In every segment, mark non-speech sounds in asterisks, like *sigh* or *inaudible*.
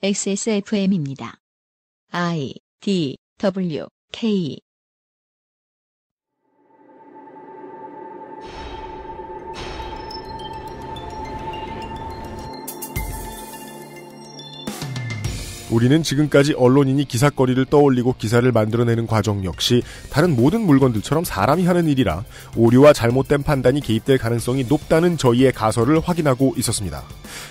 XSFM입니다. I D W K 우리는 지금까지 언론인이 기사거리를 떠올리고 기사를 만들어내는 과정 역시 다른 모든 물건들처럼 사람이 하는 일이라 오류와 잘못된 판단이 개입될 가능성이 높다는 저희의 가설을 확인하고 있었습니다.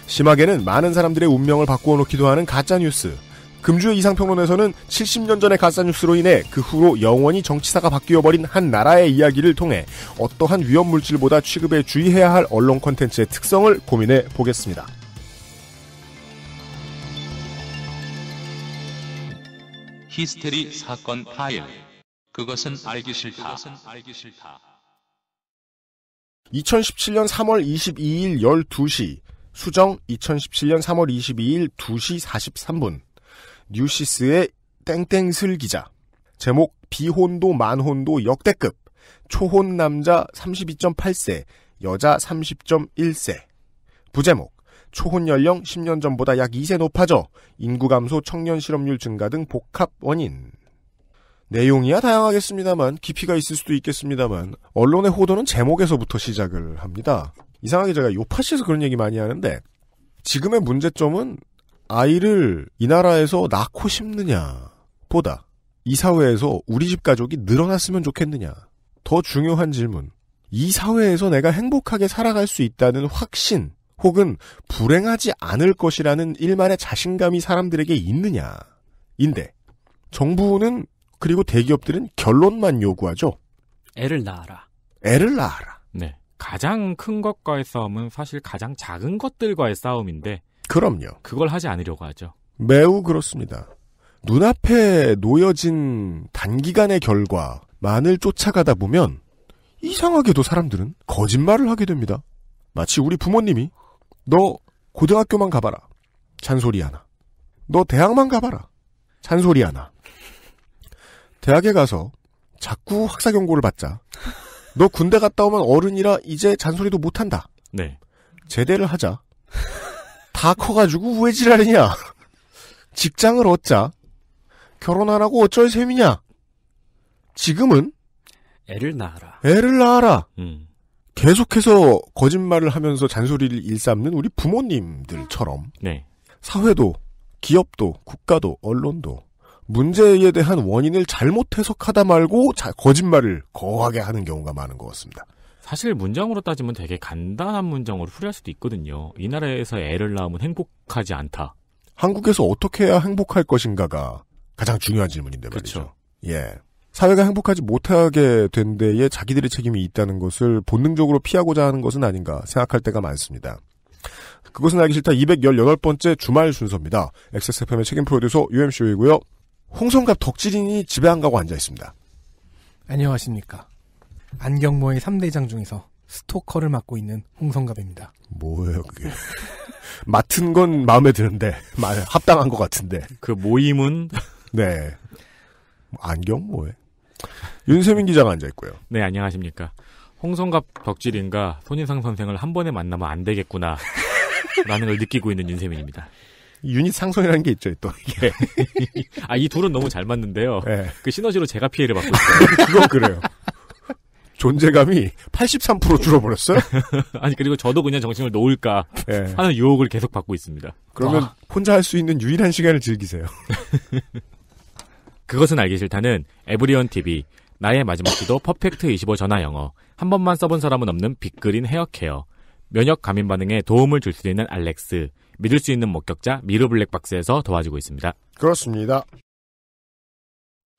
심하게는 많은 사람들의 운명을 바꾸어 놓기도 하는 가짜뉴스. 금주의 이상평론에서는 70년 전의 가짜뉴스로 인해 그 후로 영원히 정치사가 바뀌어버린 한 나라의 이야기를 통해 어떠한 위험물질보다 취급에 주의해야 할 언론 콘텐츠의 특성을 고민해 보겠습니다. 히스테리 사건 파일. 그것은 알기 싫다. 그것은 알기 싫다. 2017년 3월 22일 12시 수정 2017년 3월 22일 2시 43분 뉴시스의 땡땡슬 기자 제목 비혼도 만혼도 역대급 초혼 남자 32.8세 여자 30.1세 부제목 초혼 연령 10년 전보다 약 2세 높아져 인구 감소, 청년 실업률 증가 등 복합 원인. 내용이야 다양하겠습니다만 깊이가 있을 수도 있겠습니다만 언론의 호도는 제목에서부터 시작을 합니다. 이상하게 제가 요파시에서 그런 얘기 많이 하는데 지금의 문제점은 아이를 이 나라에서 낳고 싶느냐 보다 이 사회에서 우리 집 가족이 늘어났으면 좋겠느냐 더 중요한 질문 이 사회에서 내가 행복하게 살아갈 수 있다는 확신 혹은 불행하지 않을 것이라는 일만의 자신감이 사람들에게 있느냐인데 정부는 그리고 대기업들은 결론만 요구하죠. 애를 낳아라. 애를 낳아라. 네. 가장 큰 것과의 싸움은 사실 가장 작은 것들과의 싸움인데 그럼요. 그걸 하지 않으려고 하죠. 매우 그렇습니다. 눈앞에 놓여진 단기간의 결과만을 쫓아가다 보면 이상하게도 사람들은 거짓말을 하게 됩니다. 마치 우리 부모님이 너 고등학교만 가봐라. 잔소리 하나. 너 대학만 가봐라. 잔소리 하나. 대학에 가서 자꾸 학사 경고를 받자. 너 군대 갔다 오면 어른이라 이제 잔소리도 못한다. 네. 제대를 하자. 다 커가지고 왜 지랄이냐. 직장을 얻자. 결혼하라고 어쩔 셈이냐. 지금은 애를 낳아라. 애를 낳아라. 음. 계속해서 거짓말을 하면서 잔소리를 일삼는 우리 부모님들처럼 네. 사회도 기업도 국가도 언론도 문제에 대한 원인을 잘못 해석하다 말고 자, 거짓말을 거하게 하는 경우가 많은 것 같습니다. 사실 문장으로 따지면 되게 간단한 문장으로 풀이할 수도 있거든요. 이 나라에서 애를 낳으면 행복하지 않다. 한국에서 어떻게 해야 행복할 것인가가 가장 중요한 질문인데 말이죠. 그쵸. 예. 사회가 행복하지 못하게 된 데에 자기들의 책임이 있다는 것을 본능적으로 피하고자 하는 것은 아닌가 생각할 때가 많습니다. 그것은 알기 싫다 218번째 주말 순서입니다. XSFM의 책임 프로듀서 UMCO이고요. 홍성갑 덕질인이 집에 안 가고 앉아 있습니다. 안녕하십니까. 안경모의 3대장 중에서 스토커를 맡고 있는 홍성갑입니다. 뭐예요, 그게. *laughs* 맡은 건 마음에 드는데, 합당한 것 같은데. 그 모임은? 네. 안경 뭐해? 윤세민 기자가 앉아 있고요. 네, 안녕하십니까. 홍성갑 벽질인과 손인상 선생을 한 번에 만나면 안 되겠구나. 라는 걸 느끼고 있는 윤세민입니다. 유닛 상성이라는 게 있죠, 또 이게. 네. 아, 이 둘은 너무 잘 맞는데요. 네. 그 시너지로 제가 피해를 받고 있어요. *laughs* 그건 그래요. 존재감이 83% 줄어버렸어요? *laughs* 아니, 그리고 저도 그냥 정신을 놓을까 네. 하는 유혹을 계속 받고 있습니다. 그러면 아. 혼자 할 수 있는 유일한 시간을 즐기세요. *laughs* 그것은 알기 싫다는 에브리온 TV 나의 마지막 기도 퍼펙트 25 전화 영어 한 번만 써본 사람은 없는 빅그린 헤어케어 면역 감인 반응에 도움을 줄 수 있는 알렉스 믿을 수 있는 목격자 미르 블랙박스에서 도와주고 있습니다. 그렇습니다.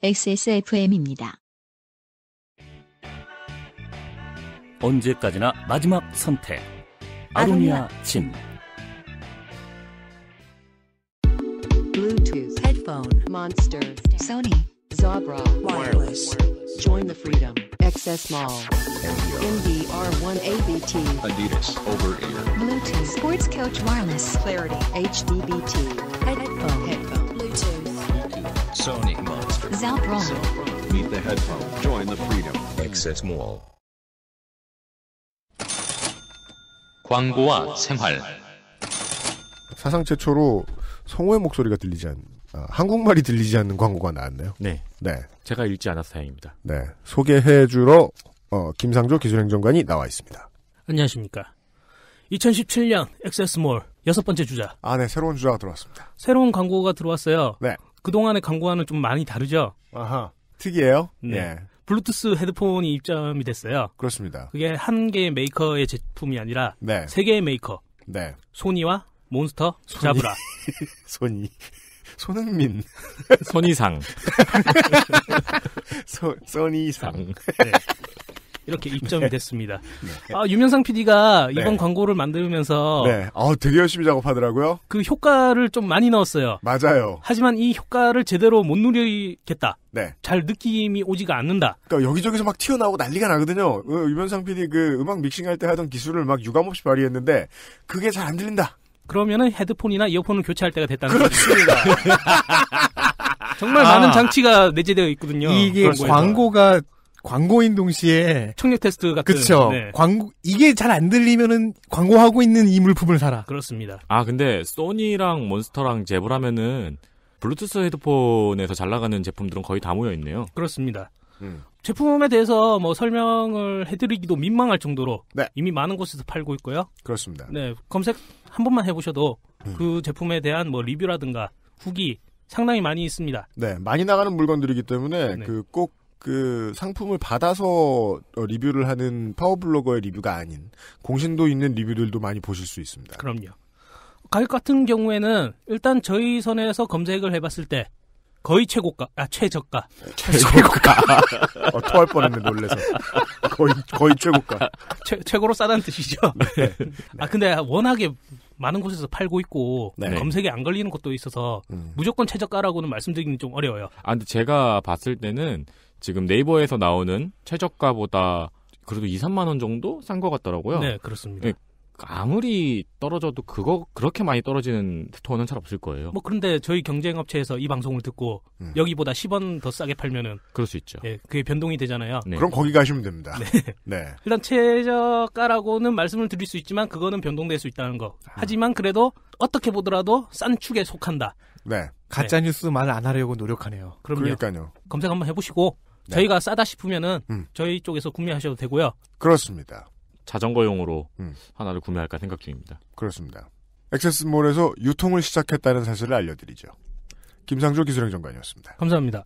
XSFM입니다. 언제까지나 마지막 선택 아로니아 진 Bluetooth h Sony, Zabra, Wireless, Join the Freedom, XS Mall, MDR1ABT, Adidas, Over Ear, Bluetooth Sports Couch Wireless, Clarity, HDBT, Headphone, Headphone, Bluetooth, Bluetooth. Sony Monster, Zabra, Zabra, Meet the Headphone, Join the Freedom, XS Mall. 광고와 생활 사상 최초로 성우의 목소리가 들리지 않는 아, 한국말이 들리지 않는 광고가 나왔네요. 네. 네. 제가 읽지 않아서 다행입니다. 네. 소개해 주러 어, 김상조 기술행정관이 나와 있습니다. 안녕하십니까. 2017년 엑세스몰 여섯 번째 주자. 아, 네. 새로운 주자가 들어왔습니다. 새로운 광고가 들어왔어요. 네. 그동안의 광고와는 좀 많이 다르죠? 아하. 특이해요? 네. 네. 블루투스 헤드폰이 입점이 됐어요. 그렇습니다. 그게 한 개의 메이커의 제품이 아니라 네. 세 개의 메이커. 네. 소니와 몬스터, 소니. 자브라. *laughs* 소니. 손흥민. 손이상. 소, 손이상. 네. 이렇게 입점이 네. 됐습니다. 네. 아, 유명상 PD가 이번 네. 광고를 만들면서 네. 아, 되게 열심히 작업하더라고요. 그 효과를 좀 많이 넣었어요. 맞아요. 하지만 이 효과를 제대로 못 누리겠다. 네. 잘 느낌이 오지가 않는다. 그러니까 여기저기서 막 튀어나오고 난리가 나거든요. 그 유명상 PD 그 음악 믹싱할 때 하던 기술을 막 유감없이 발휘했는데 그게 잘 안 들린다. 그러면은 헤드폰이나 이어폰을 교체할 때가 됐다는 거죠. 그렇습니다. *laughs* 정말 아, 많은 장치가 내재되어 있거든요. 이게 광고에서. 광고가 광고인 동시에 청력 테스트 같은 그렇죠. 네. 광고 이게 잘 안 들리면은 광고하고 있는 이 물품을 사라. 그렇습니다. 아 근데 소니랑 몬스터랑 제브라면은 블루투스 헤드폰에서 잘 나가는 제품들은 거의 다 모여 있네요. 그렇습니다. 음. 제품에 대해서 뭐 설명을 해드리기도 민망할 정도로 네. 이미 많은 곳에서 팔고 있고요. 그렇습니다. 네, 검색 한 번만 해보셔도 음. 그 제품에 대한 뭐 리뷰라든가 후기 상당히 많이 있습니다. 네, 많이 나가는 물건들이기 때문에 네. 그꼭 그 상품을 받아서 어, 리뷰를 하는 파워블로거의 리뷰가 아닌 공신도 있는 리뷰들도 많이 보실 수 있습니다. 그럼요. 가격 같은 경우에는 일단 저희 선에서 검색을 해봤을 때 거의 최고가, 아, 최저가. 최고가. *laughs* 어, 토할 뻔했는데 놀래서. 거의, 거의 최고가. 최, 최고로 싸다는 뜻이죠. 네. *laughs* 아, 근데 워낙에 많은 곳에서 팔고 있고 네. 네. 검색이안 걸리는 것도 있어서 음. 무조건 최저가라고는 말씀드리기는 좀 어려워요. 아, 근데 제가 봤을 때는 지금 네이버에서 나오는 최저가보다 그래도 2, 3만 원 정도 싼 것 같더라고요. 네, 그렇습니다. 네, 아무리 떨어져도 그거 그렇게 많이 떨어지는 스토어는 잘 없을 거예요. 뭐 그런데 저희 경쟁업체에서 이 방송을 듣고 음. 여기보다 10원 더 싸게 팔면은 그럴 수 있죠. 예, 그게 변동이 되잖아요. 네. 그럼 거기 가시면 됩니다. 네. 네. 일단 최저가라고는 말씀을 드릴 수 있지만 그거는 변동될 수 있다는 거. 아. 하지만 그래도 어떻게 보더라도 싼 축에 속한다. 네. 가짜 네. 뉴스 말 안 하려고 노력하네요. 그럼요. 그러니까요. 검색 한번 해보시고 네. 저희가 싸다 싶으면은 음. 저희 쪽에서 구매하셔도 되고요. 그렇습니다. 자전거용으로 음. 하나를 구매할까 생각 중입니다. 그렇습니다. 액세스몰에서 유통을 시작했다는 사실을 알려드리죠. 김상조 기술행정관이었습니다. 감사합니다.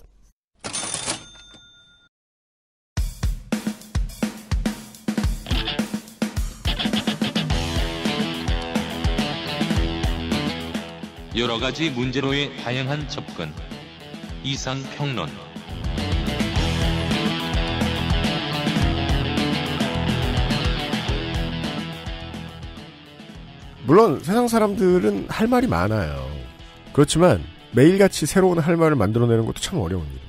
여러 가지 문제로의 다양한 접근. 이상 평론. 물론 세상 사람들은 할 말이 많아요. 그렇지만 매일같이 새로운 할 말을 만들어내는 것도 참 어려운 일입니다.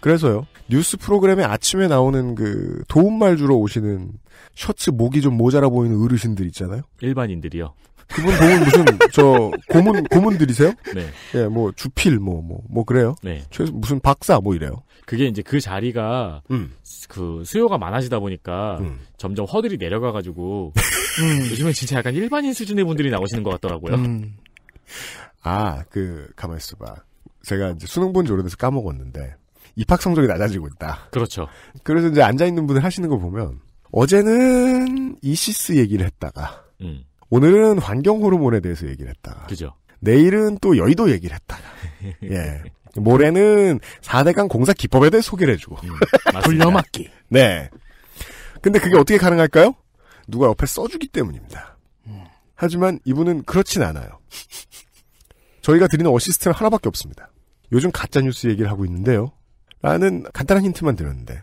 그래서요. 뉴스 프로그램에 아침에 나오는 그 도움말 주러 오시는 셔츠 목이 좀 모자라 보이는 어르신들 있잖아요. 일반인들이요. 그분 보면 무슨 저 고문 고문들이세요? 네. 예, 뭐 주필 뭐 뭐뭐 뭐, 뭐 그래요. 네. 최소 무슨 박사 뭐 이래요. 그게 이제 그 자리가 음. 그 수요가 많아지다 보니까 음. 점점 허들이 내려가가지고 *laughs* 음. 요즘은 진짜 약간 일반인 수준의 분들이 나오시는 것 같더라고요. 음. 아, 그 가만 있어봐. 제가 이제 수능 본지 오래돼서 까먹었는데 입학 성적이 낮아지고 있다. 그렇죠. 그래서 이제 앉아 있는 분들 하시는 거 보면 어제는 이시스 얘기를 했다가 음. 오늘은 환경 호르몬에 대해서 얘기를 했다가 그죠. 내일은 또 여의도 얘기를 했다가 *laughs* 예 모레는 4대강 공사 기법에 대해 소개를 해주고. 음, 불려맞기. *laughs* 네. 근데 그게 어떻게 가능할까요? 누가 옆에 써주기 때문입니다. 하지만 이분은 그렇진 않아요. 저희가 드리는 어시스트는 하나밖에 없습니다. 요즘 가짜뉴스 얘기를 하고 있는데요. 라는 간단한 힌트만 드렸는데,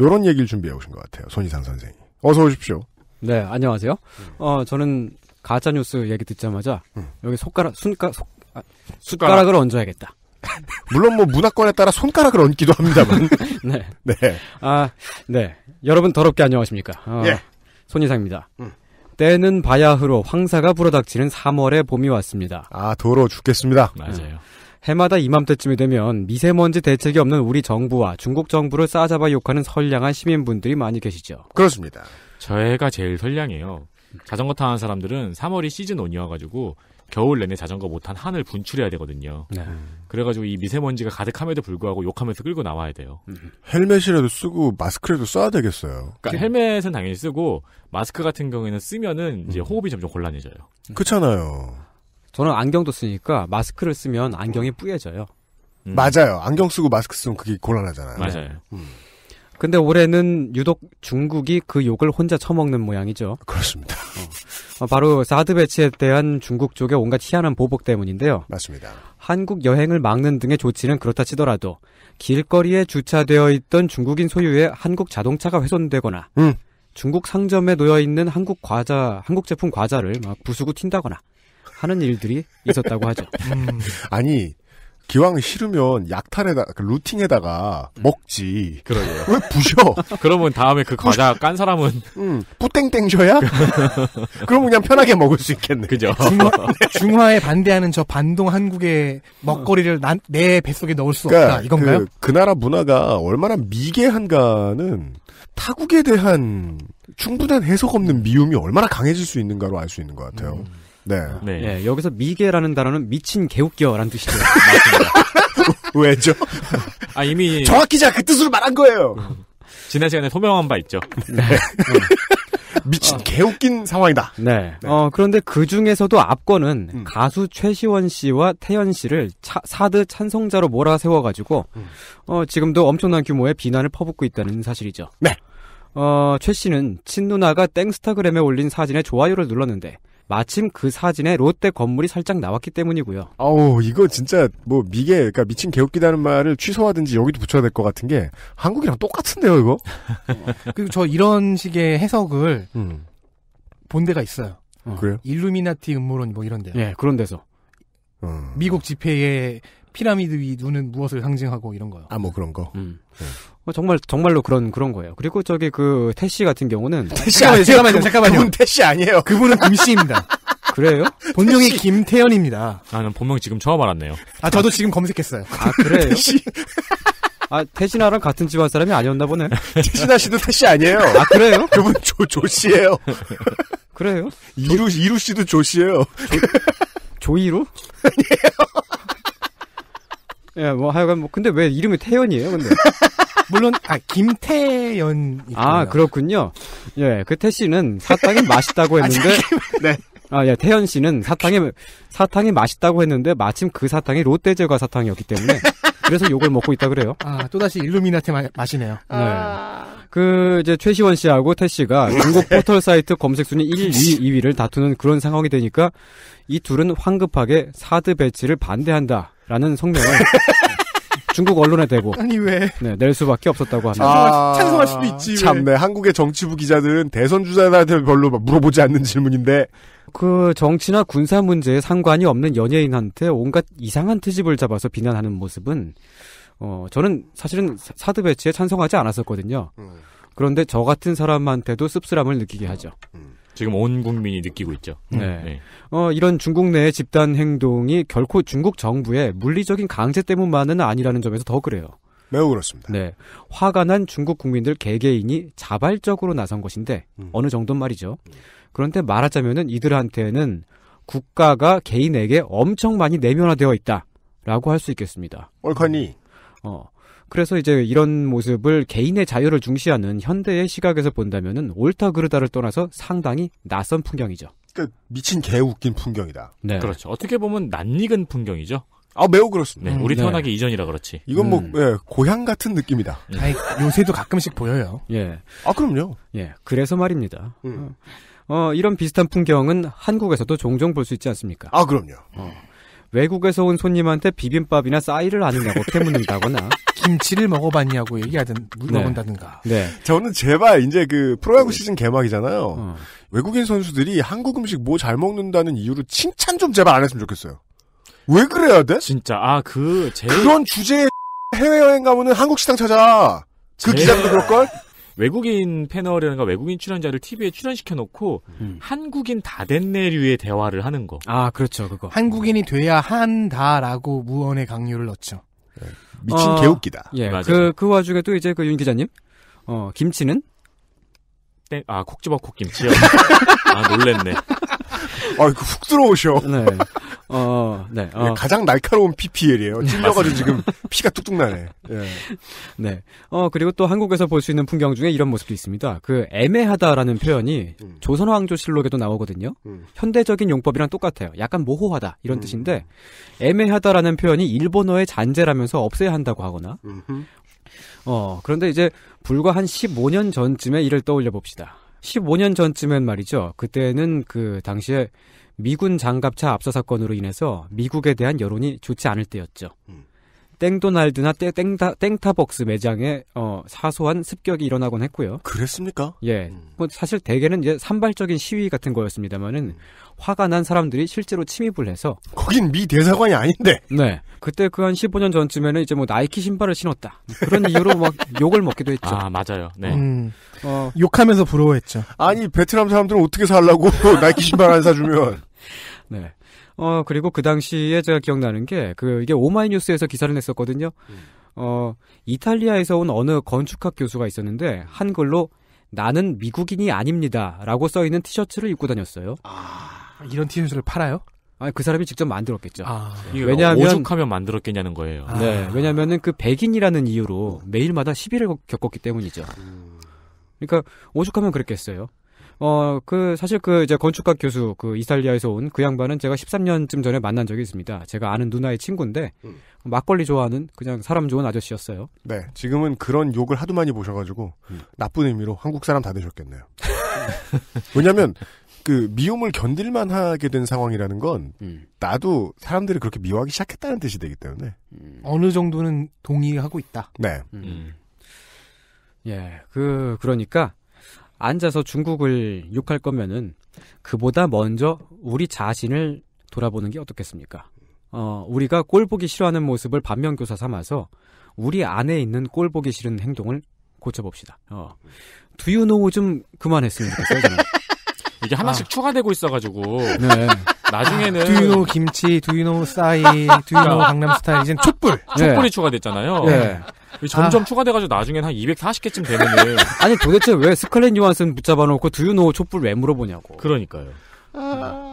요런 얘기를 준비해 오신 것 같아요. 손희상 선생님 어서 오십시오. 네, 안녕하세요. 음. 어, 저는 가짜뉴스 얘기 듣자마자, 음. 여기 손가락, 손가, 손, 아, 숟가락. 숟가락을 얹어야겠다. 물론 뭐 문화권에 따라 손가락을 얹기도 합니다만. *laughs* 네. 네. 아, 네. 여러분 더럽게 안녕하십니까. 어, 예. 손이상입니다. 음. 때는 바야흐로 황사가 불어닥치는 3월의 봄이 왔습니다. 아, 도로 죽겠습니다. 맞아요. 해마다 이맘때쯤이 되면 미세먼지 대책이 없는 우리 정부와 중국 정부를 싸잡아 욕하는 선량한 시민분들이 많이 계시죠. 그렇습니다. 저 애가 제일 선량해요. 자전거 타는 사람들은 3월이 시즌 온이어가지고 겨울 내내 자전거 못 탄 한을 분출해야 되거든요. 네. 그래가지고 이 미세먼지가 가득함에도 불구하고 욕하면서 끌고 나와야 돼요. 헬멧이라도 쓰고 마스크라도 써야 되겠어요. 그러니까 그 헬멧은 당연히 쓰고 마스크 같은 경우에는 쓰면은 이제 음. 호흡이 점점 곤란해져요. 그렇잖아요. 저는 안경도 쓰니까 마스크를 쓰면 안경이 뿌얘져요. 음. 맞아요. 안경 쓰고 마스크 쓰면 그게 곤란하잖아요. 맞아요. 네. 음. 근데 올해는 유독 중국이 그 욕을 혼자 처먹는 모양이죠. 그렇습니다. 어, 어. 바로 사드 배치에 대한 중국 쪽의 온갖 희한한 보복 때문인데요. 맞습니다. 한국 여행을 막는 등의 조치는 그렇다 치더라도 길거리에 주차되어 있던 중국인 소유의 한국 자동차가 훼손되거나 음. 중국 상점에 놓여 있는 한국 과자, 한국 제품 과자를 막 부수고 튄다거나 하는 일들이 있었다고 하죠. 음. *laughs* 아니 기왕 싫으면 약탈에다 그 루팅에다가 음. 먹지. 그러게요. 왜 부셔? *laughs* 그러면 다음에 그 과자 깐 사람은 음 뿌땡땡셔야? *laughs* 그럼 그냥 편하게 먹을 수 있겠네. 그죠? 중화, *laughs* 에 반대하는 저 반동 한국의 먹거리를 난, 내 뱃속에 넣을 수 그러니까 없다. 이건가요? 그, 그 나라 문화가 얼마나 미개한가는 타국에 대한 충분한 해석 없는 미움이 얼마나 강해질 수 있는가로 알 수 있는 것 같아요. 음. 네. 네. 네. 여기서 미개라는 단어는 미친 개웃겨라는 뜻이죠. *laughs* 맞습니다. 왜죠? 아 이미 정확히 제가 그 뜻으로 말한 거예요. 지난 시간에 소명한 바 있죠. 네. *laughs* 미친 어. 개웃긴 상황이다. 네. 네. 어 그런데 그 중에서도 압권은 음. 가수 최시원 씨와 태연 씨를 차, 사드 찬성자로 몰아세워가지고 음. 어 지금도 엄청난 규모의 비난을 퍼붓고 있다는 사실이죠. 네. 어, 최 씨는 친누나가 땡스타그램에 올린 사진에 좋아요를 눌렀는데 마침 그 사진에 롯데 건물이 살짝 나왔기 때문이고요. 아우 이거 진짜 뭐 미개 그러니까 미친 개웃기다는 말을 취소하든지 여기도 붙여야 될 것 같은 게 한국이랑 똑같은데요 이거. *laughs* 그리고 저 이런 식의 해석을 음. 본 데가 있어요. 어. 그래요? 일루미나티 음모론 뭐 이런 데예 그런 데서. 음. 미국 지폐에 피라미드 위 눈은 무엇을 상징하고 이런 거요. 아뭐 그런 거. 음. 네. 뭐 정말 정말로 그런 그런 거예요. 그리고 저기 그 태씨 같은 경우는 *laughs* 태씨 잠깐만요, 잠깐만요, 잠깐만요. 그분 태씨 아니에요. 그분은 김씨입니다. 그래요? *laughs* 본명이 김태현입니다. 나는 아, 본명 지금 처음 알았네요. 아 저도 지금 검색했어요. 아 그래요? *laughs* 태씨. 아 태신아랑 같은 집안 사람이 아니었나 보네. 태신아 씨도 태씨 아니에요. 아 그래요? 그분 조 조씨예요. 그래요? 이루 이루 씨도 조씨예요. 조, 조이루? 아니에요. 예, 뭐 하여간 뭐 근데 왜 이름이 태연이에요? 근데 물론 아 김태연 아 그렇군요. 예, 그 태 씨는 사탕이 맛있다고 아, 했는데 네. 아, 예, 태연 씨는 사탕이 사탕이 맛있다고 했는데 마침 그 사탕이 롯데제과 사탕이었기 때문에 그래서 욕을 먹고 있다 그래요. 아, 또다시 일루미나테 마, 마시네요. 네. 그 이제 최시원 씨하고 태 씨가 중국 포털 사이트 검색 순위 1, 2, 2위를 다투는 그런 상황이 되니까 이 둘은 황급하게 사드 배치를 반대한다라는 성명을 중국 언론에 대고 아니 왜? 네, 낼 수밖에 없었다고 합니다. 아, 찬성할 수도 있지. 참네 한국의 정치부 기자들은 대선 주자들한테 별로 물어보지 않는 질문인데 그 정치나 군사 문제에 상관이 없는 연예인한테 온갖 이상한 트집을 잡아서 비난하는 모습은 어 저는 사실은 사드 배치에 찬성하지 않았었거든요. 음. 그런데 저 같은 사람한테도 씁쓸함을 느끼게 하죠. 음. 지금 온 국민이 느끼고 있죠. 네. 네. 어, 이런 중국 내의 집단 행동이 결코 중국 정부의 물리적인 강제 때문만은 아니라는 점에서 더 그래요. 매우 그렇습니다. 네. 화가 난 중국 국민들 개개인이 자발적으로 나선 것인데 음. 어느 정도는 말이죠. 그런데 말하자면은 이들한테는 국가가 개인에게 엄청 많이 내면화되어 있다라고 할 수 있겠습니다. 얼커니 어. 그래서 이제 이런 모습을 개인의 자유를 중시하는 현대의 시각에서 본다면은 옳다 그르다를 떠나서 상당히 낯선 풍경이죠. 그러니까 미친 개 웃긴 풍경이다. 네. 그렇죠. 어떻게 보면 낯익은 풍경이죠. 아 매우 그렇습니다. 네, 우리 태어나기 음, 네. 이전이라 그렇지. 이건 뭐 음. 예, 고향 같은 느낌이다. 네. 아이, 요새도 가끔씩 보여요. 예. 아 그럼요. 예. 그래서 말입니다. 음. 어, 이런 비슷한 풍경은 한국에서도 종종 볼 수 있지 않습니까? 아 그럼요. 어. 외국에서 온 손님한테 비빔밥이나 싸이를 아느냐고 캐묻는다거나 *laughs* 김치를 먹어봤냐고 얘기하든 물어본다든가. 네. 네. 저는 제발 이제 그 프로야구 시즌 개막이잖아요. 어. 외국인 선수들이 한국 음식 뭐 잘 먹는다는 이유로 칭찬 좀 제발 안 했으면 좋겠어요. 왜 그래야 돼? 진짜 아그 제일... 그런 주제 *laughs* 해외 여행 가면은 한국 식당 찾아. 그제 기자도 그럴 걸? 외국인 패널이라든가 외국인 출연자를 TV에 출연시켜 놓고 음. 한국인 다됐내류의 대화를 하는 거. 아 그렇죠 그거. 한국인이 돼야 한다라고 무언의 강요를 넣죠. 네. 미친 어, 개웃기다. 예, 맞아요. 그, 그 와중에 또 이제 그 윤 기자님, 어, 김치는? 땡, 아, 콕 집어 콕 김치요? *laughs* 아, 놀랬네. 아, 이거 그 훅 들어오셔. 네. 어, 네. 예, 어. 가장 날카로운 PPL이에요. 네, 찔려가지고 지금 피가 뚝뚝 나네. 예. *laughs* 네. 어, 그리고 또 한국에서 볼 수 있는 풍경 중에 이런 모습도 있습니다. 그 애매하다라는 표현이 음. 조선왕조실록에도 나오거든요. 음. 현대적인 용법이랑 똑같아요. 약간 모호하다 이런 음. 뜻인데 애매하다라는 표현이 일본어의 잔재라면서 없애야 한다고 하거나 음흠. 어, 그런데 이제 불과 한 15년 전쯤에 이를 떠올려 봅시다. 15년 전쯤엔 말이죠. 그때는 그 당시에 미군 장갑차 압사 사건으로 인해서 미국에 대한 여론이 좋지 않을 때였죠. 음. 땡도날드나 땡, 땡타, 땡타벅스 매장에 어, 사소한 습격이 일어나곤 했고요. 그랬습니까? 예. 음. 뭐 사실 대개는 이제 산발적인 시위 같은 거였습니다만은 음. 화가 난 사람들이 실제로 침입을 해서 거긴 미 대사관이 아닌데. 네. 그때 그 한 15년 전쯤에는 이제 뭐 나이키 신발을 신었다 그런 이유로 막 *laughs* 욕을 먹기도 했죠. 아 맞아요. 네. 음. 음, 어, 욕하면서 부러워했죠. 아니 베트남 사람들은 어떻게 살라고 *laughs* 나이키 신발 안 사주면. 네. 어, 그리고 그 당시에 제가 기억나는 게, 그, 이게 오마이뉴스에서 기사를 냈었거든요. 음. 어, 이탈리아에서 온 어느 건축학 교수가 있었는데, 한글로 나는 미국인이 아닙니다. 라고 써있는 티셔츠를 입고 다녔어요. 아, 이런 티셔츠를 팔아요? 아니, 그 사람이 직접 만들었겠죠. 아, 왜냐하면. 오죽하면 만들었겠냐는 거예요. 네, 아. 네. 왜냐면은 그 백인이라는 이유로 매일마다 시비를 겪었기 때문이죠. 음. 그러니까 오죽하면 그랬겠어요. 어, 그, 사실 그, 이제 건축학 교수, 그, 이탈리아에서 온 그 양반은 제가 13년쯤 전에 만난 적이 있습니다. 제가 아는 누나의 친구인데, 음. 막걸리 좋아하는 그냥 사람 좋은 아저씨였어요. 네. 지금은 그런 욕을 하도 많이 보셔가지고, 음. 나쁜 의미로 한국 사람 다 되셨겠네요. *laughs* 왜냐면, 그, 미움을 견딜만 하게 된 상황이라는 건, 음. 나도 사람들이 그렇게 미워하기 시작했다는 뜻이 되기 때문에. 음. 어느 정도는 동의하고 있다. 네. 음. 예, 그, 그러니까, 앉아서 중국을 욕할 거면은 그보다 먼저 우리 자신을 돌아보는 게 어떻겠습니까? 어, 우리가 꼴 보기 싫어하는 모습을 반면교사 삼아서 우리 안에 있는 꼴 보기 싫은 행동을 고쳐봅시다. 어. 두유노우 좀 그만했으면 좋겠어요, 저는. *laughs* 이게 하나씩 아. 추가되고 있어가지고. 네. 나중에는. 두유노 김치, 두유노우 싸이, *laughs* 두유노우 강남 스타일, 이젠 촛불! 촛불이 네. 추가됐잖아요. 네. 점점 아. 추가돼가지고 나중엔 한 240개쯤 되는은 *laughs* 아니 도대체 왜 스칼렛 요한슨 붙잡아놓고 두유노 촛불 왜 물어보냐고. 그러니까요. 아.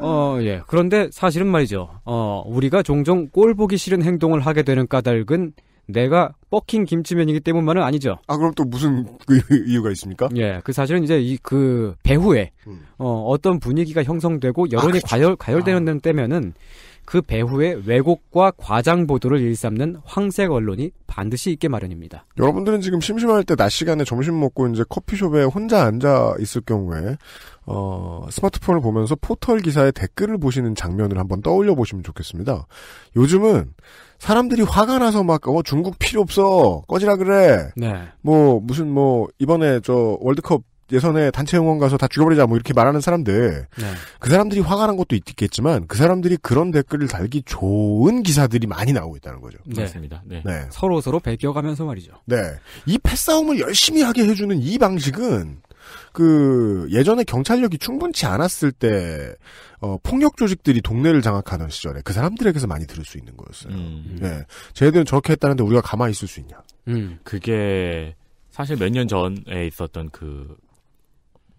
어, 예. 그런데 사실은 말이죠. 어, 우리가 종종 꼴 보기 싫은 행동을 하게 되는 까닭은 내가 뻑킹 김치면이기 때문만은 아니죠. 아 그럼 또 무슨 그 *laughs* 이유가 있습니까? 예, 그 사실은 이제 이 그 배후에 음. 어, 어떤 분위기가 형성되고 여론이 아, 가열 그렇죠. 아. 과열되는 아. 때면은 그 배후에 왜곡과 과장 보도를 일삼는 황색 언론이 반드시 있게 마련입니다. 여러분들은 지금 심심할 때 낮 시간에 점심 먹고 이제 커피숍에 혼자 앉아 있을 경우에 어, 스마트폰을 보면서 포털 기사의 댓글을 보시는 장면을 한번 떠올려 보시면 좋겠습니다. 요즘은 사람들이 화가 나서 막 어, 중국 필요 없어 꺼지라 그래. 네. 뭐 무슨 뭐 이번에 저 월드컵 예선에 단체 응원 가서 다 죽여버리자 뭐 이렇게 말하는 사람들 네. 그 사람들이 화가 난 것도 있겠지만 그 사람들이 그런 댓글을 달기 좋은 기사들이 많이 나오고 있다는 거죠. 네. 맞습니다. 네. 네. 서로 서로 베껴가면서 말이죠. 네, 이 패싸움을 열심히 하게 해주는 이 방식은 그 예전에 경찰력이 충분치 않았을 때 어, 폭력 조직들이 동네를 장악하는 시절에 그 사람들에게서 많이 들을 수 있는 거였어요. 음. 네, 희들은 저렇게 했다는데 우리가 가만히 있을 수 있냐? 음. 그게 사실 몇 년 전에 있었던 그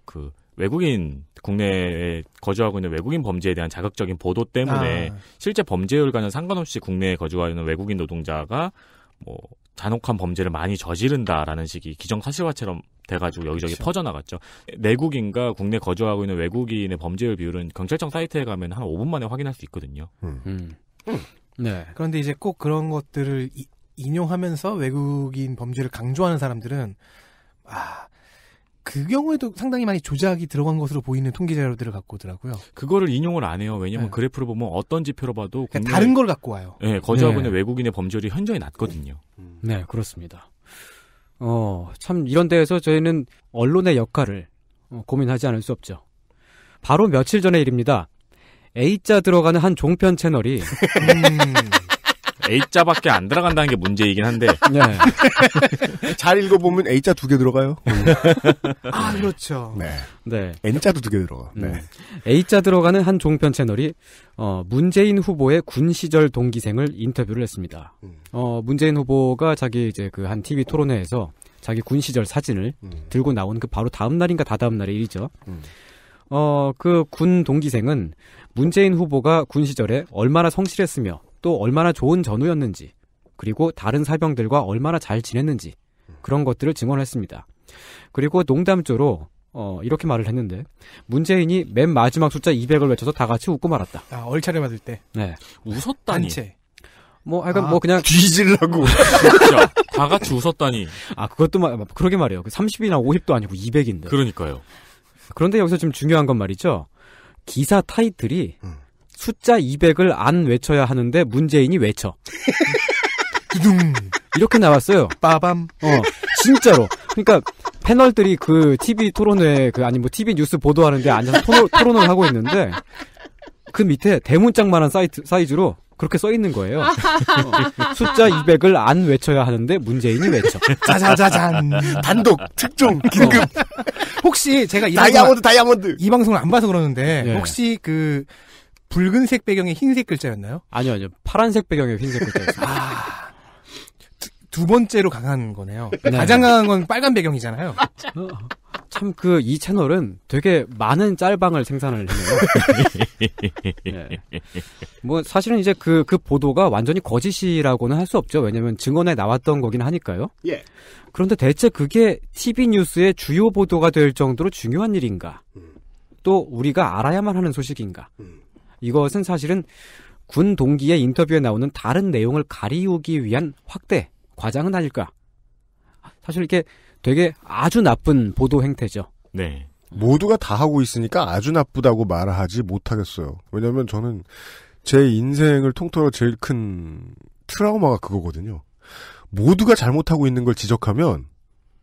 그 외국인 국내에 거주하고 있는 외국인 범죄에 대한 자극적인 보도 때문에 아. 실제 범죄율과는 상관없이 국내에 거주하는 고있 외국인 노동자가 뭐 잔혹한 범죄를 많이 저지른다라는 식이 기정사실화처럼 돼가지고 여기저기 그렇죠. 퍼져나갔죠. 내국인과 국내 거주하고 있는 외국인의 범죄율 비율은 경찰청 사이트에 가면 한 5분 만에 확인할 수 있거든요. 음. 음. 음. 네. 그런데 이제 꼭 그런 것들을 이, 인용하면서 외국인 범죄를 강조하는 사람들은 아그 경우에도 상당히 많이 조작이 들어간 것으로 보이는 통계 자료들을 갖고 오더라고요. 그거를 인용을 안 해요. 왜냐하면 네. 그래프를 보면 어떤 지표로 봐도 그러니까 국내... 다른 걸 갖고 와요. 예, 네, 거주하고 있는 외국인의 범죄율이 현저히 낮거든요. 음. 네, 그렇습니다. 어, 참 이런 데에서 저희는 언론의 역할을 어, 고민하지 않을 수 없죠. 바로 며칠 전의 일입니다. A자 들어가는 한 종편 채널이 *laughs* 음... A자밖에 안 들어간다는 게 문제이긴 한데. *laughs* 네. *laughs* 잘 읽어보면 A자 두 개 들어가요. *laughs* 아, 그렇죠. 네. 네. N자도 두 개 들어가. 음. 네. 음. A자 들어가는 한 종편 채널이, 어, 문재인 후보의 군 시절 동기생을 인터뷰를 했습니다. 음. 어, 문재인 후보가 자기 이제 그 한 TV 토론회에서 자기 군 시절 사진을 음. 들고 나온 그 바로 다음 날인가 다다음 날의 일이죠. 음. 어, 그 군 동기생은 문재인 후보가 군 시절에 얼마나 성실했으며 또 얼마나 좋은 전우였는지 그리고 다른 사병들과 얼마나 잘 지냈는지 그런 것들을 증언했습니다. 그리고 농담조로 어, 이렇게 말을 했는데 문재인이 맨 마지막 숫자 200을 외쳐서 다 같이 웃고 말았다. 아, 얼차려 맞을 때. 네. 웃었다니. 단체. 뭐, 약간 아, 뭐 그냥 뒤질라고. 진짜 그렇죠. 다 같이 웃었다니. 아, 그것도 말 그러게 말이에요. 30이나 그 50도 아니고 200인데. 그러니까요. 그런데 여기서 지금 중요한 건 말이죠. 기사 타이틀이 음. 숫자 200을 안 외쳐야 하는데 문재인이 외쳐. 이렇게 나왔어요. 빠밤. 어, 진짜로. 그러니까 패널들이 그 TV 토론회 그 아니 뭐 TV 뉴스 보도하는데 앉아서 토론, 토론을 하고 있는데 그 밑에 대문짝만한 사이트, 사이즈로 그렇게 써 있는 거예요. *laughs* 숫자 200을 안 외쳐야 하는데 문재인이 외쳐. 짜자자잔. 단독, 특종, 긴급. 어. 혹시 제가 이 다이아몬드 방송을, 다이아몬드. 이 방송을 안 봐서 그러는데 네. 혹시 그 붉은색 배경에 흰색 글자였나요? 아니요, 아니요. 파란색 배경에 흰색 글자였어요. 아, 두, 두, 번째로 강한 거네요. 그러니까 네. 가장 강한 건 빨간 배경이잖아요. *laughs* 참 그 이 채널은 되게 많은 짤방을 생산을 해요. *laughs* 네. 뭐 사실은 이제 그그 그 보도가 완전히 거짓이라고는 할 수 없죠. 왜냐면 증언에 나왔던 거긴 하니까요. 예. 그런데 대체 그게 TV 뉴스의 주요 보도가 될 정도로 중요한 일인가? 음. 또 우리가 알아야만 하는 소식인가? 음. 이것은 사실은 군 동기의 인터뷰에 나오는 다른 내용을 가리우기 위한 확대, 과장은 아닐까. 사실 이렇게 되게 아주 나쁜 보도 행태죠. 네. 모두가 다 하고 있으니까 아주 나쁘다고 말하지 못하겠어요. 왜냐면 저는 제 인생을 통틀어 제일 큰 트라우마가 그거거든요. 모두가 잘못하고 있는 걸 지적하면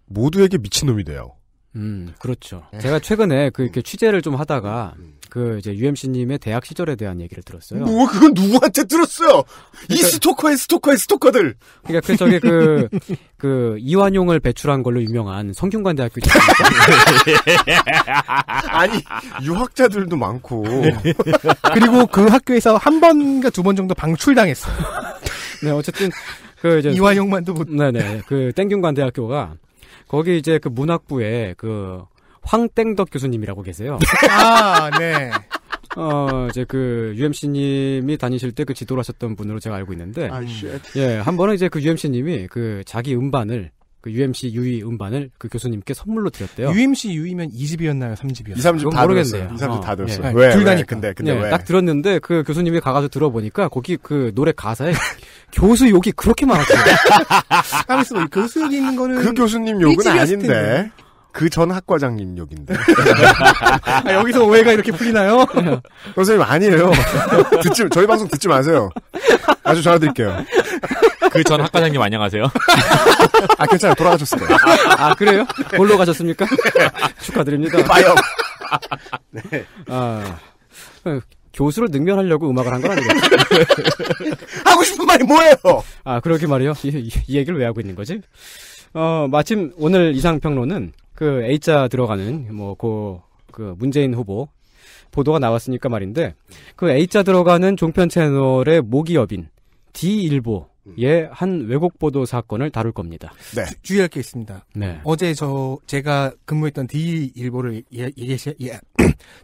모두에게 미친놈이 돼요. 음, 그렇죠. 네. 제가 최근에 그 이렇게 음. 취재를 좀 하다가 음, 음. 그 이제 UMC님의 대학 시절에 대한 얘기를 들었어요. 뭐 그건 누구한테 들었어요? 이 그러니까- 스토커의 스토커의 스토커들. 그러니까 그저기 그, 그 이완용을 배출한 걸로 유명한 성균관 대학교 *laughs* 아니 유학자들도 많고 네. 그리고 그 학교에서 한 번인가 두 번 정도 방출당했어요. 네, 어쨌든 그 이제 이화영만도 못. 네네. 그 땡균관 대학교가 거기 이제 그 문학부에 그 황땡덕 교수님이라고 계세요. *laughs* 아, 네. 어, 이제 그, UMC님이 다니실 때 그 지도를 하셨던 분으로 제가 알고 있는데. 아, 예, 한 번은 이제 그 UMC님이 그 자기 음반을 그 UMC 유이 음반을 그 교수님께 선물로 드렸대요. UMC 유이면 2집이었나요? 3집이었나요? 2, 3집 모르겠네요. 2, 3집 다 들었어요. 예. 왜? 둘다니 근데, 근데 예. 왜? 딱 들었는데 그 교수님이 가가서 들어보니까 거기 그 노래 가사에 교수 욕이 그렇게 많았어요. 가만있어 *laughs* 아, 뭐 교수 욕이 있는 거는 그 교수님 욕은 아닌데. 텐데. 그전 학과장님 욕인데 *laughs* 아, 여기서 오해가 이렇게 풀리나요? *laughs* 선생님 아니에요. *laughs* 듣지 저희 방송 듣지 마세요. 아주 전화드릴게요. 그 전 학과장님 안녕하세요. 아 괜찮아요 돌아가셨을 거예요. 아, 아 그래요? 뭘로 가셨습니까? 축하드립니다. 빠요. 네. 아 어, 교수를 능멸하려고 음악을 한 건 아니겠죠? 하고 싶은 말이 뭐예요? 아 그러게 말이요. 이, 이, 이 얘기를 왜 하고 있는 거지? 어, 마침 오늘 이상평론은 그 A자 들어가는 뭐그 그 문재인 후보 보도가 나왔으니까 말인데 그 A자 들어가는 종편 채널의 모기업인 D일보의 한 왜곡 보도 사건을 다룰 겁니다. 네. 주의할 게 있습니다. 네. 어제 저 제가 근무했던 D일보를 얘기하시 예,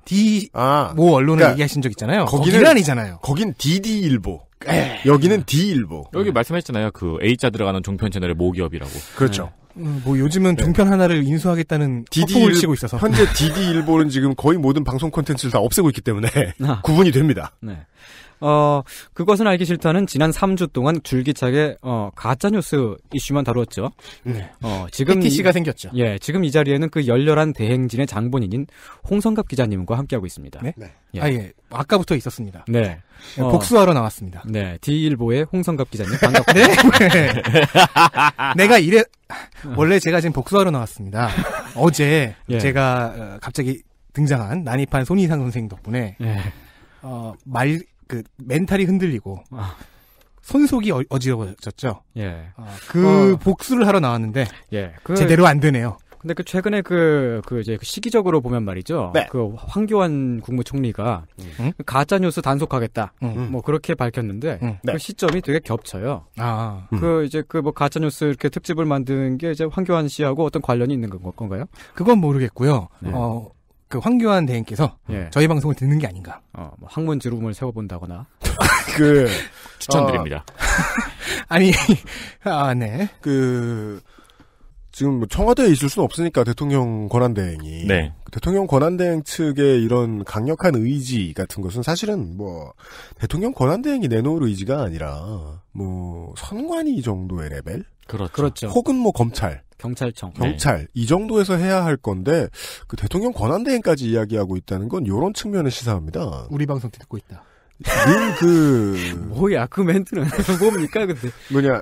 D *clears throat* 아, 모 언론을 그러니까 얘기하신 적 있잖아요. 거기는 아니잖아요. 거긴 DD일보. 에이. 네. 여기는 D일보. 여기 말씀하셨잖아요. 그 A자 들어가는 종편 채널의 모기업이라고. 그렇죠. 네. 음, 뭐 요즘은 네. 종편 하나를 인수하겠다는 디디를 치고 있어서 현재 디디 일보는 지금 거의 모든 방송 콘텐츠를 다 없애고 있기 때문에 아. *laughs* 구분이 됩니다. 네. 어, 그것은 알기 싫다는 지난 3주 동안 줄기차게 어, 가짜 뉴스 이슈만 다루었죠. 네. 어, 지금 PTC가 이, 생겼죠. 예, 지금 이 자리에는 그 열렬한 대행진의 장본인인 홍성갑 기자님과 함께하고 있습니다. 네. 네. 예. 아 예. 아까부터 있었습니다. 네. 예, 어, 복수하러 나왔습니다. 네. 디일보의 홍성갑 기자님 *laughs* 반갑습니다. 네. *laughs* 내가 이래 원래 제가 지금 복수하러 나왔습니다. 어제 예. 제가 어, 갑자기 등장한 난입한 손희상 선생 덕분에 예. 어, 말그 멘탈이 흔들리고 아. 손속이 어, 지러워졌죠 예. 아, 그 어. 복수를 하러 나왔는데 예. 그... 제대로 안 되네요. 근데 그 최근에 그, 그 이제 그 시기적으로 보면 말이죠. 네. 그 황교안 국무총리가 음? 가짜 뉴스 단속하겠다. 음. 뭐 그렇게 밝혔는데 음. 네. 그 시점이 되게 겹쳐요. 아. 그 이제 그 뭐 가짜 뉴스 이렇게 특집을 만드는 게 이제 황교안 씨하고 어떤 관련이 있는 건 건가요? 그건 모르겠고요. 네. 어그 황교안 대행께서 예. 저희 방송을 듣는 게 아닌가. 어, 뭐 학문 지름을 세워본다거나. *laughs* 그 추천드립니다. 어, *laughs* 아니, 아, 네. 그 지금 뭐 청와대에 있을 수는 없으니까 대통령 권한대행이 네. 그 대통령 권한대행 측의 이런 강력한 의지 같은 것은 사실은 뭐 대통령 권한대행이 내놓을 의지가 아니라 뭐 선관위 정도의 레벨 그렇죠. 그렇죠. 혹은 뭐 검찰 경찰청. 네. 경찰. 네. 이 정도에서 해야 할 건데, 그 대통령 권한대행까지 이야기하고 있다는 건 요런 측면을 시사합니다. 우리 방송 듣고 있다. 늘 그. *laughs* 뭐야, 그 멘트는. *laughs* 뭡니까, 근데. 뭐냐.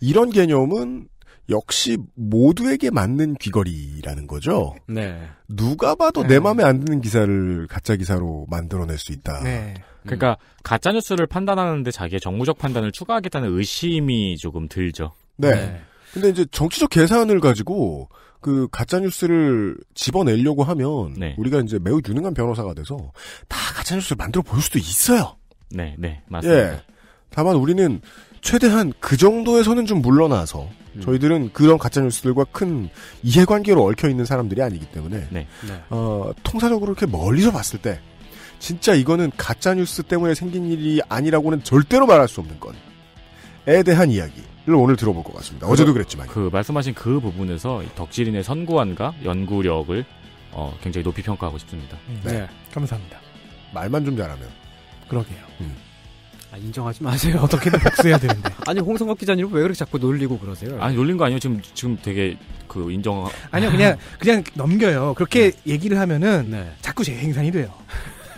이런 개념은 역시 모두에게 맞는 귀걸이라는 거죠. 네. 누가 봐도 네. 내 마음에 안 드는 기사를 가짜 기사로 만들어낼 수 있다. 네. 그러니까 음. 가짜 뉴스를 판단하는데 자기의 정무적 판단을 추가하겠다는 의심이 조금 들죠. 네. 네. 근데 이제 정치적 계산을 가지고 그 가짜 뉴스를 집어내려고 하면 네. 우리가 이제 매우 유능한 변호사가 돼서 다 가짜 뉴스를 만들어 볼 수도 있어요. 네, 네, 맞습니다. 예. 다만 우리는 최대한 그 정도에서는 좀 물러나서 음. 저희들은 그런 가짜 뉴스들과 큰 이해관계로 얽혀 있는 사람들이 아니기 때문에 네. 네. 어, 통사적으로 이렇게 멀리서 봤을 때 진짜 이거는 가짜 뉴스 때문에 생긴 일이 아니라고는 절대로 말할 수 없는 건에 대한 이야기. 오늘 들어볼 것 같습니다. 그, 어제도 그랬지만. 그 말씀하신 그 부분에서 덕질인의 선구안과 연구력을 어, 굉장히 높이 평가하고 싶습니다. 음, 네. 네. 감사합니다. 말만 좀 잘하면. 그러게요. 음. 아, 인정하지 마세요. 어떻게든 복수해야 되는데. *laughs* 아니 홍성갑 기자님 왜 그렇게 자꾸 놀리고 그러세요? 아니 놀린 거 아니에요. 지금 지금 되게 그 인정. 아니요 그냥 *laughs* 그냥 넘겨요. 그렇게 네. 얘기를 하면은 네. 자꾸 제 행산이 돼요.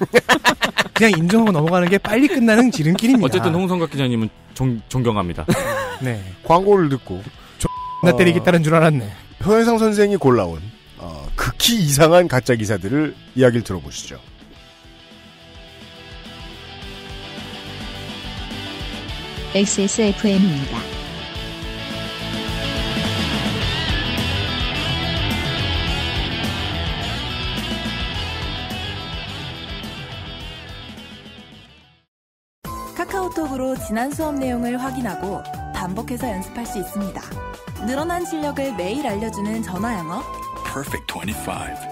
*laughs* 그냥 인정하고 넘어가는 게 빨리 끝나는 지름길입니다. 어쨌든 홍성각 기자님은 존, 존경합니다. *laughs* 네. 광고를 듣고 나 때리겠다는 어, 줄 알았네. 현상 선생이 골라온 어, 극히 이상한 가짜 기사들을 이야기를 들어보시죠. 엑스에프엠입니다 카카오톡으로 지난 수업 내용을 확인하고 반복해서 연습할 수 있습니다. 늘어난 실력을 매일 알려주는 전화 영어. Perfect 25.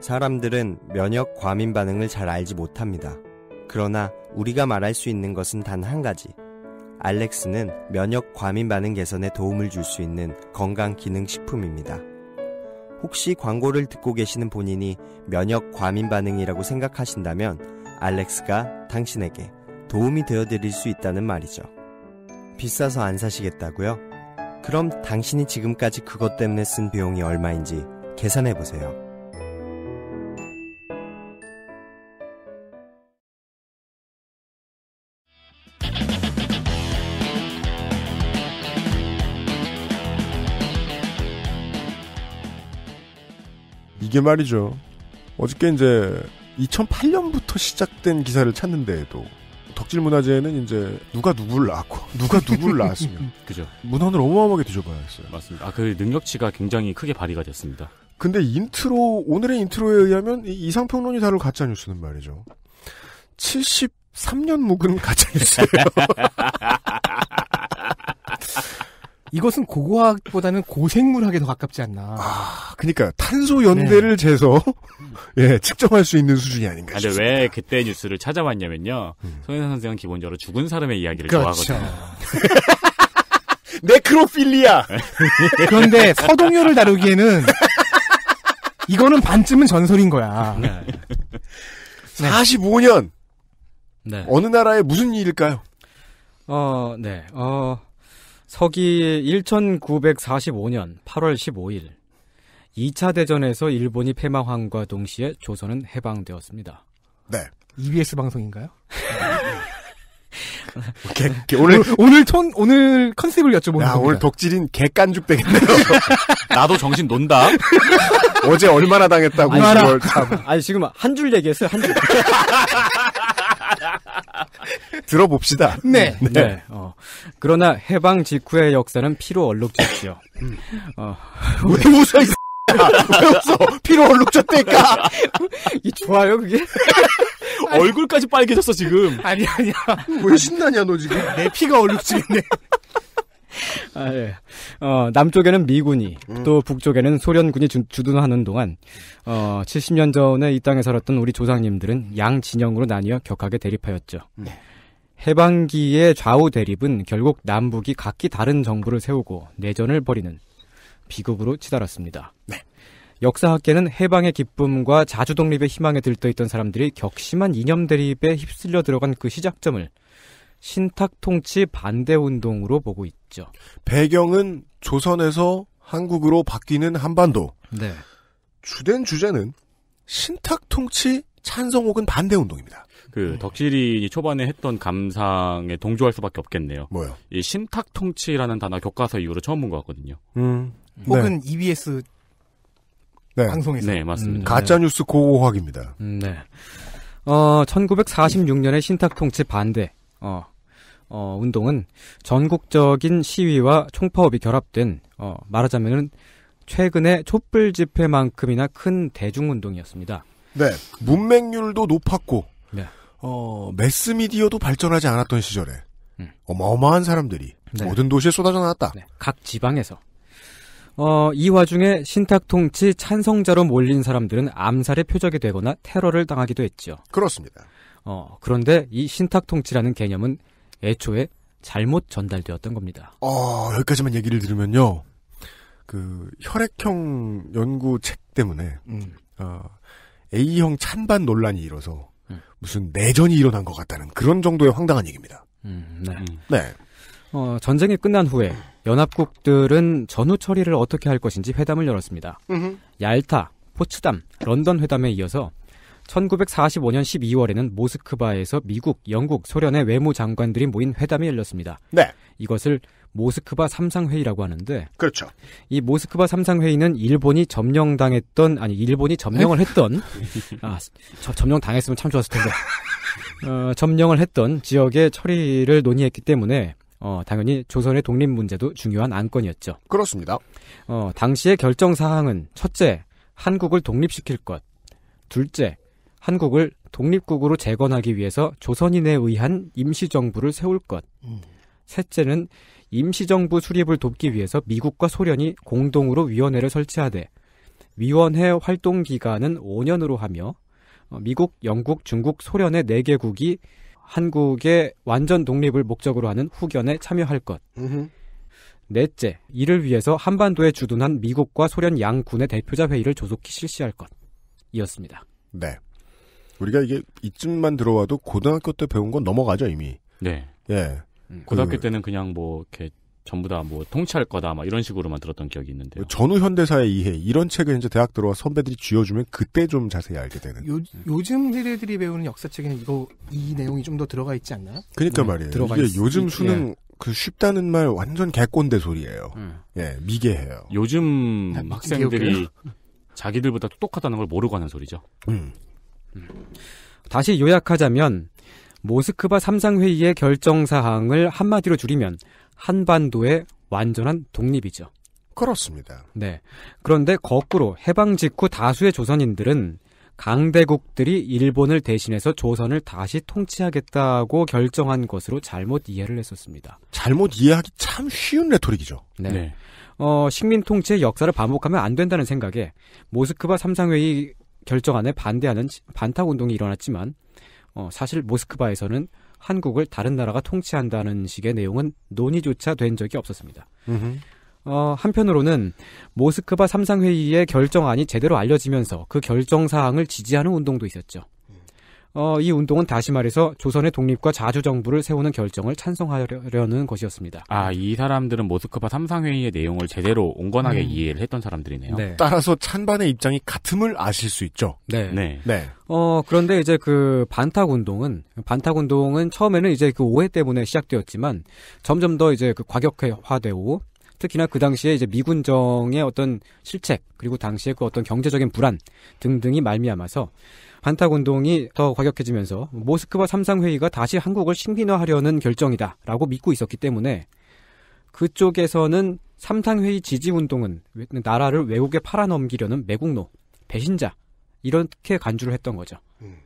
사람들은 면역 과민 반응을 잘 알지 못합니다. 그러나 우리가 말할 수 있는 것은 단 한 가지. 알렉스는 면역 과민 반응 개선에 도움을 줄 수 있는 건강 기능 식품입니다. 혹시 광고를 듣고 계시는 본인이 면역 과민 반응이라고 생각하신다면 알렉스가 당신에게 도움이 되어 드릴 수 있다는 말이죠. 비싸서 안 사시겠다고요? 그럼 당신이 지금까지 그것 때문에 쓴 비용이 얼마인지 계산해 보세요. 이게 말이죠. 어저께 이제 2008년부터 시작된 기사를 찾는데에도 덕질 문화제는 이제 누가 누구를 낳고 *laughs* 누가 누구를 낳았으면 *laughs* 그죠. 문헌을 어마어마하게 뒤져봐야 했어요. 맞습니다. 아 그 능력치가 굉장히 크게 발휘가 됐습니다. 근데 인트로 오늘의 인트로에 의하면 이상평론이 다룰 가짜 뉴스는 말이죠. 73년 묵은 가짜 뉴스예요. *laughs* 이것은 고고학보다는 고생물학에 더 가깝지 않나. 아, 그러니까 탄소 연대를 네. 재서 *laughs* 예 측정할 수 있는 수준이 아닌가. 아, 근데 싶습니다. 왜 그때 뉴스를 찾아왔냐면요. 음. 손혜선 선생은 기본적으로 죽은 사람의 이야기를 그렇죠. 좋아하거든요. *laughs* 네크로필리아. *laughs* 그런데 서동요를 다루기에는 이거는 반쯤은 전설인 거야. 네. 45년. 네. 어느 나라의 무슨 일일까요? 어, 네. 어, 서기 1945년 8월 15일 2차 대전에서 일본이 패망함과 동시에 조선은 해방되었습니다. 네. EBS 방송인가요? 개, 개, 오늘 오늘 톤 오늘 컨셉을 여쭤보는 야, 오늘 독질인 개깐죽 되겠네요. *laughs* 나도 정신 논다. 어제 얼마나 당했다고 아니, 그걸 참. 아니 지금 한 줄 얘기했어요. 한 줄. *laughs* 들어봅시다. *laughs* 네. 네. 네. 어. 그러나 해방 직후의 역사는 피로 얼룩졌지요. 음. 어. *laughs* 왜 웃어, 이왜 웃어? 피로 얼룩졌다니까. *laughs* 이 좋아요, 그게? 얼굴까지 빨개졌어, 지금. 아니, 아니야. 왜 신나냐, 너 지금? 내 피가 얼룩지겠네. 아, 예. 어, 남쪽에는 미군이 음. 또 북쪽에는 소련군이 주, 주둔하는 동안 어, 70년 전에 이 땅에 살았던 우리 조상님들은 양 진영으로 나뉘어 격하게 대립하였죠. 네. 해방기의 좌우 대립은 결국 남북이 각기 다른 정부를 세우고 내전을 벌이는 비극으로 치달았습니다. 네. 역사학계는 해방의 기쁨과 자주독립의 희망에 들떠있던 사람들이 격심한 이념 대립에 휩쓸려 들어간 그 시작점을 신탁통치 반대 운동으로 보고 있죠. 배경은 조선에서 한국으로 바뀌는 한반도. 네. 주된 주제는 신탁통치 찬성 혹은 반대 운동입니다. 그 네. 덕질이 초반에 했던 감상에 동조할 수밖에 없겠네요. 뭐요? 이 신탁통치라는 단어 교과서 이후로 처음 본 것 같거든요. 음. 네. 혹은 네. EBS 네. 방송에서. 네, 맞습니다. 음, 가짜뉴스 네. 고고학입니다 음, 네. 어, 1946년에 신탁통치 반대, 어, 어, 운동은 전국적인 시위와 총파업이 결합된 어, 말하자면은 최근의 촛불 집회만큼이나 큰 대중운동이었습니다. 네, 문맹률도 높았고 네. 어, 매스미디어도 발전하지 않았던 시절에 음. 어마어마한 사람들이 네. 모든 도시에 쏟아져 나왔다. 네. 각 지방에서 어, 이 와중에 신탁통치 찬성자로 몰린 사람들은 암살의 표적이 되거나 테러를 당하기도 했죠. 그렇습니다. 어, 그런데 이 신탁 통치라는 개념은 애초에 잘못 전달되었던 겁니다. 어, 여기까지만 얘기를 들으면요. 그 혈액형 연구 책 때문에 음. 어, A형 찬반 논란이 일어서 음. 무슨 내전이 일어난 것 같다는 그런 정도의 황당한 얘기입니다. 음, 네. 음. 네. 어, 전쟁이 끝난 후에 연합국들은 전후 처리를 어떻게 할 것인지 회담을 열었습니다. 음흠. 얄타, 포츠담, 런던 회담에 이어서 1945년 12월에는 모스크바에서 미국, 영국, 소련의 외무장관들이 모인 회담이 열렸습니다. 네. 이것을 모스크바 삼상회의라고 하는데 그렇죠. 이 모스크바 삼상회의는 일본이 점령당했던 아니 일본이 점령을 했던 *laughs* 아 저, 점령당했으면 참 좋았을 텐데 어, 점령을 했던 지역의 처리를 논의했기 때문에 어, 당연히 조선의 독립 문제도 중요한 안건이었죠. 그렇습니다. 어, 당시의 결정 사항은 첫째 한국을 독립시킬 것, 둘째 한국을 독립국으로 재건하기 위해서 조선인에 의한 임시정부를 세울 것. 음. 셋째는 임시정부 수립을 돕기 위해서 미국과 소련이 공동으로 위원회를 설치하되 위원회 활동 기간은 5년으로 하며 어, 미국, 영국, 중국, 소련의 네개국이 한국의 완전 독립을 목적으로 하는 후견에 참여할 것. 넷째, 이를 위해서 한반도에 주둔한 미국과 소련 양군의 대표자 회의를 조속히 실시할 것. 이었습니다. 네. 우리가 이게 이쯤만 들어와도 고등학교 때 배운 건 넘어가죠 이미. 네. 예. 음. 고등학교 그, 때는 그냥 뭐 이렇게 전부 다 뭐 통치할 거다 막 이런 식으로만 들었던 기억이 있는데요. 뭐 전후 현대사의 이해 이런 책을 이제 대학 들어와 선배들이 쥐어주면 그때 좀 자세히 알게 되는. 요, 요즘 세대들이 배우는 역사책에는 이거 이 내용이 좀 더 들어가 있지 않나 그러니까 네, 말이에요. 들어가 이게 있, 요즘 수능 예. 그 쉽다는 말 완전 개꼰대 소리예요. 음. 예, 미개해요. 요즘 학생들이 자기들보다 똑똑하다는 걸 모르고 하는 소리죠. 음. 다시 요약하자면 모스크바 삼상회의의 결정사항을 한마디로 줄이면 한반도의 완전한 독립이죠. 그렇습니다. 네. 그런데 거꾸로 해방 직후 다수의 조선인들은 강대국들이 일본을 대신해서 조선을 다시 통치하겠다고 결정한 것으로 잘못 이해를 했었습니다. 잘못 이해하기 참 쉬운 레토릭이죠. 네. 네. 어, 식민 통치의 역사를 반복하면 안 된다는 생각에 모스크바 삼상회의 결정안에 반대하는 반탁 운동이 일어났지만 어, 사실 모스크바에서는 한국을 다른 나라가 통치한다는 식의 내용은 논의조차 된 적이 없었습니다. 어, 한편으로는 모스크바 삼상회의의 결정안이 제대로 알려지면서 그 결정 사항을 지지하는 운동도 있었죠. 어, 이 운동은 다시 말해서 조선의 독립과 자주정부를 세우는 결정을 찬성하려는 것이었습니다. 아, 이 사람들은 모스크바 삼상회의의 내용을 제대로 온건하게 음. 이해를 했던 사람들이네요. 네. 따라서 찬반의 입장이 같음을 아실 수 있죠. 네. 네. 네. 어, 그런데 이제 그 반탁 운동은, 반탁 운동은 처음에는 이제 그 오해 때문에 시작되었지만 점점 더 이제 그 과격화되고 특히나 그 당시에 이제 미군정의 어떤 실책 그리고 당시에 그 어떤 경제적인 불안 등등이 말미암아서 반탁 운동이 더 과격해지면서 모스크바 삼상회의가 다시 한국을 신민화하려는 결정이다라고 믿고 있었기 때문에 그쪽에서는 삼상회의 지지 운동은 나라를 외국에 팔아넘기려는 매국노, 배신자 이렇게 간주를 했던 거죠. 음.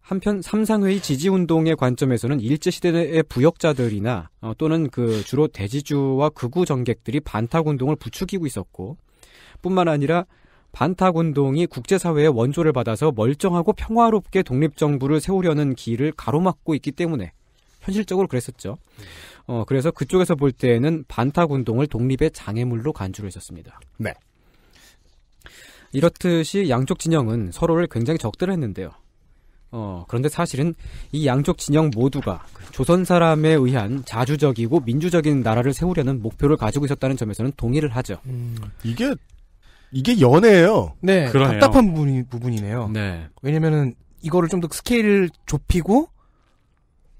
한편 삼상회의 지지 운동의 관점에서는 일제 시대의 부역자들이나 어, 또는 그 주로 대지주와 극우 정객들이 반탁 운동을 부추기고 있었고 뿐만 아니라 반탁운동이 국제사회의 원조를 받아서 멀쩡하고 평화롭게 독립정부를 세우려는 길을 가로막고 있기 때문에 현실적으로 그랬었죠. 어, 그래서 그쪽에서 볼 때에는 반탁운동을 독립의 장애물로 간주를 했었습니다. 네. 이렇듯이 양쪽 진영은 서로를 굉장히 적들 했는데요. 어, 그런데 사실은 이 양쪽 진영 모두가 조선 사람에 의한 자주적이고 민주적인 나라를 세우려는 목표를 가지고 있었다는 점에서는 동의를 하죠. 음, 이게 이게 연애예요. 네. 그러네요. 답답한 부분이, 부분이네요. 네. 왜냐면은 이거를 좀 더 스케일을 좁히고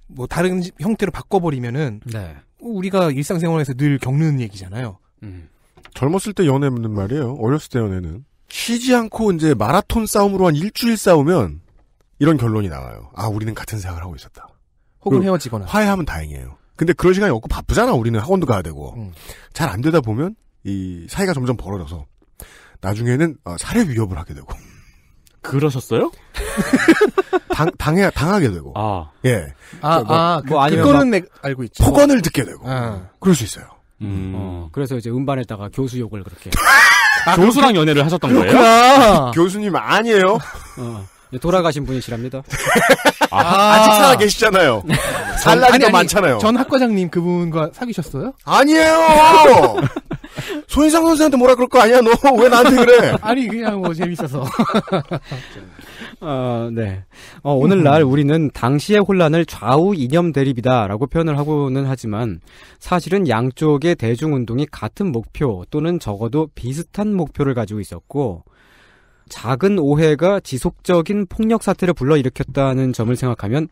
뭐 다른 형태로 바꿔버리면은 네. 우리가 일상생활에서 늘 겪는 얘기잖아요. 음. 젊었을 때 연애는 말이에요. 어렸을 때 연애는 쉬지 않고 이제 마라톤 싸움으로 한 일주일 싸우면 이런 결론이 나와요. 아 우리는 같은 생각을 하고 있었다. 혹은 그 헤어지거나 화해하면 다행이에요. 근데 그런 시간이 없고 바쁘잖아. 우리는 학원도 가야 되고 음. 잘안 되다 보면 이 사이가 점점 벌어져서 나중에는 어, 살해 위협을 하게 되고. 그러셨어요? *laughs* 당, 당해, 당하게 되고. 아. 예. 아, 그러니까 뭐, 아, 뭐 그, 뭐니면 그거는 내, 알고 있죠. 폭언을 듣게 되고. 아. 그럴 수 있어요. 음. 어, 그래서 이제 음반에다가 교수 욕을 그렇게. 아, *laughs* 교수랑 연애를 하셨던 거예요? *laughs* 교수님 아니에요? 어, 돌아가신 분이시랍니다. 아, 아. 직 살아 계시잖아요. 살 날이 더 많잖아요. 전 학과장님 그분과 사귀셨어요? 아니에요! 손희상 선수한테 뭐라 그럴 거 아니야 너 왜 *laughs* 나한테 그래? 아니 그냥 뭐 재밌어서. *laughs* 어, 네. 어, 오늘날 음. 우리는 당시의 혼란을 좌우 이념 대립이다라고 표현을 하고는 하지만 사실은 양쪽의 대중운동이 같은 목표 또는 적어도 비슷한 목표를 가지고 있었고 작은 오해가 지속적인 폭력 사태를 불러일으켰다는 점을 생각하면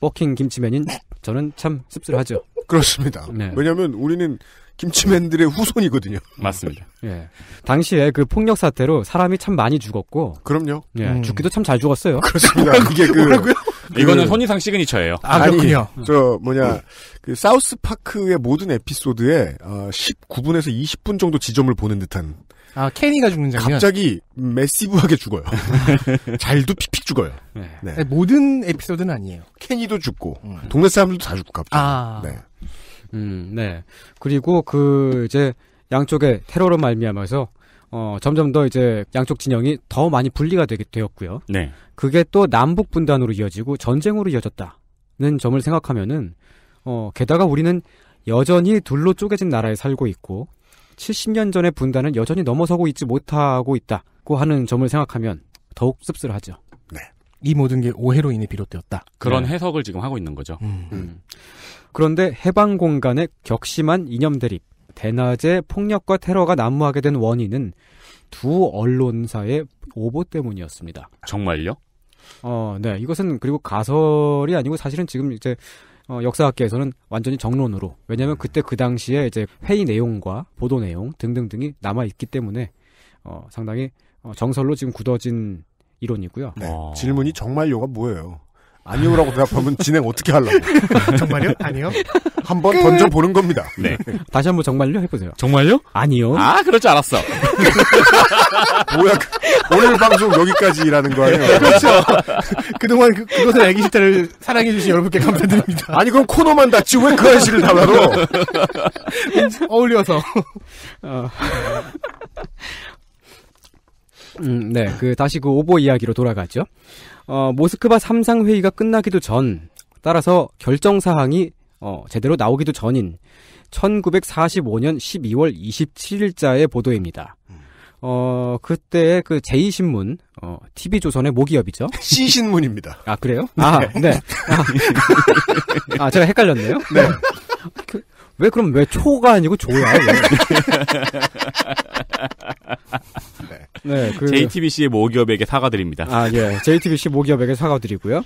버킹 김치맨인 저는 참 씁쓸하죠. 그렇습니다. 네. 왜냐하면 우리는 김치맨들의 후손이거든요. 맞습니다. *laughs* 예. 당시에 그 폭력 사태로 사람이 참 많이 죽었고. 그럼요. 예. 음. 죽기도 참 잘 죽었어요. *laughs* 그렇습니다. 그게 *laughs* 그. 뭐라고요? 이거는 손이상 시그니처예요. 아, 니요저 뭐냐 그 사우스 파크의 모든 에피소드에 어, 19분에서 20분 정도 지점을 보는 듯한. 아 케니가 죽는 장면. 갑자기 매시브하게 죽어요. 잘도 픽픽 죽어요. 네. 네. 모든 에피소드는 아니에요. 케니도 죽고 음. 동네 사람들도 다 죽고 갑자기. 아. 네. 음, 네. 그리고 그 이제 양쪽의 테러로 말미암아서 어, 점점 더 이제 양쪽 진영이 더 많이 분리가 되게 되었고요. 네. 그게 또 남북 분단으로 이어지고 전쟁으로 이어졌다는 점을 생각하면은 어, 게다가 우리는 여전히 둘로 쪼개진 나라에 살고 있고 70년 전의 분단은 여전히 넘어서고 있지 못하고 있다고 하는 점을 생각하면 더욱 씁쓸하죠. 네. 이 모든 게 오해로 인해 비롯되었다. 그런 네. 해석을 지금 하고 있는 거죠. 음. 음. 그런데 해방 공간의 격심한 이념 대립, 대낮에 폭력과 테러가 난무하게 된 원인은 두 언론사의 오보 때문이었습니다. 정말요? 어, 네. 이것은 그리고 가설이 아니고 사실은 지금 이제 어, 역사학계에서는 완전히 정론으로 왜냐하면 그때 그 당시에 이제 회의 내용과 보도 내용 등등등이 남아 있기 때문에 어, 상당히 어, 정설로 지금 굳어진 이론이고요. 네. 아. 질문이 정말요가 뭐예요? 아니오라고 대답하면 진행 어떻게 하려고. *laughs* 정말요? 아니요? 한번 그 던져보는 겁니다. 네. 다시 한번 정말요? 해보세요. 정말요? 아니요. 아, 그럴 줄 알았어. *laughs* 뭐야, 그, 오늘 방송 여기까지라는 거 아니에요? *laughs* 그렇죠. 그동안 그, 그것은 애기 시대를 사랑해주신 여러분께 감사드립니다. 아니, 그럼 코너만 닫지 왜 그아저씨를달아도 어울려서. 어. 음, 네. 그, 다시 그 오보 이야기로 돌아가죠. 어, 모스크바 삼상회의가 끝나기도 전, 따라서 결정사항이 어, 제대로 나오기도 전인 1945년 12월 27일자의 보도입니다. 음. 어, 그때 그 제2신문, 어, TV조선의 모기업이죠? C신문입니다. *laughs* 아, 그래요? 네. 아, 네. 아, 아, 제가 헷갈렸네요? 네. 그, 왜 그럼 왜 초가 아니고 조야? *laughs* 네. 네 그... JTBC의 모기업에게 사과드립니다. 아 예, JTBC 모기업에게 사과드리고요.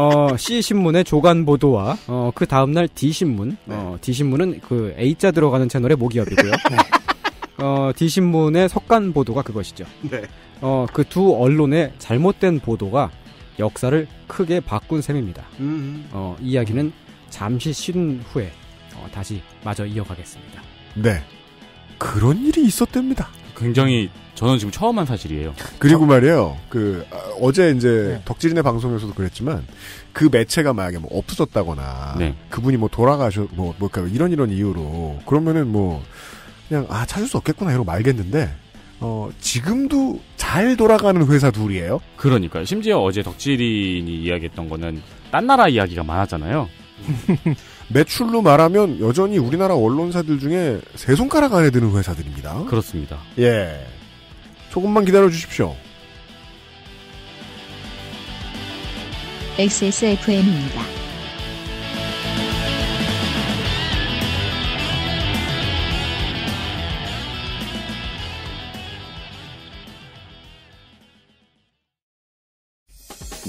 어, C 신문의 조간 보도와 어, 그 다음 날 D 신문, 어, 네. 어, D 신문은 그 A자 들어가는 채널의 모기업이고요. *laughs* 네. 어, D 신문의 석간 보도가 그것이죠. 네. 어, 그 두 언론의 잘못된 보도가 역사를 크게 바꾼 셈입니다. 음. 어, 이야기는 잠시 쉰 후에 어, 다시 마저 이어가겠습니다. 네. 그런 일이 있었답니다. 굉장히 저는 지금 처음 한 사실이에요. 그리고 말이에요. 그 아, 어제 이제 네. 덕질인의 방송에서도 그랬지만 그 매체가 만약에 뭐 없어졌다거나 네. 그분이 뭐 돌아가셔 뭐 뭐까 그러니까 이런 이런 이유로 그러면은 뭐 그냥 아 찾을 수 없겠구나 이러고 말겠는데 어 지금도 잘 돌아가는 회사 둘이에요. 그러니까요. 심지어 어제 덕질인이 이야기했던 거는 딴 나라 이야기가 많았잖아요. *laughs* 매출로 말하면 여전히 우리나라 언론사들 중에 세 손가락 안에 드는 회사들입니다. 그렇습니다. 예. 조금만 기다려 주십시오. XSFM입니다.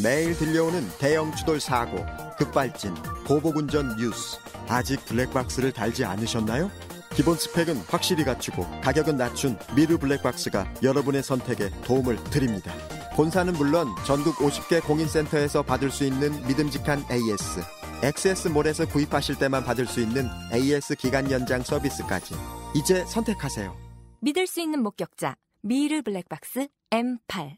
매일 들려오는 대형 추돌 사고, 급발진, 보복운전 뉴스. 아직 블랙박스를 달지 않으셨나요? 기본 스펙은 확실히 갖추고 가격은 낮춘 미르 블랙박스가 여러분의 선택에 도움을 드립니다. 본사는 물론 전국 50개 공인센터에서 받을 수 있는 믿음직한 AS, XS몰에서 구입하실 때만 받을 수 있는 AS 기간 연장 서비스까지. 이제 선택하세요. 믿을 수 있는 목격자 미르 블랙박스 M8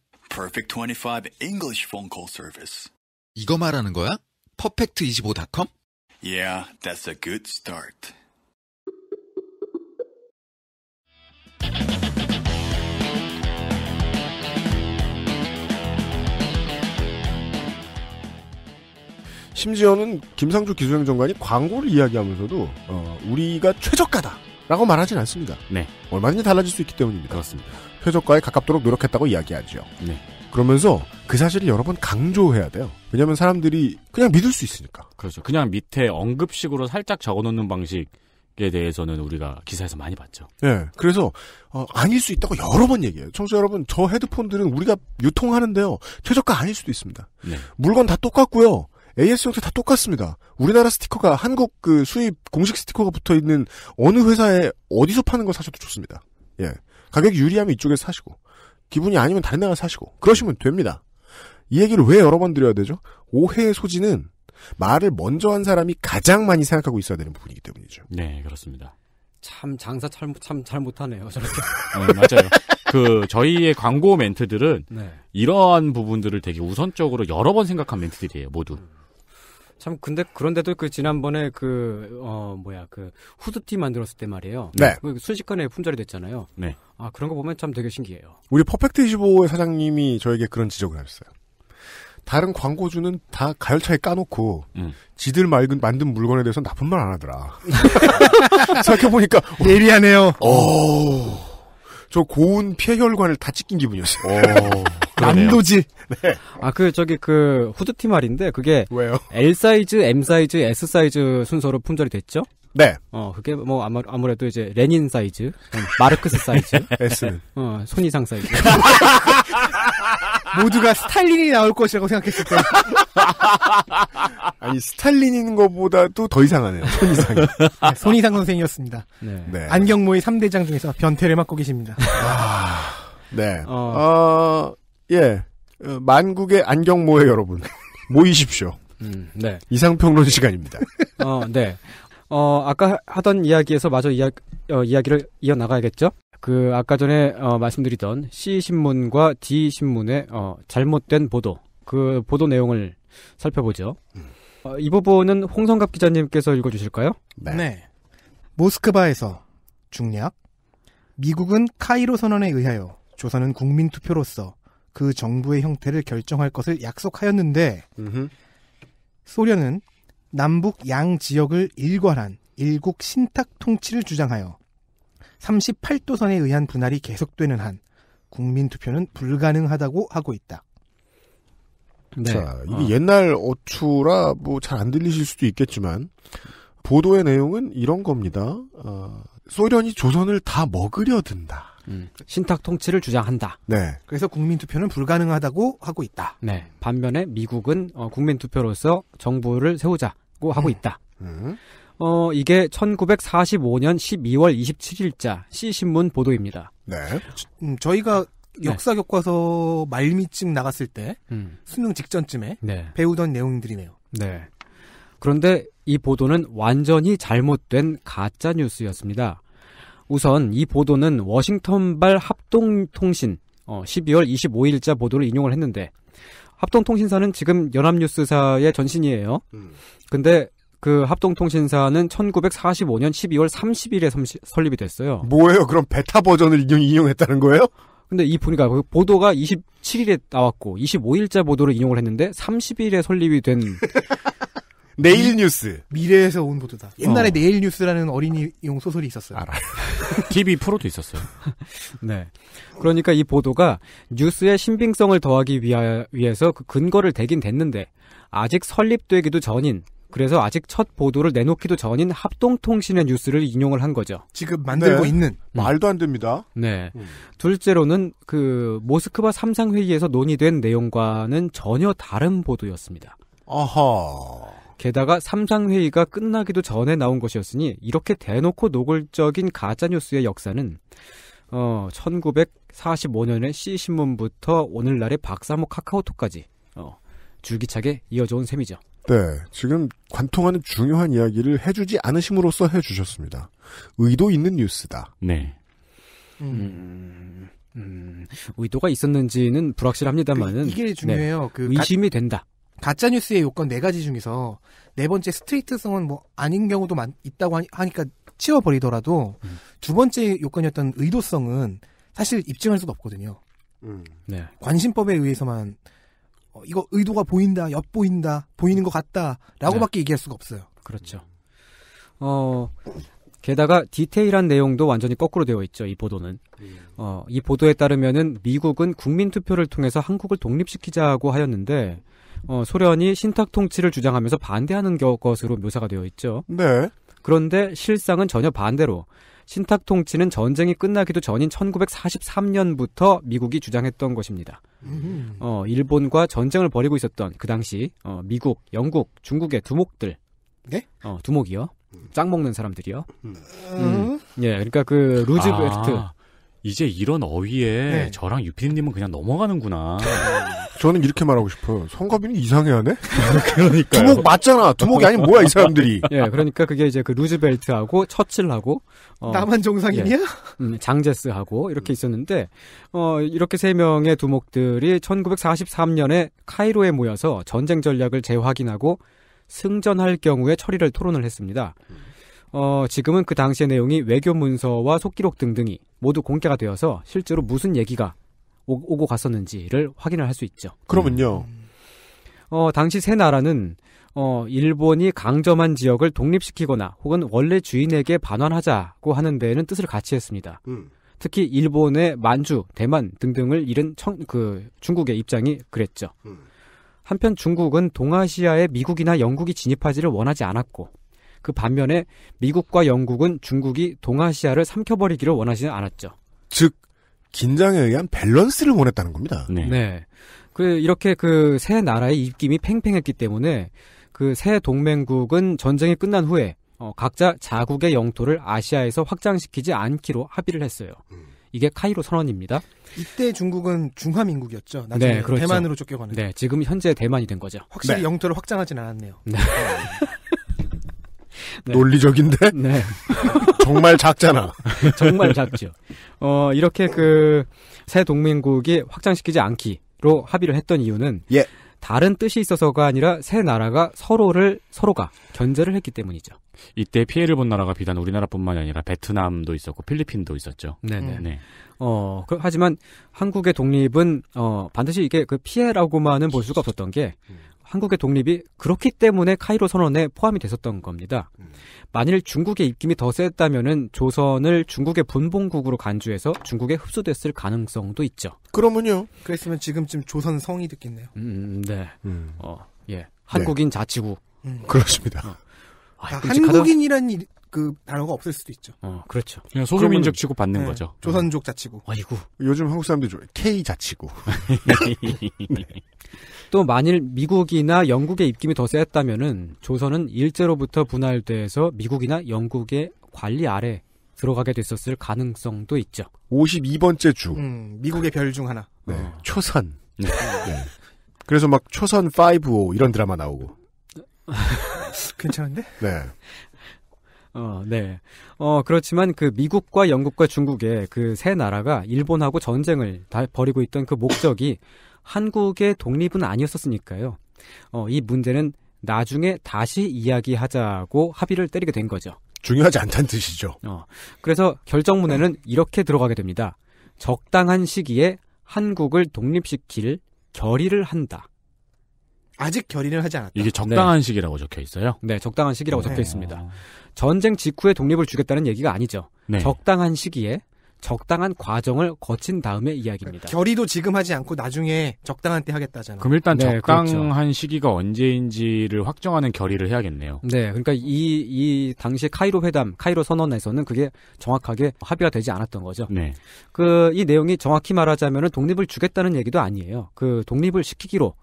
Perfect 25 English phone call service. 이거 말하는 거야? perfect25.com? Yeah, that's a good start. 심지어는 김상조 기소행정관이 광고를 이야기하면서도 어, 우리가 최저가다라고 말하진 않습니다. 네. 얼마든지 달라질 수 있기 때문입니다. 그렇습니다. 최저가에 가깝도록 노력했다고 이야기하죠. 네. 그러면서 그 사실을 여러 번 강조해야 돼요. 왜냐하면 사람들이 그냥 믿을 수 있으니까. 그렇죠. 그냥 밑에 언급식으로 살짝 적어놓는 방식에 대해서는 우리가 기사에서 많이 봤죠. 네. 그래서 어, 아닐 수 있다고 여러 번 얘기해요. 청소자 여러분, 저 헤드폰들은 우리가 유통하는데요. 최저가 아닐 수도 있습니다. 네. 물건 다 똑같고요. AS 형태 다 똑같습니다. 우리나라 스티커가 한국 그 수입 공식 스티커가 붙어 있는 어느 회사에 어디서 파는 걸 사셔도 좋습니다. 예. 가격이 유리하면 이쪽에 사시고 기분이 아니면 다른 데 가서 사시고 그러시면 됩니다. 이 얘기를 왜 여러 번 드려야 되죠? 오해의 소지는 말을 먼저 한 사람이 가장 많이 생각하고 있어야 되는 부분이기 때문이죠. 네, 그렇습니다. 참 장사 참잘 못하네요. 저렇게. *laughs* 네, 맞아요. 그 저희의 광고 멘트들은 네. 이러한 부분들을 되게 우선적으로 여러 번 생각한 멘트들이에요. 모두. 음. 참 근데 그런데도 그 지난번에 그 어 뭐야 그 후드티 만들었을 때 말이에요. 네. 그 순식간에 품절이 됐잖아요. 네. 아 그런 거 보면 참 되게 신기해요. 우리 퍼펙트 25의 사장님이 저에게 그런 지적을 하셨어요. 다른 광고주는 다 가열차에 까놓고 음. 지들 말은 만든 물건에 대해서 나쁜 말 안 하더라. *laughs* 생각해보니까 예리하네요. 오, 저 고운 폐혈관을 다 찢긴 기분이었어요. 그러네요. 난도지. *laughs* 네. 아, 그, 저기, 그, 후드티 말인데, 그게. 왜요? L 사이즈, M 사이즈, S 사이즈 순서로 품절이 됐죠? 네. 어, 그게 뭐, 아마, 아무래도 이제, 레닌 사이즈, 마르크스 사이즈. *laughs* S는. 어, 손이상 사이즈. *laughs* 모두가 스탈린이 나올 것이라고 생각했을 때. 아니, 스탈린인 것보다도 더 이상하네요, 손이상 네, 손이상 선생이었습니다. 네. 네. 안경모의 3대장 중에서 변태를 맡고 계십니다. 아, 네. 어... 어... 예. 어, 만국의 안경모에 여러분. *laughs* 모이십시오. 음, 네. 이상평론 시간입니다. 어, 네. 어, 아까 하던 이야기에서 마저 이야, 어, 이야기를 이어나가야겠죠? 그, 아까 전에, 어, 말씀드리던 C신문과 D신문의, 어, 잘못된 보도. 그 보도 내용을 살펴보죠. 음. 어, 이 부분은 홍성갑 기자님께서 읽어주실까요? 네. 네. 모스크바에서 중략. 미국은 카이로 선언에 의하여 조선은 국민투표로서 그 정부의 형태를 결정할 것을 약속하였는데 음흠. 소련은 남북 양 지역을 일괄한 일국 신탁 통치를 주장하여 38도선에 의한 분할이 계속되는 한 국민 투표는 불가능하다고 하고 있다. 네. 자, 이게 어. 옛날 어투라 뭐 잘 안 들리실 수도 있겠지만 보도의 내용은 이런 겁니다. 어, 소련이 조선을 다 먹으려 든다. 음, 신탁 통치를 주장한다. 네. 그래서 국민 투표는 불가능하다고 하고 있다. 네. 반면에 미국은 어, 국민 투표로서 정부를 세우자고 하고 네. 있다. 음. 어, 이게 1945년 12월 27일자 C신문 보도입니다. 네. 음, 저희가 네. 역사 교과서 네. 말미쯤 나갔을 때 음. 수능 직전쯤에 네. 배우던 내용들이네요. 네. 그런데 이 보도는 완전히 잘못된 가짜 뉴스였습니다. 우선 이 보도는 워싱턴발 합동통신 어, 12월 25일자 보도를 인용을 했는데 합동통신사는 지금 연합뉴스사의 전신이에요. 음. 근데 그 합동통신사는 1945년 12월 30일에 섬시, 설립이 됐어요. 뭐예요? 그럼 베타 버전을 인용, 했다는 거예요? 근데 이 보니까 그 보도가 27일에 나왔고 25일자 보도를 인용을 했는데 30일에 설립이 된 내일 뉴스. 미래에서 온 보도다. 옛날에 어. 내일 뉴스라는 어린이용 소설이 있었어요. 알아. *laughs* TV 프로도 있었어요. *laughs* 네. 그러니까 이 보도가 뉴스의 신빙성을 더하기 위하, 위해서 그 근거를 대긴 됐는데 아직 설립되기도 전인 그래서 아직 첫 보도를 내놓기도 전인 합동통신의 뉴스를 인용을 한 거죠. 지금 만들고 네. 있는 말도 안 됩니다. 네. 음. 둘째로는 그 모스크바 삼상 회의에서 논의된 내용과는 전혀 다른 보도였습니다. 아하. 게다가 삼상회의가 끝나기도 전에 나온 것이었으니 이렇게 대놓고 노골적인 가짜뉴스의 역사는 어, 1 9 4 5년에 C신문부터 오늘날의 박사모 카카오톡까지 어, 줄기차게 이어져 온 셈이죠. 네, 지금 관통하는 중요한 이야기를 해주지 않으심으로써 해주셨습니다. 의도 있는 뉴스다. 네. 음, 음, 음 의도가 있었는지는 불확실합니다만은 그, 이게 중요해요. 네, 그 의심이 가, 된다. 가짜 뉴스의 요건 네 가지 중에서 네 번째 스트레이트성은 뭐 아닌 경우도 많, 있다고 하니까 치워버리더라도 음. 두 번째 요건이었던 의도성은 사실 입증할 수도 없거든요. 음. 네. 관심법에 의해서만 어, 이거 의도가 보인다, 엿보인다, 보이는 것 같다라고밖에 네. 얘기할 수가 없어요. 그렇죠. 어 게다가 디테일한 내용도 완전히 거꾸로 되어 있죠. 이 보도는 음. 어이 보도에 따르면은 미국은 국민 투표를 통해서 한국을 독립시키자고 하였는데 어, 소련이 신탁 통치를 주장하면서 반대하는 것으로 묘사가 되어 있죠. 네. 그런데 실상은 전혀 반대로 신탁 통치는 전쟁이 끝나기도 전인 1943년부터 미국이 주장했던 것입니다. 음. 어, 일본과 전쟁을 벌이고 있었던 그 당시 어, 미국, 영국, 중국의 두목들. 네? 어, 두목이요. 짱 먹는 사람들이요. 음. 음. 예, 그러니까 그 루즈벨트. 아, 이제 이런 어휘에 네. 저랑 유피님은 그냥 넘어가는구나. *laughs* 저는 이렇게 말하고 싶어요. 성가빈이 이상해하네? *laughs* 그러니까. 두목 맞잖아. 두목이 아니면 뭐야, 이 사람들이. *laughs* 예, 그러니까 그게 이제 그 루즈벨트하고 처칠하고. 어, 남한 정상이냐 예, 음, 장제스하고 이렇게 있었는데, 어, 이렇게 세 명의 두목들이 1943년에 카이로에 모여서 전쟁 전략을 재확인하고 승전할 경우에 처리를 토론을 했습니다. 어, 지금은 그 당시의 내용이 외교 문서와 속기록 등등이 모두 공개가 되어서 실제로 무슨 얘기가 오, 고 갔었는지를 확인을 할 수 있죠. 그러면요. 음. 어, 당시 세 나라는 어, 일본이 강점한 지역을 독립시키거나 혹은 원래 주인에게 반환하자고 하는 데에는 뜻을 같이 했습니다. 음. 특히 일본의 만주, 대만 등등을 잃은 청, 그 중국의 입장이 그랬죠. 음. 한편 중국은 동아시아에 미국이나 영국이 진입하지를 원하지 않았고 그 반면에 미국과 영국은 중국이 동아시아를 삼켜버리기를 원하지는 않았죠. 즉 긴장에 의한 밸런스를 원했다는 겁니다. 네. 네. 그 이렇게 그세 나라의 입김이 팽팽했기 때문에 그세 동맹국은 전쟁이 끝난 후에 어, 각자 자국의 영토를 아시아에서 확장시키지 않기로 합의를 했어요. 음. 이게 카이로 선언입니다. 이때 중국은 중화민국이었죠. 나중에 네, 그렇죠. 대만으로 쫓겨가는. 네, 지금 현재 대만이 된 거죠. 확실히 네. 영토를 확장하진 않았네요. 네. 논리적인데? 네. *laughs* 정말 작잖아. *laughs* 정말 작죠. 어, 이렇게 그 새 동맹국이 확장시키지 않기로 합의를 했던 이유는 예. 다른 뜻이 있어서가 아니라 새 나라가 서로를 서로가 견제를 했기 때문이죠. 이때 피해를 본 나라가 비단 우리나라뿐만이 아니라 베트남도 있었고 필리핀도 있었죠. 네네. 네. 네. 어 그, 하지만 한국의 독립은 어 반드시 이게 그 피해라고만은 볼 수가 없었던 게 음. 한국의 독립이 그렇기 때문에 카이로 선언에 포함이 됐었던 겁니다. 음. 만일 중국의 입김이 더 셌다면은 조선을 중국의 분봉국으로 간주해서 중국에 흡수됐을 가능성도 있죠. 그러면요. 그랬으면 지금쯤 조선 성이 됐겠네요. 음, 음, 음 네. 음. 어, 예. 한국인 네. 자치구. 음. 그렇습니다. 어. 아, 아 한국인이란 일, 그 단어가 없을 수도 있죠. 어, 그렇죠. 그냥 소수민족 치고 받는 네. 거죠. 조선족 자치구. 아이고. 요즘 한국 사람들이 K 자치구. *laughs* *laughs* 네. 네. 또 만일 미국이나 영국의 입김이 더 셌다면은 조선은 일제로부터 분할돼서 미국이나 영국의 관리 아래 들어가게 됐었을 가능성도 있죠. 52번째 주. 음, 미국의 별 중 하나. 네. 어. 초선. 네. 그래서 막 초선 5 이런 드라마 나오고. *laughs* 괜찮은데? 네. 어, 네. 어, 그렇지만 그 미국과 영국과 중국의 그 세 나라가 일본하고 전쟁을 다 벌이고 있던 그 목적이 한국의 독립은 아니었었으니까요. 어, 이 문제는 나중에 다시 이야기하자고 합의를 때리게 된 거죠. 중요하지 않다는 뜻이죠. 어, 그래서 결정문에는 이렇게 들어가게 됩니다. 적당한 시기에 한국을 독립시킬 결의를 한다. 아직 결의를 하지 않았다. 이게 적당한 네. 시기라고 적혀 있어요? 네, 적당한 시기라고 네. 적혀 있습니다. 전쟁 직후에 독립을 주겠다는 얘기가 아니죠. 네. 적당한 시기에 적당한 과정을 거친 다음의 이야기입니다. 결의도 지금 하지 않고 나중에 적당한 때 하겠다잖아요. 그럼 일단 네, 적당한 그렇죠. 시기가 언제인지를 확정하는 결의를 해야겠네요. 네, 그러니까 이, 이 당시 카이로 회담, 카이로 선언에서는 그게 정확하게 합의가 되지 않았던 거죠. 네. 그, 이 내용이 정확히 말하자면 독립을 주겠다는 얘기도 아니에요. 그 독립을 시키기로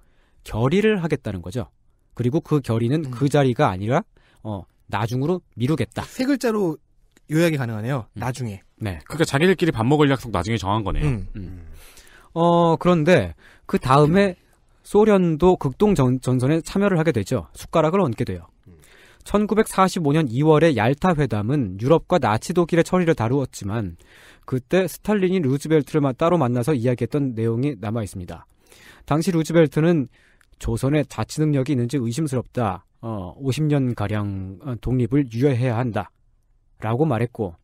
결의를 하겠다는 거죠. 그리고 그 결의는 음. 그 자리가 아니라, 어, 나중으로 미루겠다. 세 글자로 요약이 가능하네요. 음. 나중에. 네. 그러니까 자기들끼리 밥 먹을 약속 나중에 정한 거네요. 음. 음. 어 그런데 그 다음에 소련도 극동 전, 전선에 참여를 하게 되죠. 숟가락을 얹게 돼요. 1945년 2월의 얄타 회담은 유럽과 나치 독일의 처리를 다루었지만 그때 스탈린이 루즈벨트를 따로 만나서 이야기했던 내용이 남아 있습니다. 당시 루즈벨트는 조선의 자치 능력이 있는지 의심스럽다. 어, 50년 가량 어, 독립을 유예해야 한다. 라고 말했고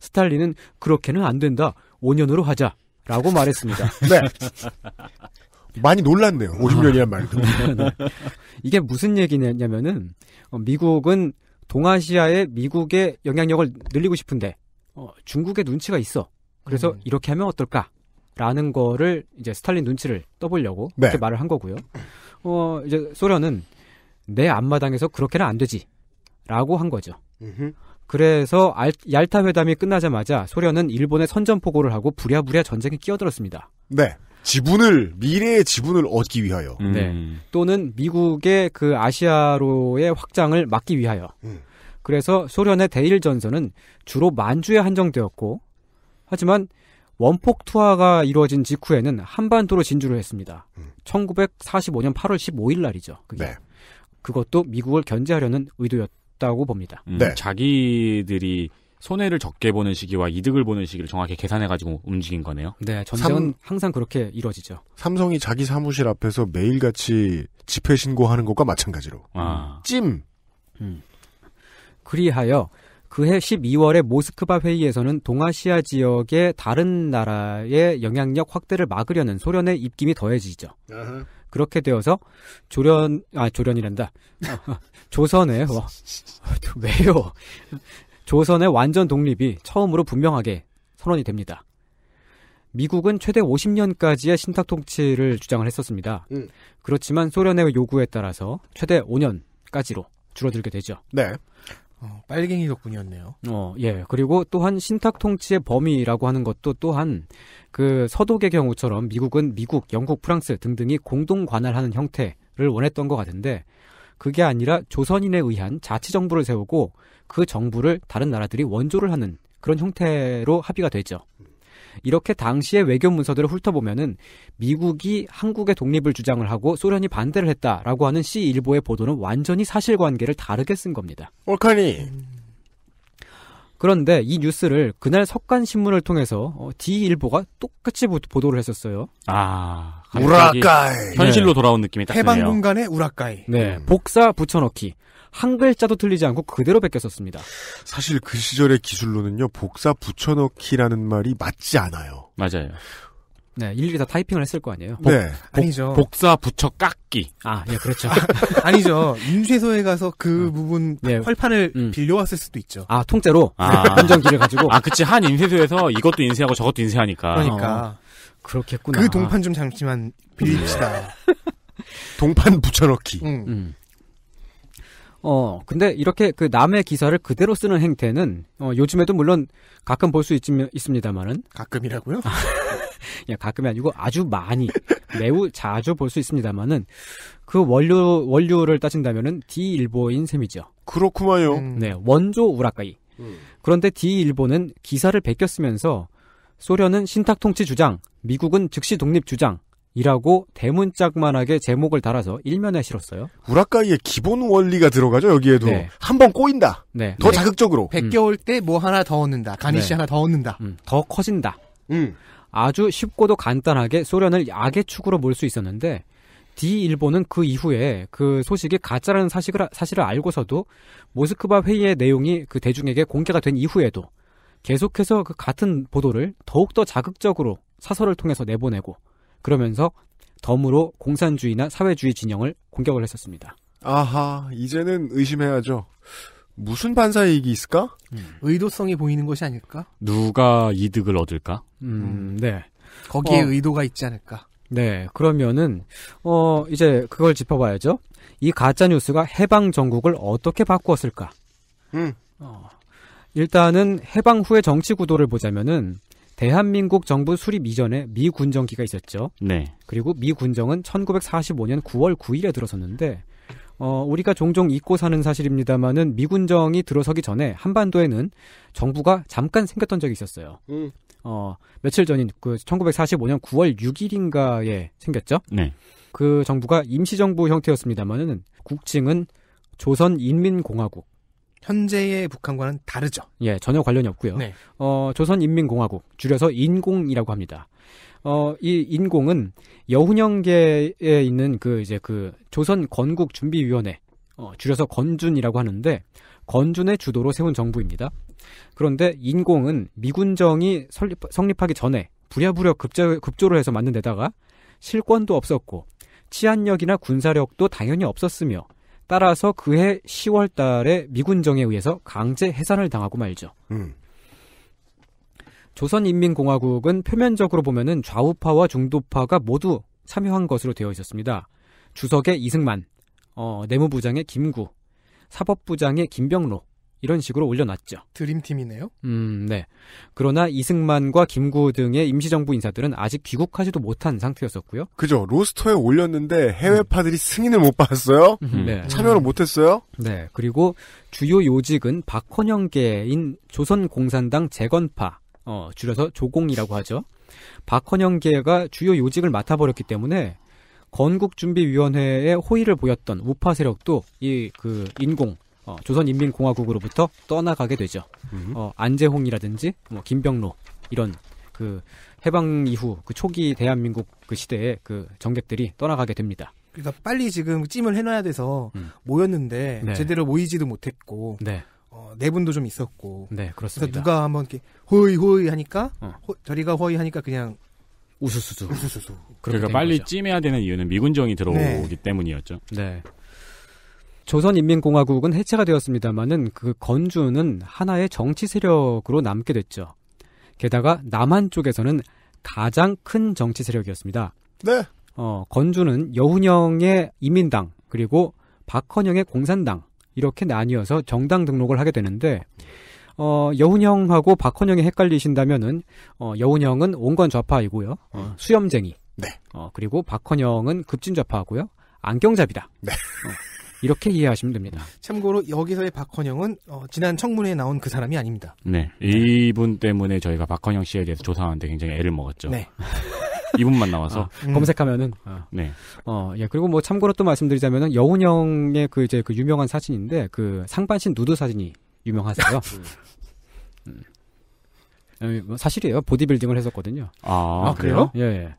스탈린은 그렇게는 안 된다. 5년으로 하자. 라고 말했습니다. *laughs* 네. 많이 놀랐네요. 50년이란 말도. 아, 네. 이게 무슨 얘기냐면은 어, 미국은 동아시아의 미국의 영향력을 늘리고 싶은데 어, 중국의 눈치가 있어. 그래서 음. 이렇게 하면 어떨까? 라는 거를 이제 스탈린 눈치를 떠보려고 네. 그렇게 말을 한 거고요. 어, 이제 소련은 내 앞마당에서 그렇게는 안 되지. 라고 한 거죠. 음흠. 그래서 알, 얄타 회담이 끝나자마자 소련은 일본에 선전포고를 하고 부랴부랴 전쟁에 끼어들었습니다. 네. 지분을 미래의 지분을 얻기 위하여. 네. 음. 네. 또는 미국의 그 아시아로의 확장을 막기 위하여. 음. 그래서 소련의 대일 전선은 주로 만주에 한정되었고 하지만 원폭 투하가 이루어진 직후에는 한반도로 진주를 했습니다. 음. 1945년 8월 15일 날이죠. 그게. 네. 그것도 미국을 견제하려는 의도였 있다고 봅니다. 음, 네. 자기들이 손해를 적게 보는 시기와 이득을 보는 시기를 정확히 계산해가지고 움직인 거네요. 네, 전쟁은 삼... 항상 그렇게 이루어지죠. 삼성이 자기 사무실 앞에서 매일같이 집회 신고하는 것과 마찬가지로. 아. 찜! 음. 그리하여 그해 12월에 모스크바 회의에서는 동아시아 지역의 다른 나라의 영향력 확대를 막으려는 소련의 입김이 더해지죠. 아하. 그렇게 되어서 조련 아 조련이란다 어. *laughs* 조선의 와, 어, 왜요 조선의 완전 독립이 처음으로 분명하게 선언이 됩니다. 미국은 최대 50년까지의 신탁 통치를 주장을 했었습니다. 음. 그렇지만 소련의 요구에 따라서 최대 5년까지로 줄어들게 되죠. 네. 어, 빨갱이 덕분이었네요. 어, 예. 그리고 또한 신탁 통치의 범위라고 하는 것도 또한 그 서독의 경우처럼 미국은 미국, 영국, 프랑스 등등이 공동 관할하는 형태를 원했던 것 같은데 그게 아니라 조선인에 의한 자치 정부를 세우고 그 정부를 다른 나라들이 원조를 하는 그런 형태로 합의가 되죠. 이렇게 당시의 외교 문서들을 훑어보면은 미국이 한국의 독립을 주장을 하고 소련이 반대를 했다라고 하는 C 일보의 보도는 완전히 사실관계를 다르게 쓴 겁니다. 올카니. 그런데 이 뉴스를 그날 석간신문을 통해서 D일보가 어, 똑같이 보도를 했었어요. 아, 우라카이. 현실로 네. 돌아온 느낌이 딱 드네요. 해방 공간의 우라카이. 네, 복사 붙여넣기. 한 글자도 틀리지 않고 그대로 베꼈었습니다. 사실 그 시절의 기술로는요 복사 붙여넣기라는 말이 맞지 않아요. 맞아요. 네, 일일이 다 타이핑을 했을 거 아니에요? 복, 네, 복, 아니죠. 복사 붙여 깎기. 아, 예, 그렇죠. *laughs* 아니죠. 임쇄소에 가서 그 어. 부분 예. 네. 활판을 음. 빌려왔을 수도 있죠. 아, 통째로 아. 안정기를 가지고. 아, 그치. 한 임쇄소에서 이것도 인쇄하고 저것도 인쇄하니까. 그러니까 어. 그렇겠구나. 그 동판 좀 잠시만 빌립시다. 네. 동판 붙여넣기. 음. 음. 어, 근데 이렇게 그 남의 기사를 그대로 쓰는 행태는 어, 요즘에도 물론 가끔 볼 수 있습니다만은 가끔이라고요? 야, 아, *laughs* 예, 가끔이 아니고 아주 많이 매우 자주 볼 수 있습니다만은 그 원료 원료를 따진다면은 D 일보인 셈이죠. 그렇구만요. 음. 네, 원조 우라카이. 음. 그런데 D 일보는 기사를 베껴 쓰면서 소련은 신탁 통치 주장, 미국은 즉시 독립 주장, 이라고 대문짝만하게 제목을 달아서 일면에 실었어요. 우라카이의 기본 원리가 들어가죠, 여기에도. 네. 한번 꼬인다. 네. 더 네. 자극적으로. 100개월 음. 때뭐 하나 더 얻는다. 가니시 네. 하나 더 얻는다. 음. 더 커진다. 음. 아주 쉽고도 간단하게 소련을 악의 축으로 몰 수 있었는데 D 일본은 그 이후에 그 소식이 가짜라는 사실을, 사실을 알고서도 모스크바 회의의 내용이 그 대중에게 공개가 된 이후에도 계속해서 그 같은 보도를 더욱더 자극적으로 사설을 통해서 내보내고 그러면서 덤으로 공산주의나 사회주의 진영을 공격을 했었습니다. 아하, 이제는 의심해야죠. 무슨 반사이익이 있을까? 음. 의도성이 보이는 것이 아닐까? 누가 이득을 얻을까? 음, 음, 네. 거기에 어, 의도가 있지 않을까? 네. 그러면은, 어, 이제 그걸 짚어봐야죠. 이 가짜뉴스가 해방 정국을 어떻게 바꾸었을까? 음. 어, 일단은 해방 후의 정치 구도를 보자면은, 대한민국 정부 수립 이전에 미 군정기가 있었죠. 네. 그리고 미 군정은 1945년 9월 9일에 들어섰는데 어, 우리가 종종 잊고 사는 사실입니다만은 미군정이 들어서기 전에 한반도에는 정부가 잠깐 생겼던 적이 있었어요. 음. 어, 며칠 전인 그 1945년 9월 6일인가에 생겼죠. 네. 그 정부가 임시정부 형태였습니다만은 국칭은 조선인민공화국. 현재의 북한과는 다르죠. 예, 전혀 관련이 없고요. 네. 어, 조선인민공화국 줄여서 인공이라고 합니다. 어, 이 인공은 여훈영계에 있는 그 이제 그 조선 건국 준비위원회 어, 줄여서 건준이라고 하는데 건준의 주도로 세운 정부입니다. 그런데 인공은 미군정이 설립, 성립하기 전에 부랴부랴 급조, 급조를 해서 만든 데다가 실권도 없었고 치안력이나 군사력도 당연히 없었으며 따라서 그해 10월 달에 미군정에 의해서 강제 해산을 당하고 말죠. 음. 조선인민공화국은 표면적으로 보면은 좌우파와 중도파가 모두 참여한 것으로 되어 있었습니다. 주석의 이승만, 어, 내무부장의 김구, 사법부장의 김병로, 이런 식으로 올려놨죠. 드림팀이네요. 음, 네. 그러나 이승만과 김구 등의 임시정부 인사들은 아직 귀국하지도 못한 상태였었고요. 그죠. 로스터에 올렸는데 해외파들이 음. 승인을 못 받았어요. 음, 네. 음. 참여를 못했어요. 네. 그리고 주요 요직은 박헌영계인 조선공산당 재건파, 어, 줄여서 조공이라고 하죠. 박헌영계가 주요 요직을 맡아버렸기 때문에 건국준비위원회의 호의를 보였던 우파 세력도 이 그 인공 어, 조선인민공화국으로부터 떠나가게 되죠. 음. 어, 안재홍이라든지 뭐 김병로 이런 그 해방 이후 그 초기 대한민국 그 시대의 그 정객들이 떠나가게 됩니다. 그러니까 빨리 지금 찜을 해놔야 돼서 음. 모였는데 네. 제대로 모이지도 못했고 네. 어, 내분도 좀 있었고 네 그렇습니다. 그래서 누가 한번 이렇게 호이 호이 하니까 어. 호, 저리가 호이 하니까 그냥 우수수수 우수수수 그러니까 빨리 거죠. 찜해야 되는 이유는 미군정이 들어오기 네. 때문이었죠. 네. 조선인민공화국은 해체가 되었습니다마는 그 건주는 하나의 정치 세력으로 남게 됐죠. 게다가 남한 쪽에서는 가장 큰 정치 세력이었습니다. 네. 어, 건주는 여훈영의 이민당 그리고 박헌영의 공산당 이렇게 나뉘어서 정당 등록을 하게 되는데 어, 여훈형하고 박헌영이 헷갈리신다면은 어, 여훈형은 온건 좌파이고요. 어, 음. 수염쟁이. 네. 어, 그리고 박헌영은 급진 좌파고요. 안경잡이다. 네. 어. 이렇게 이해하시면 됩니다. 참고로 여기서의 박헌영은 어, 지난 청문회에 나온 그 사람이 아닙니다. 네. 이분 때문에 저희가 박헌영 씨에 대해서 조사하는데 굉장히 애를 먹었죠. 네. *laughs* 이분만 나와서 아, 음. 검색하면은 아. 네. 어, 예. 그리고 뭐 참고로 또 말씀드리자면은 여운형의 그 이제 그 유명한 사진인데 그 상반신 누드 사진이 유명하세요. *laughs* 음. 예, 뭐 사실이에요. 보디빌딩을 했었거든요. 아, 아 그래요? 예. 예.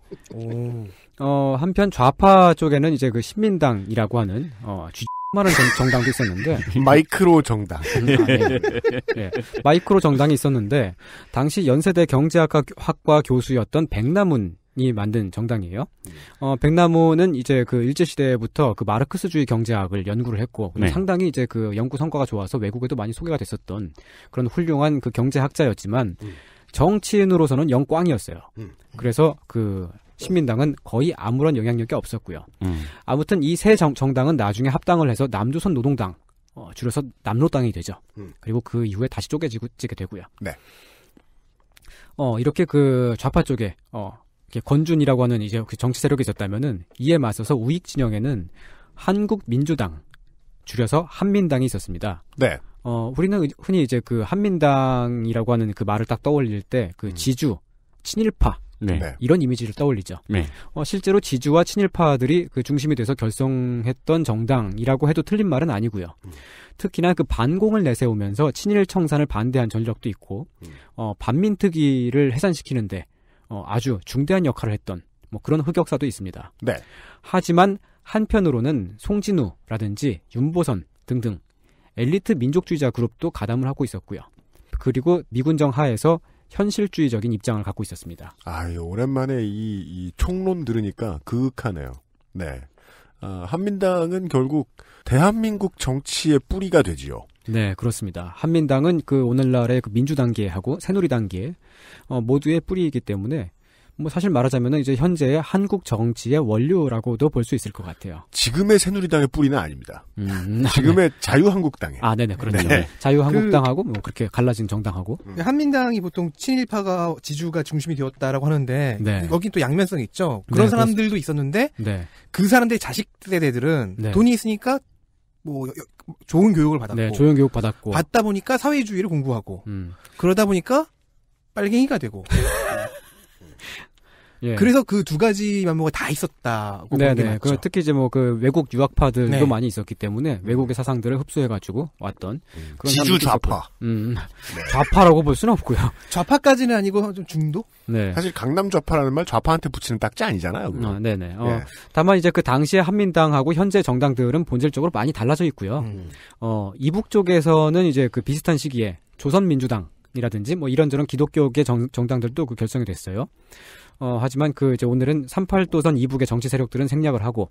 어, 한편 좌파 쪽에는 이제 그 신민당이라고 하는 어, 쥐말은 정, 당도 있었는데 *laughs* 마이크로 정당 음, 아, 예. 예. 마이크로 정당이 있었는데 당시 연세대 경제학과 교수였던 백남훈 이 만든 정당이에요. 어, 백남무은 이제 그 일제시대부터 그 마르크스주의 경제학을 연구를 했고, 네. 상당히 이제 그 연구 성과가 좋아서 외국에도 많이 소개가 됐었던 그런 훌륭한 그 경제학자였지만, 음. 정치인으로서는 영 꽝이었어요. 음. 그래서 그 신민당은 거의 아무런 영향력이 없었고요. 음. 아무튼 이 세 정당은 나중에 합당을 해서 남조선 노동당 어, 줄여서 남로당이 되죠. 음. 그리고 그 이후에 다시 쪼개지게 고찌 되고요. 네. 어 이렇게 그 좌파 쪽에 어 이렇게 건준이라고 하는 이제 그 정치 세력이 있었다면은 이에 맞서서 우익 진영에는 한국민주당 줄여서 한민당이 있었습니다. 네. 어, 우리는 흔히 이제 그 한민당이라고 하는 그 말을 딱 떠올릴 때그 음. 지주, 친일파, 네. 네. 이런 이미지를 떠올리죠. 네. 어, 실제로 지주와 친일파들이 그 중심이 돼서 결성했던 정당이라고 해도 틀린 말은 아니고요. 음. 특히나 그 반공을 내세우면서 친일 청산을 반대한 전력도 있고, 음. 어, 반민특위를 해산시키는데 어, 아주 중대한 역할을 했던 뭐 그런 흑역사도 있습니다. 네. 하지만 한편으로는 송진우라든지 윤보선 등등 엘리트 민족주의자 그룹도 가담을 하고 있었고요. 그리고 미군정 하에서 현실주의적인 입장을 갖고 있었습니다. 아, 오랜만에 이, 이 총론 들으니까 그윽하네요. 네. 아, 한민당은 결국 대한민국 정치의 뿌리가 되지요. 네, 그렇습니다. 한민당은 그 오늘날의 그 민주당계하고 새누리당계 어, 모두의 뿌리이기 때문에 뭐 사실 말하자면 이제 현재 한국 정치의 원류라고도 볼 수 있을 것 같아요. 지금의 새누리당의 뿌리는 아닙니다. 음, *laughs* 아, 지금의 네. 자유한국당에. 아, 네네, 그렇네요. 네. 자유한국당하고 뭐 그렇게 갈라진 정당하고. 음. 한민당이 보통 친일파가 지주가 중심이 되었다라고 하는데 네. 여긴 또 양면성이 있죠. 네, 그런 사람들도 그렇... 있었는데 네. 그 사람들의 자식 세대들은 네. 돈이 있으니까 뭐 좋은 교육을 받았고 네, 좋은 교육 받았고 받다 보니까 사회주의를 공부하고 음. 그러다 보니까 빨갱이가 되고 *laughs* 예. 그래서 그 두 가지 면모가 다 있었다고 네, 보는 게 네. 그 특히 이제 뭐 그 외국 유학파들도 네. 많이 있었기 때문에 외국의 사상들을 흡수해가지고 왔던 음. 그런 지주 좌파. 음, 음. 네. 좌파라고 볼 수는 없고요. *laughs* 좌파까지는 아니고 좀 중도. 네. 사실 강남 좌파라는 말 좌파한테 붙이는 딱지 아니잖아요. 아, 네네. 어, 예. 다만 이제 그 당시에 한민당하고 현재 정당들은 본질적으로 많이 달라져 있고요. 음. 어, 이북 쪽에서는 이제 그 비슷한 시기에 조선민주당 이라든지 뭐 이런저런 기독교계 정, 당들도그 결성이 됐어요. 어, 하지만 그 이제 오늘은 38도선 이북의 정치 세력들은 생략을 하고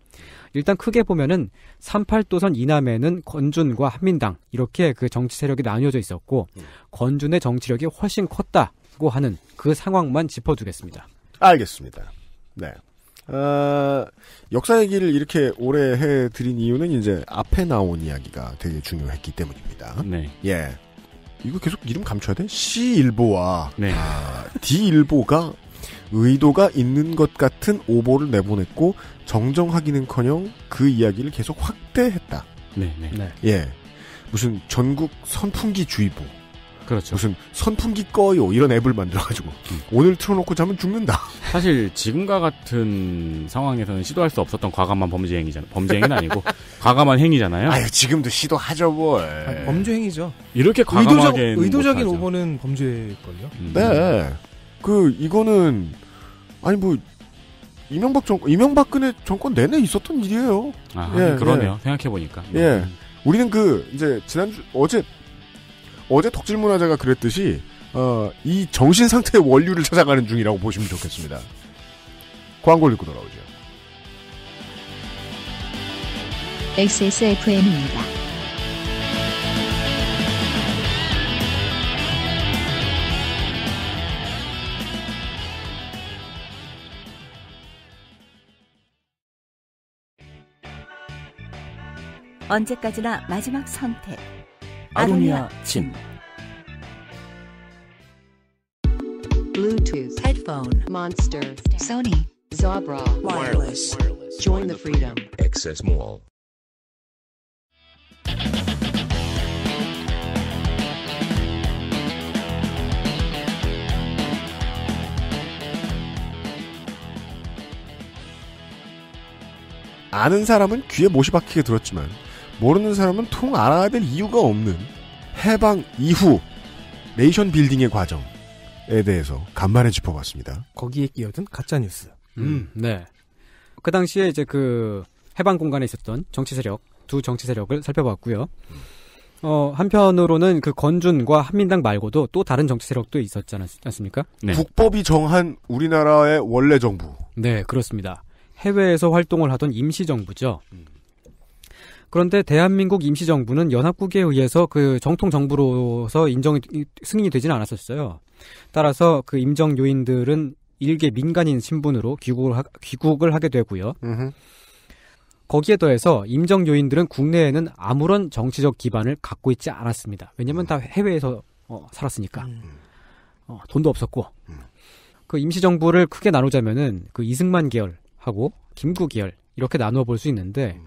일단 크게 보면은 38도선 이남에는 건준과 한민당 이렇게 그 정치 세력이 나뉘어져 있었고 음. 건준의 정치력이 훨씬 컸다고 하는 그 상황만 짚어두겠습니다. 알겠습니다. 네. 어, 역사 얘기를 이렇게 오래 해드린 이유는 이제 앞에 나온 이야기가 되게 중요했기 때문입니다. 네. 예. 이거 계속 이름 감춰야 돼? C 일보와 네. 아, D 일보가 의도가 있는 것 같은 오보를 내보냈고 정정하기는커녕 그 이야기를 계속 확대했다. 네, 네. 네. 예. 무슨 전국 선풍기 주의보. 그렇죠. 무슨 선풍기 꺼요 이런 앱을 만들어가지고 음. 오늘 틀어놓고 자면 죽는다. 사실 지금과 같은 상황에서는 시도할 수 없었던 과감한 범죄 행위잖아. 범죄 행위는 아니고 *laughs* 과감한 행위잖아요. 아유 지금도 시도하죠 뭘. 범죄 행위죠. 이렇게 과감하게 의도적, 의도적인 오보는 범죄일걸요. 음. 네. 네. 그 이거는 아니 뭐 이명박 정 이명박근혜 정권 내내 있었던 일이에요. 아, 예, 예, 그러네요. 예. 생각해 보니까. 네. 예, 우리는 그 이제 지난주 어제 어제 덕질문화제가 그랬듯이 어, 이 정신 상태의 원류를 찾아가는 중이라고 보시면 좋겠습니다. 광고 읽고 돌아오죠. XSFM입니다. 언제까지나 마지막 선택. 아로니아 침. Bluetooth, headphone, monster, Sony, Zabra, wireless. Join the freedom. Access Mall. 아는 사람은 귀에 못이 박히게 들었지만 모르는 사람은 통 알아야 될 이유가 없는 해방 이후 레이션 빌딩의 과정에 대해서 간만에 짚어봤습니다. 거기에 끼어든 가짜 뉴스. 음, 음, 네. 그 당시에 이제 그 해방 공간에 있었던 정치 세력 두 정치 세력을 살펴봤고요. 음. 어, 한편으로는 그 건준과 한민당 말고도 또 다른 정치 세력도 있었지 않습니까? 네. 국법이 정한 우리나라의 원래 정부. 네, 그렇습니다. 해외에서 활동을 하던 임시 정부죠. 음. 그런데 대한민국 임시정부는 연합국에 의해서 그 정통 정부로서 인정이 승인이 되지는 않았었어요. 따라서 그 임정 요인들은 일개 민간인 신분으로 귀국을, 하, 귀국을 하게 되고요. 거기에 더해서 임정 요인들은 국내에는 아무런 정치적 기반을 갖고 있지 않았습니다. 왜냐면 다 해외에서 어, 살았으니까 음. 어, 돈도 없었고 음. 그 임시정부를 크게 나누자면은 그 이승만 계열하고 김구 계열 이렇게 나누어 볼 수 있는데. 음.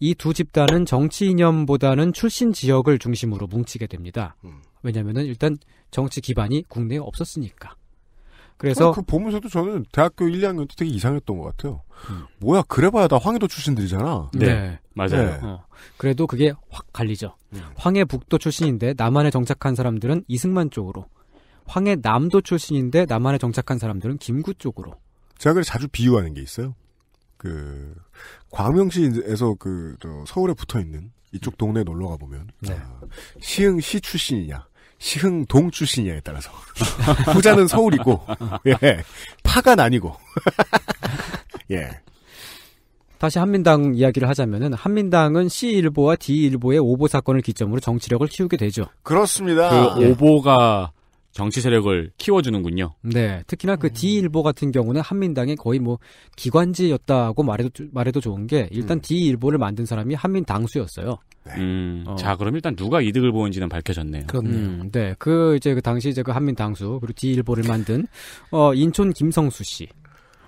이두 집단은 정치 이념보다는 출신 지역을 중심으로 뭉치게 됩니다. 음. 왜냐면은 일단 정치 기반이 국내에 없었으니까. 그래서 그 보면서도 저는 대학교 1, 2학년 때 되게 이상했던 것 같아요. 음. 뭐야 그래봐야 다 황해도 출신들이잖아. 네, 네. 맞아요. 네. 어. 그래도 그게 확 갈리죠. 음. 황해북도 출신인데 남한에 정착한 사람들은 이승만 쪽으로, 황해남도 출신인데 남한에 정착한 사람들은 김구 쪽으로. 제가 그래 자주 비유하는 게 있어요. 그 광명시에서 그 서울에 붙어 있는 이쪽 음. 동네 에 놀러 가 보면 네. 아, 시흥시 출신이냐 시흥동 출신이냐에 따라서 *laughs* 후자는 서울이고 예, 파가 아니고 *laughs* 예. 다시 한민당 이야기를 하자면은 한민당은 C 일보와 D 일보의 오보 사건을 기점으로 정치력을 키우게 되죠. 그렇습니다. 그 예. 오보가 정치 세력을 키워주는군요. 네, 특히나 그 D 음. 일보 같은 경우는 한민당의 거의 뭐 기관지였다고 말해도 말해도 좋은 게 일단 음. D 일보를 만든 사람이 한민 당수였어요. 네. 음, 어. 자 그럼 일단 누가 이득을 보는지는 밝혀졌네요. 그렇네요. 음, 네, 그 이제 그 당시 이제 그 한민 당수 그리고 D 일보를 만든 어인천 김성수 씨,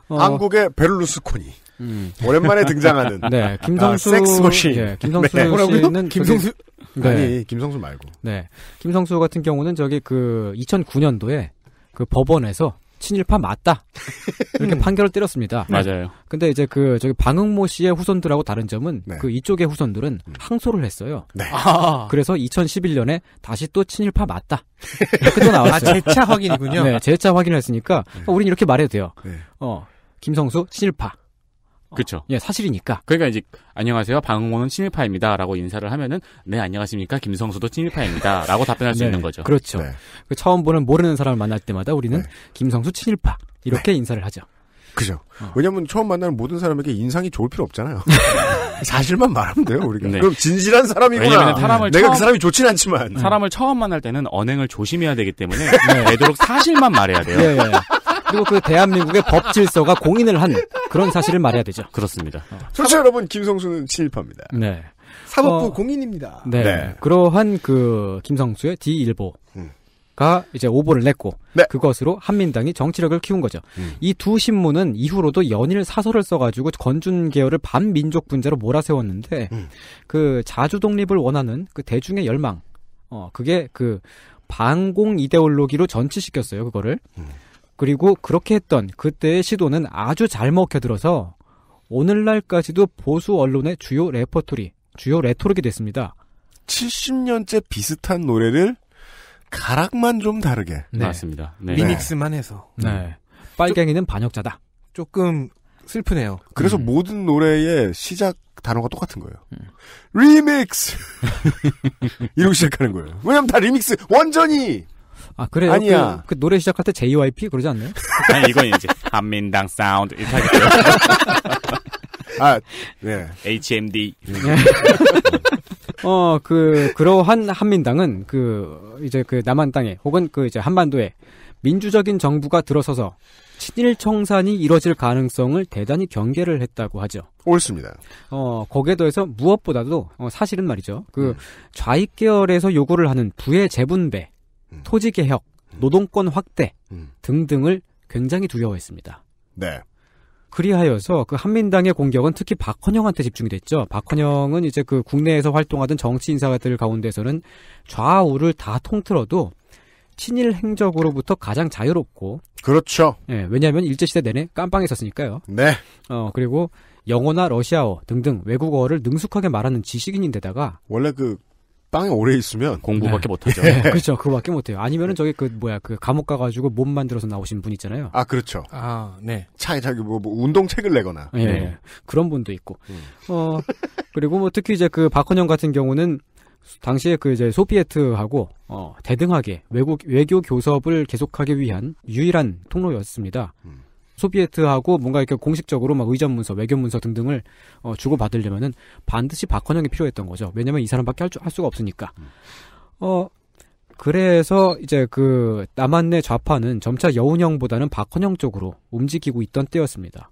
어, 한국의 베를루스코니. 음. 오랜만에 *laughs* 등장하는. 네, 아, 김성수. 아, 섹스머신. 네, 김성수 네. 씨는. 김성수, 네. 아니 김성수 말고. 네, 김성수 같은 경우는 저기 그 2009년도에 그 법원에서 친일파 맞다 *laughs* 이렇게 판결을 때렸습니다. 맞아요. 근데 이제 그 저기 방흥모 씨의 후손들하고 다른 점은 네. 그 이쪽의 후손들은 음. 항소를 했어요. 네. 아~ 그래서 2011년에 다시 또 친일파 맞다 *laughs* 이렇게 또 나왔어요. 아, 재차 확인이군요. 네, 재차 확인을 했으니까 네. 우린 이렇게 말해도 돼요. 네. 어, 김성수 친일파. 그렇죠. 예, 사실이니까. 그러니까 이제 안녕하세요. 방홍호는 친일파입니다라고 인사를 하면은 네, 안녕하십니까. 김성수도 친일파입니다라고 답변할 수 *laughs* 네, 있는 거죠. 그렇죠. 네. 그 처음 보는 모르는 사람을 만날 때마다 우리는 네. 김성수 친일파 이렇게 네. 인사를 하죠. 그죠. 어. 왜냐면 처음 만나는 모든 사람에게 인상이 좋을 필요 없잖아요. *laughs* 사실만 말하면 돼요, 우리가. 네. 그럼 진실한 사람이구나. 사람을 내가 그 처음, 그 사람이 좋진 않지만. 사람을 처음 만날 때는 언행을 조심해야 되기 때문에 네. 되도록 사실만 말해야 돼요. 예, 예, 예. 그리고 그 대한민국의 법 질서가 공인을 한 그런 사실을 말해야 되죠. 그렇습니다. 어. 청취자 여러분, 김성수는 친일파니다 네. 사법부 어, 공인입니다. 네. 네. 그러한 그 김성수의 디일보. 음. 가 이제 오보를 냈고 네. 그것으로 한민당이 정치력을 키운 거죠. 음. 이두 신문은 이후로도 연일 사설을 써가지고 건준 계열을 반민족 분자로 몰아세웠는데 음. 그 자주 독립을 원하는 그 대중의 열망, 어 그게 그 반공 이데올로기로 전치시켰어요 그거를. 음. 그리고 그렇게 했던 그때의 시도는 아주 잘 먹혀들어서 오늘날까지도 보수 언론의 주요 레퍼토리, 주요 레토릭이 됐습니다. 70년째 비슷한 노래를 가락만 좀 다르게. 네. 맞습니다. 네. 리믹스만 네. 해서. 네. 음. 빨갱이는 조, 반역자다. 조금 슬프네요. 그래서 음. 모든 노래의 시작 단어가 똑같은 거예요. 음. 리믹스! *laughs* 이러고 시작하는 거예요. 왜냐면 다 리믹스! 완전히! 아 그래요? 아니야. 그, 그 노래 시작할 때 JYP 그러지 않나요? *laughs* 아니 이건 이제 한민당 사운드 이렇게 하겠죠. *laughs* 아, 네. HMD. 네. *laughs* 어, 그, 그러한 한민당은 그, 이제 그 남한 땅에 혹은 그 이제 한반도에 민주적인 정부가 들어서서 친일 청산이 이뤄질 가능성을 대단히 경계를 했다고 하죠. 옳습니다. 어, 거기에 더해서 무엇보다도 어, 사실은 말이죠. 그 네. 좌익 계열에서 요구를 하는 부의 재분배 음. 토지 개혁, 음. 노동권 확대 음. 등등을 굉장히 두려워했습니다. 네. 그리하여서 그 한민당의 공격은 특히 박헌영한테 집중이 됐죠. 박헌영은 이제 그 국내에서 활동하던 정치 인사들 가운데서는 좌우를 다 통틀어도 친일 행적으로부터 가장 자유롭고 그렇죠. 예, 왜냐하면 일제 시대 내내 깜빵에 있었으니까요. 네. 어 그리고 영어나 러시아어 등등 외국어를 능숙하게 말하는 지식인인데다가 원래 그 빵에 오래 있으면 공부밖에 네. 못하죠. 예. 그렇죠, 그거밖에 못해요. 아니면은 저기 그 뭐야 그 감옥 가가지고 몸 만들어서 나오신 분 있잖아요. 아 그렇죠. 아 네. 차에 자기 뭐, 뭐 운동책을 내거나. 예. 네. 그런 분도 있고. 음. 어 그리고 뭐 특히 이제 그 박헌영 같은 경우는 당시에 그 이제 소비에트하고 어 대등하게 외국 외교 교섭을 계속하기 위한 유일한 통로였습니다. 음. 소비에트하고 뭔가 이렇게 공식적으로 막 의전 문서, 외교 문서 등등을 어, 주고 받으려면은 반드시 박헌영이 필요했던 거죠. 왜냐면 이 사람밖에 할, 할 수가 없으니까. 음. 어 그래서 이제 그 남한 내 좌파는 점차 여운형보다는 박헌영 쪽으로 움직이고 있던 때였습니다.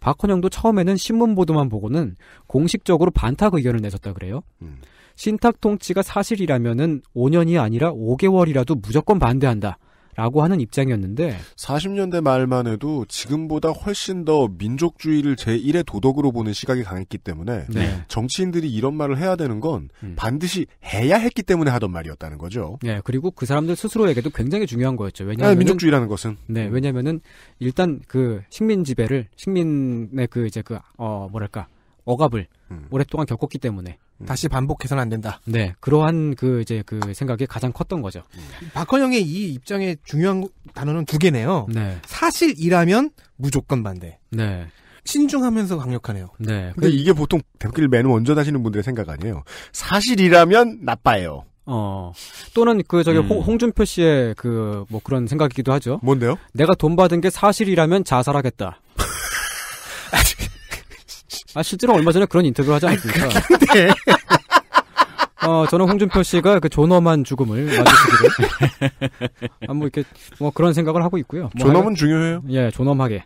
박헌영도 처음에는 신문 보도만 보고는 공식적으로 반탁 의견을 내셨다 그래요. 음. 신탁 통치가 사실이라면은 5년이 아니라 5개월이라도 무조건 반대한다. 라고 하는 입장이었는데 40년대 말만 해도 지금보다 훨씬 더 민족주의를 제1의 도덕으로 보는 시각이 강했기 때문에 네. 정치인들이 이런 말을 해야 되는 건 음. 반드시 해야 했기 때문에 하던 말이었다는 거죠. 네, 그리고 그 사람들 스스로에게도 굉장히 중요한 거였죠. 왜냐하면 아, 민족주의라는 것은 네, 음. 왜냐면은 일단 그 식민 지배를 식민의 그 이제 그어 뭐랄까 억압을 음. 오랫동안 겪었기 때문에 음. 다시 반복해서는 안 된다. 네, 그러한 그 이제 그 생각이 가장 컸던 거죠. 음. 박헌영의 이 입장의 중요한 단어는 두 개네요. 네. 사실이라면 무조건 반대. 네. 신중하면서 강력하네요. 네. 근데 그 이게 보통 대길 맨 먼저 다시는 분들의 생각 아니에요. 사실이라면 나빠요. 어. 또는 그 저기 음. 홍, 준표 씨의 그 뭐 그런 생각이기도 하죠. 뭔데요? 내가 돈 받은 게 사실이라면 자살하겠다. 아, 실제로 얼마 전에 그런 인터뷰를 하지 않습니까? 네. *laughs* 어, 저는 홍준표 씨가 그 존엄한 죽음을 맞으시기를. *laughs* 아, 뭐 이렇게, 뭐 그런 생각을 하고 있고요. 뭐 존엄은 하여간, 중요해요. 예, 존엄하게.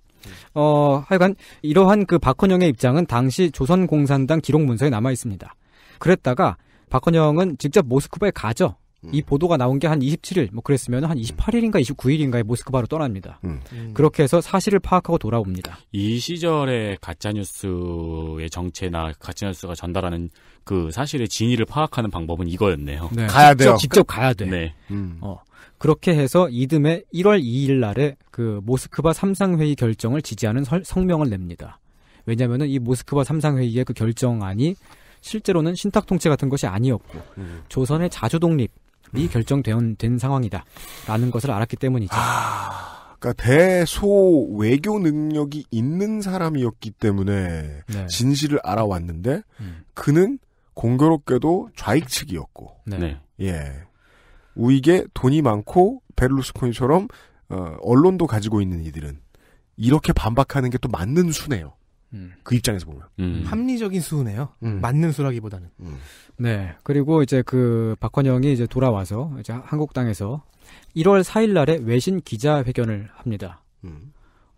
어, 하여간 이러한 그 박헌영의 입장은 당시 조선공산당 기록문서에 남아 있습니다. 그랬다가 박헌영은 직접 모스크바에 가죠. 이 보도가 나온 게 한 27일, 뭐 그랬으면 한 28일인가 29일인가에 모스크바로 떠납니다. 음. 음. 그렇게 해서 사실을 파악하고 돌아옵니다. 이 시절에 가짜뉴스의 정체나 가짜뉴스가 전달하는 그 사실의 진위를 파악하는 방법은 이거였네요. 네. 가야 직접, 돼요. 직접 가야 돼. 네. 음. 어. 그렇게 해서 이듬해 1월 2일 날에 그 모스크바 삼상회의 결정을 지지하는 설, 성명을 냅니다. 왜냐면은 이 모스크바 삼상회의의 그 결정안이 실제로는 신탁 통치 같은 것이 아니었고 음. 조선의 자주 독립 이 결정된 된 상황이다. 라는 것을 알았기 때문이죠. 아, 그러니까 대소 외교 능력이 있는 사람이었기 때문에 네. 진실을 알아왔는데 음. 그는 공교롭게도 좌익측이었고 네. 네. 예 우익에 돈이 많고 베를루스코니처럼 어, 언론도 가지고 있는 이들은 이렇게 반박하는 게 또 맞는 수네요. 음. 그 입장에서 보면 음. 합리적인 수네요. 음. 맞는 수라기보다는. 음. 네. 그리고 이제 그 박헌영이 이제 돌아와서 이제 한국당에서 1월 4일 날에 외신 기자 회견을 합니다. 음.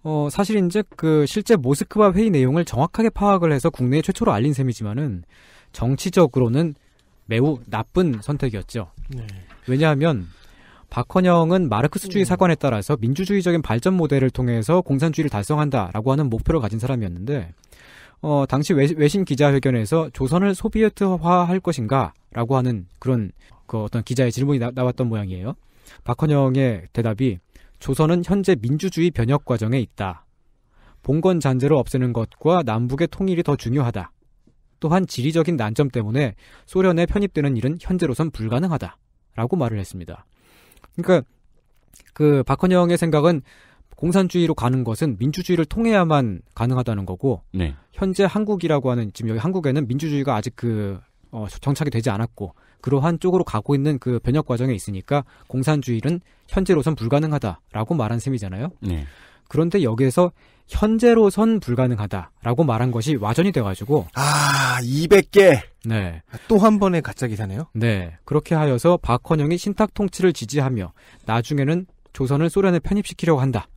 어, 사실인제그 실제 모스크바 회의 내용을 정확하게 파악을 해서 국내에 최초로 알린 셈이지만은 정치적으로는 매우 나쁜 선택이었죠. 네. 왜냐하면 박헌영은 마르크스주의 음. 사관에 따라서 민주주의적인 발전 모델을 통해서 공산주의를 달성한다라고 하는 목표를 가진 사람이었는데 어, 당시 외, 신 기자회견에서 조선을 소비에트화할 것인가라고 하는 그런 그 어떤 기자의 질문이 나, 왔던 모양이에요. 박헌영의 대답이 조선은 현재 민주주의 변혁 과정에 있다. 봉건 잔재를 없애는 것과 남북의 통일이 더 중요하다. 또한 지리적인 난점 때문에 소련에 편입되는 일은 현재로선 불가능하다. 라고 말을 했습니다. 그러니까 그 박헌영의 생각은 공산주의로 가는 것은 민주주의를 통해야만 가능하다는 거고 네. 현재 한국이라고 하는 지금 여기 한국에는 민주주의가 아직 그 어, 정착이 되지 않았고 그러한 쪽으로 가고 있는 그 변혁 과정에 있으니까 공산주의는 현재로선 불가능하다라고 말한 셈이잖아요. 네. 그런데 여기에서 현재로선 불가능하다라고 말한 것이 와전이 돼가지고 아 200개 네 또 한 번의 가짜 기사네요 네 그렇게 하여서 박헌영이 신탁 통치를 지지하며 나중에는 조선을 소련에 편입시키려고 한다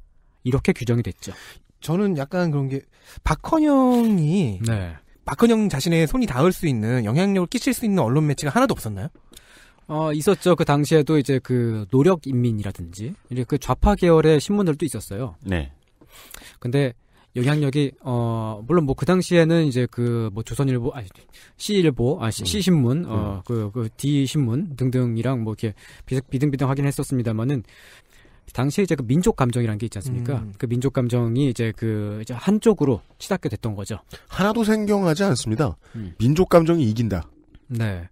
이렇게 규정이 됐죠 저는 약간 그런 게 박헌영이 네. 박헌영 자신의 손이 닿을 수 있는 영향력을 끼칠 수 있는 언론 매체가 하나도 없었나요? 어, 있었죠. 그 당시에도 이제 그 노력 인민이라든지 이렇게 그 좌파 계열의 신문들도 있었어요. 네. 근데 영향력이 어 물론 뭐 그 당시에는 이제 그 뭐 조선일보 아니 C일보 아 C 음. 신문 어그그 음. 그, 그 D 신문 등등이랑 뭐 이렇게 비등비등 하긴 했었습니다만은 당시에 이제 그 민족 감정이라는 게 있지 않습니까? 음. 그 민족 감정이 이제 그 이제 한쪽으로 치닫게 됐던 거죠. 하나도 생경하지 않습니다. 음. 민족 감정이 이긴다. 네.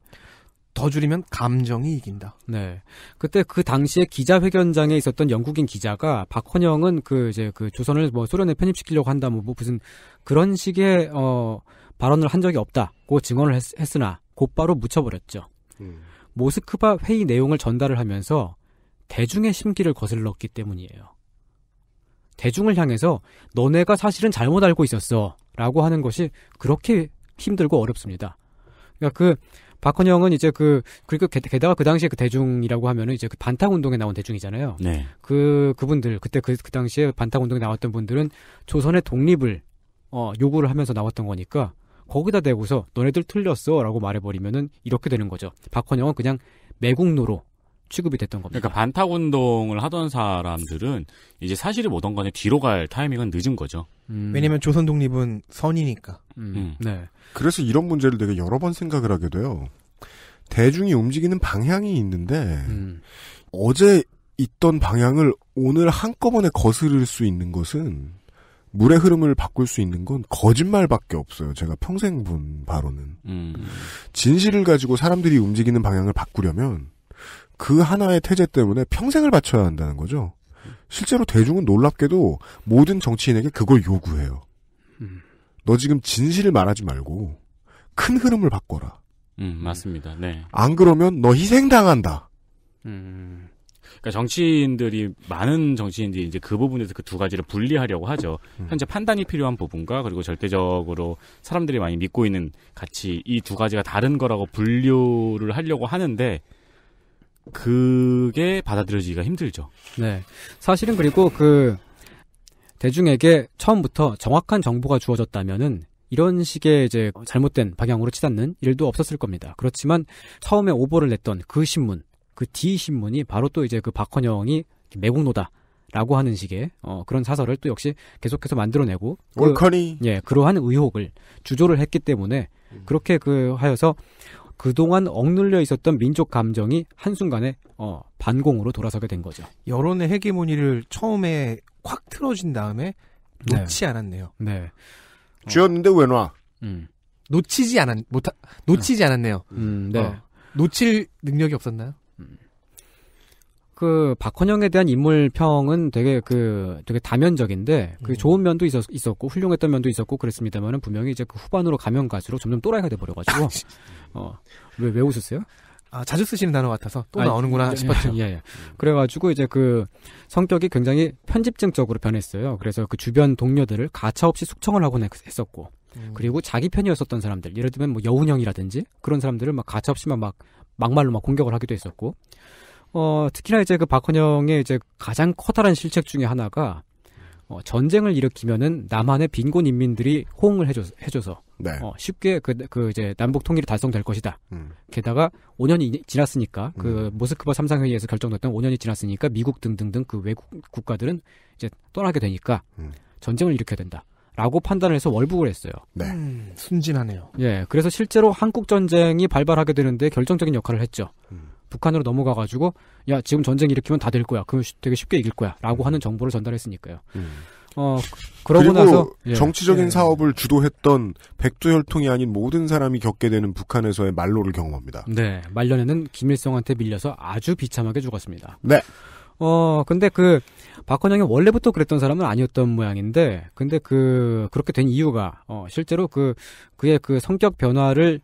더 줄이면 감정이 이긴다. 네. 그때 그 당시에 기자회견장에 있었던 영국인 기자가 박헌영은 그 이제 그 조선을 뭐 소련에 편입시키려고 한다 뭐, 뭐 무슨 그런 식의 어 발언을 한 적이 없다고 증언을 했, 으나 곧바로 묻혀버렸죠. 음. 모스크바 회의 내용을 전달을 하면서 대중의 심기를 거슬렀기 때문이에요. 대중을 향해서 너네가 사실은 잘못 알고 있었어 라고 하는 것이 그렇게 힘들고 어렵습니다. 그러니까 그 박헌영은 이제 그 그리고 그 게다가 그 당시에 그 대중이라고 하면은 이제 그 반탁 운동에 나온 대중이잖아요. 네. 그 그분들 그때 그, 그 당시에 반탁 운동에 나왔던 분들은 조선의 독립을 어 요구를 하면서 나왔던 거니까 거기다 대고서 너네들 틀렸어라고 말해버리면은 이렇게 되는 거죠. 박헌영은 그냥 매국노로 취급이 됐던 겁니다. 그러니까 반탁 운동을 하던 사람들은 이제 사실이 뭐던 간에 뒤로 갈 타이밍은 늦은 거죠. 음. 왜냐면 조선 독립은 선이니까. 음. 음. 네. 그래서 이런 문제를 되게 여러 번 생각을 하게 돼요. 대중이 움직이는 방향이 있는데 음. 어제 있던 방향을 오늘 한꺼번에 거스를 수 있는 것은 물의 흐름을 바꿀 수 있는 건 거짓말밖에 없어요. 제가 평생 본 바로는 음. 진실을 가지고 사람들이 움직이는 방향을 바꾸려면 그 하나의 태제 때문에 평생을 바쳐야 한다는 거죠. 실제로 대중은 놀랍게도 모든 정치인에게 그걸 요구해요. 음. 너 지금 진실을 말하지 말고 큰 흐름을 바꿔라. 음, 맞습니다. 네. 안 그러면 너 희생당한다. 음. 그러니까 정치인들이 많은 정치인들이 이제 그 부분에서 그 두 가지를 분리하려고 하죠. 음. 현재 판단이 필요한 부분과 그리고 절대적으로 사람들이 많이 믿고 있는 가치 이 두 가지가 다른 거라고 분류를 하려고 하는데 그게 받아들여지기가 힘들죠. 네. 사실은 그리고 그 대중에게 처음부터 정확한 정보가 주어졌다면은 이런 식의 이제 잘못된 방향으로 치닫는 일도 없었을 겁니다. 그렇지만 처음에 오보를 냈던 그 신문, 그 D 신문이 바로 또 이제 그 박헌영이 매국노다. 라고 하는 식의 어, 그런 사설을 또 역시 계속해서 만들어내고 그, 올커니 예 그러한 의혹을 주조를 했기 때문에 음. 그렇게 그 하여서 그동안 억눌려 있었던 민족 감정이 한순간에 어, 반공으로 돌아서게 된 거죠. 여론의 헤게모니를 처음에 확 틀어진 다음에 네. 놓지 네. 않았네요. 네. 어. 쥐었는데 왜 놔? 음. 놓치지 않았 못 놓치지 않았네요. 음, 네. 어, 놓칠 능력이 없었나요? 그 박헌영에 대한 인물 평은 되게 그 되게 다면적인데 그 음. 좋은 면도 있었, 있었고 훌륭했던 면도 있었고 그랬습니다만은 분명히 이제 그 후반으로 가면 갈수록 점점 또라이가 돼 버려 가지고 아, 어왜왜 왜 웃었어요? 아, 자주 쓰시는 단어 같아서 또 아, 나오는구나 싶었죠. *laughs* 예, 예. 그래가지고 이제 그 성격이 굉장히 편집증적으로 변했어요. 그래서 그 주변 동료들을 가차없이 숙청을 하곤 했었고, 음. 그리고 자기 편이었었던 사람들, 예를 들면 뭐 여운형이라든지 그런 사람들을 막 가차없이 막, 막 막말로 막 공격을 하기도 했었고, 어, 특히나 이제 그 박헌영의 이제 가장 커다란 실책 중에 하나가 어, 전쟁을 일으키면은 남한의 빈곤 인민들이 호응을 해줘, 해줘서 네. 어, 쉽게 그, 그 이제 남북 통일이 달성될 것이다. 음. 게다가 5년이 지났으니까 그 음. 그 모스크바 삼상회의에서 결정됐던 5년이 지났으니까 미국 등등등 그 외국 국가들은 이제 떠나게 되니까 음. 전쟁을 일으켜야 된다. 라고 판단을 해서 월북을 했어요. 네. 음, 순진하네요. 예. 그래서 실제로 한국 전쟁이 발발하게 되는데 결정적인 역할을 했죠. 음. 북한으로 넘어가 가지고 야 지금 전쟁 일으키면 다 될 거야. 그럼 되게 쉽게 이길 거야라고 하는 정보를 전달했으니까요. 음. 어 그러고 나서 예. 정치적인 예. 사업을 주도했던 백두혈통이 아닌 모든 사람이 겪게 되는 북한에서의 말로를 경험합니다. 네, 말년에는 김일성한테 밀려서 아주 비참하게 죽었습니다. 네. 어 근데 그 박헌영이 원래부터 그랬던 사람은 아니었던 모양인데 근데 그 그렇게 된 이유가 어 실제로 그 그의 그 성격 변화를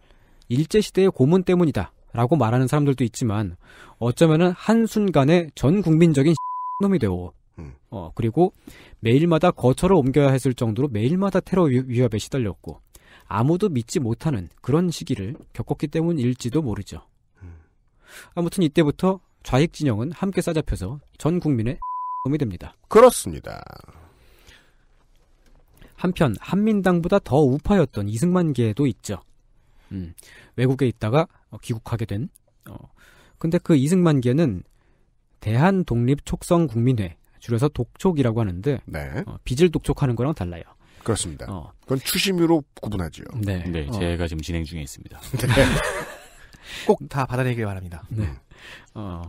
일제 시대의 고문 때문이다. 라고 말하는 사람들도 있지만 어쩌면은 한순간에 전 국민적인 *laughs* 놈이 되고 음. 어, 그리고 매일마다 거처를 옮겨야 했을 정도로 매일마다 테러 위협에 시달렸고 아무도 믿지 못하는 그런 시기를 겪었기 때문일지도 모르죠. 음. 아무튼 이때부터 좌익 진영은 함께 싸잡혀서 전 국민의 *laughs* 놈이 됩니다. 그렇습니다. 한편 한민당보다 더 우파였던 이승만계도 있죠. 음, 외국에 있다가 어, 귀국하게 된. 어, 근데 그 이승만계는 대한 독립 촉성 국민회 줄여서 독촉이라고 하는데 네. 어, 빚을 독촉하는 거랑 달라요. 그렇습니다. 어. 그건 추심으로 구분하지요. 네, 네 어. 제가 지금 진행 중에 있습니다. *laughs* 네. 꼭다 받아내길 바랍니다. 네. 음. 어,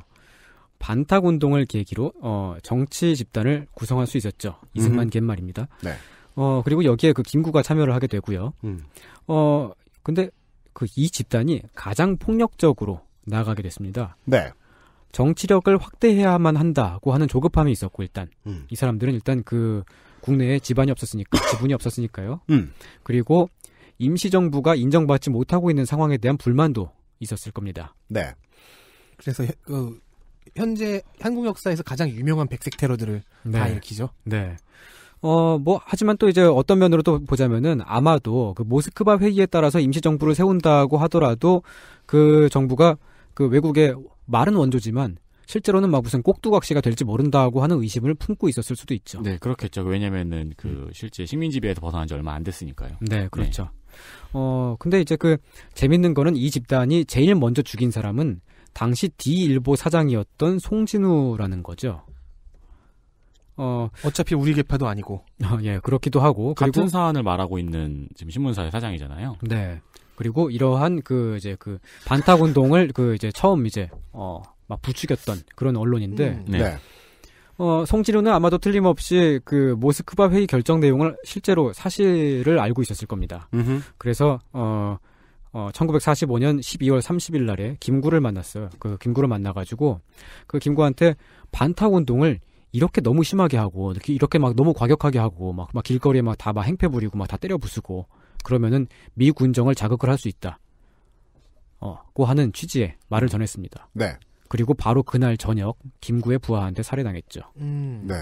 반탁 운동을 계기로 어, 정치 집단을 구성할 수 있었죠. 이승만 겐 말입니다. 네. 어, 그리고 여기에 그 김구가 참여를 하게 되고요. 음. 어, 근데 그이 집단이 가장 폭력적으로 나가게 됐습니다. 네. 정치력을 확대해야만 한다고 하는 조급함이 있었고 일단 음. 이 사람들은 일단 그 국내에 집안이 없었으니까 *coughs* 지분이 없었으니까요. 음. 그리고 임시정부가 인정받지 못하고 있는 상황에 대한 불만도 있었을 겁니다. 네. 그래서 그 현재 한국 역사에서 가장 유명한 백색 테러들을 네. 다 일으키죠. 네. 어, 뭐, 하지만 또 이제 어떤 면으로 또 보자면은 아마도 그 모스크바 회의에 따라서 임시정부를 세운다고 하더라도 그 정부가 그 외국의 말은 원조지만 실제로는 막 무슨 꼭두각시가 될지 모른다고 하는 의심을 품고 있었을 수도 있죠. 네, 그렇겠죠. 왜냐면은 그 음. 실제 식민지배에서 벗어난 지 얼마 안 됐으니까요. 네, 네. 그렇죠. 네. 어, 근데 이제 그 재밌는 거는 이 집단이 제일 먼저 죽인 사람은 당시 디일보 사장이었던 송진우라는 거죠. 어 어차피 우리 개파도 아니고 아, 예 그렇기도 하고 같은 사안을 말하고 있는 지금 신문사의 사장이잖아요. 네 그리고 이러한 그 이제 그 반탁 운동을 그 이제 처음 이제 어막 부추겼던 그런 언론인데 음, 네. 네. 어, 송지루는 아마도 틀림없이 그 모스크바 회의 결정 내용을 실제로 사실을 알고 있었을 겁니다. 음흠. 그래서 어, 어 1945년 12월 30일 날에 김구를 만났어요. 그 김구를 만나 가지고 그 김구한테 반탁 운동을 이렇게 너무 심하게 하고 이렇게, 막 너무 과격하게 하고 막, 막 길거리에 막다막 행패 부리고 막 다 때려 부수고 그러면은 미 군정을 자극을 할 수 있다. 어고 하는 취지의 말을 전했습니다. 네. 그리고 바로 그날 저녁 김구의 부하한테 살해당했죠. 음. 네.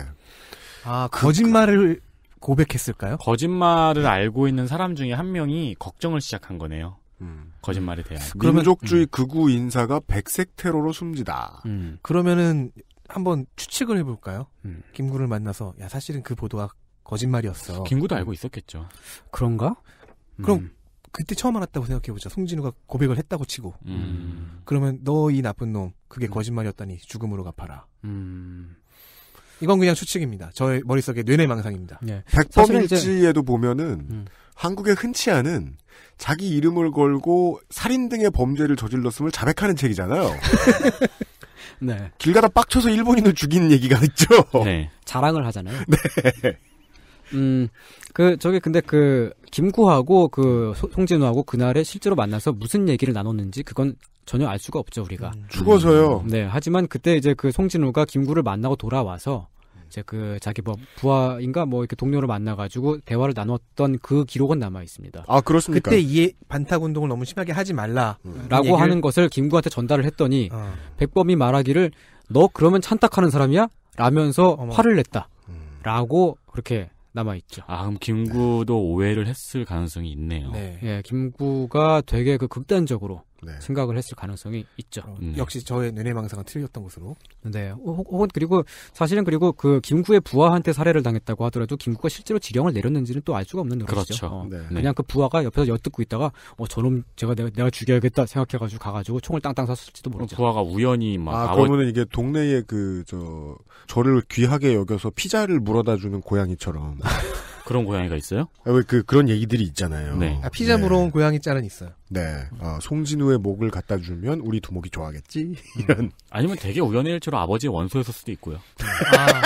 아 그 거짓말을 고백했을까요? 거짓말을 알고 있는 사람 중에 한 명이 걱정을 시작한 거네요. 음. 거짓말에 대한. 그러면, 민족주의 음. 극우 인사가 백색 테러로 숨지다. 음. 그러면은 한번 추측을 해볼까요? 음. 김구를 만나서 야 사실은 그 보도가 거짓말이었어. 김구도 알고 있었겠죠. 그런가? 음. 그럼 음. 그때 처음 알았다고 생각해보자. 송진우가 고백을 했다고 치고. 음. 그러면 너 이 나쁜 놈 그게 음. 거짓말이었다니 죽음으로 갚아라. 음. 이건 그냥 추측입니다. 저의 머릿속에 뇌내망상입니다. 예. 백범일지에도 보면은 한국에 흔치 않은 자기 이름을 걸고 살인 등의 범죄를 저질렀음을 자백하는 책이잖아요. *laughs* 네. 길 가다 빡쳐서 일본인을 죽인 얘기가 있죠. 네. *laughs* 자랑을 하잖아요. 네. 음, 그, 저기 근데 그, 김구하고 그, 송진우하고 그날에 실제로 만나서 무슨 얘기를 나눴는지 그건 전혀 알 수가 없죠, 우리가. 음. 죽어서요. 음, 네. 하지만 그때 이제 그 송진우가 김구를 만나고 돌아와서 이제 그 자기 뭐 부하인가 뭐 이렇게 동료를 만나가지고 대화를 나눴던 그 기록은 남아 있습니다. 아 그렇습니까? 그때 이 반탁 운동을 너무 심하게 하지 말라라고 음. 얘 하는 것을 김구한테 전달을 했더니 어. 백범이 말하기를 너 그러면 찬탁하는 사람이야? 라면서 어머. 화를 냈다. 음. 라고 그렇게 남아있죠. 아, 그럼 김구도 오해를 했을 가능성이 있네요. 네. 예, 김구가 되게 그 극단적으로 네. 생각을 했을 가능성이 있죠. 어, 음. 역시 저의 뇌내망상은 틀렸던 것으로. 네. 혹은 그리고 사실은 그리고 그 김구의 부하한테 살해를 당했다고 하더라도 김구가 실제로 지령을 내렸는지는 또 알 수가 없는 노릇이죠. 그렇죠. 어, 네. 그냥 그 부하가 옆에서 엿듣고 있다가 어 저놈 제가 내가, 내가 죽여야겠다 생각해가지고 가가지고 총을 땅땅 쐈을지도 모르죠. 부하가 우연히 막. 아 아워... 그러면 이게 동네에 그저 저를 귀하게 여겨서 피자를 물어다 주는 고양이처럼. *laughs* 그런 고양이가 있어요? 아, 왜그 그런 얘기들이 있잖아요. 네. 아, 피자 물어온 네. 고양이 짤은 있어요. 네. 어, 송진우의 목을 갖다 주면 우리 두목이 좋아하겠지. 음. *laughs* 이런. 아니면 되게 우연의 일처럼 아버지 원수였을 수도 있고요. 음. 아.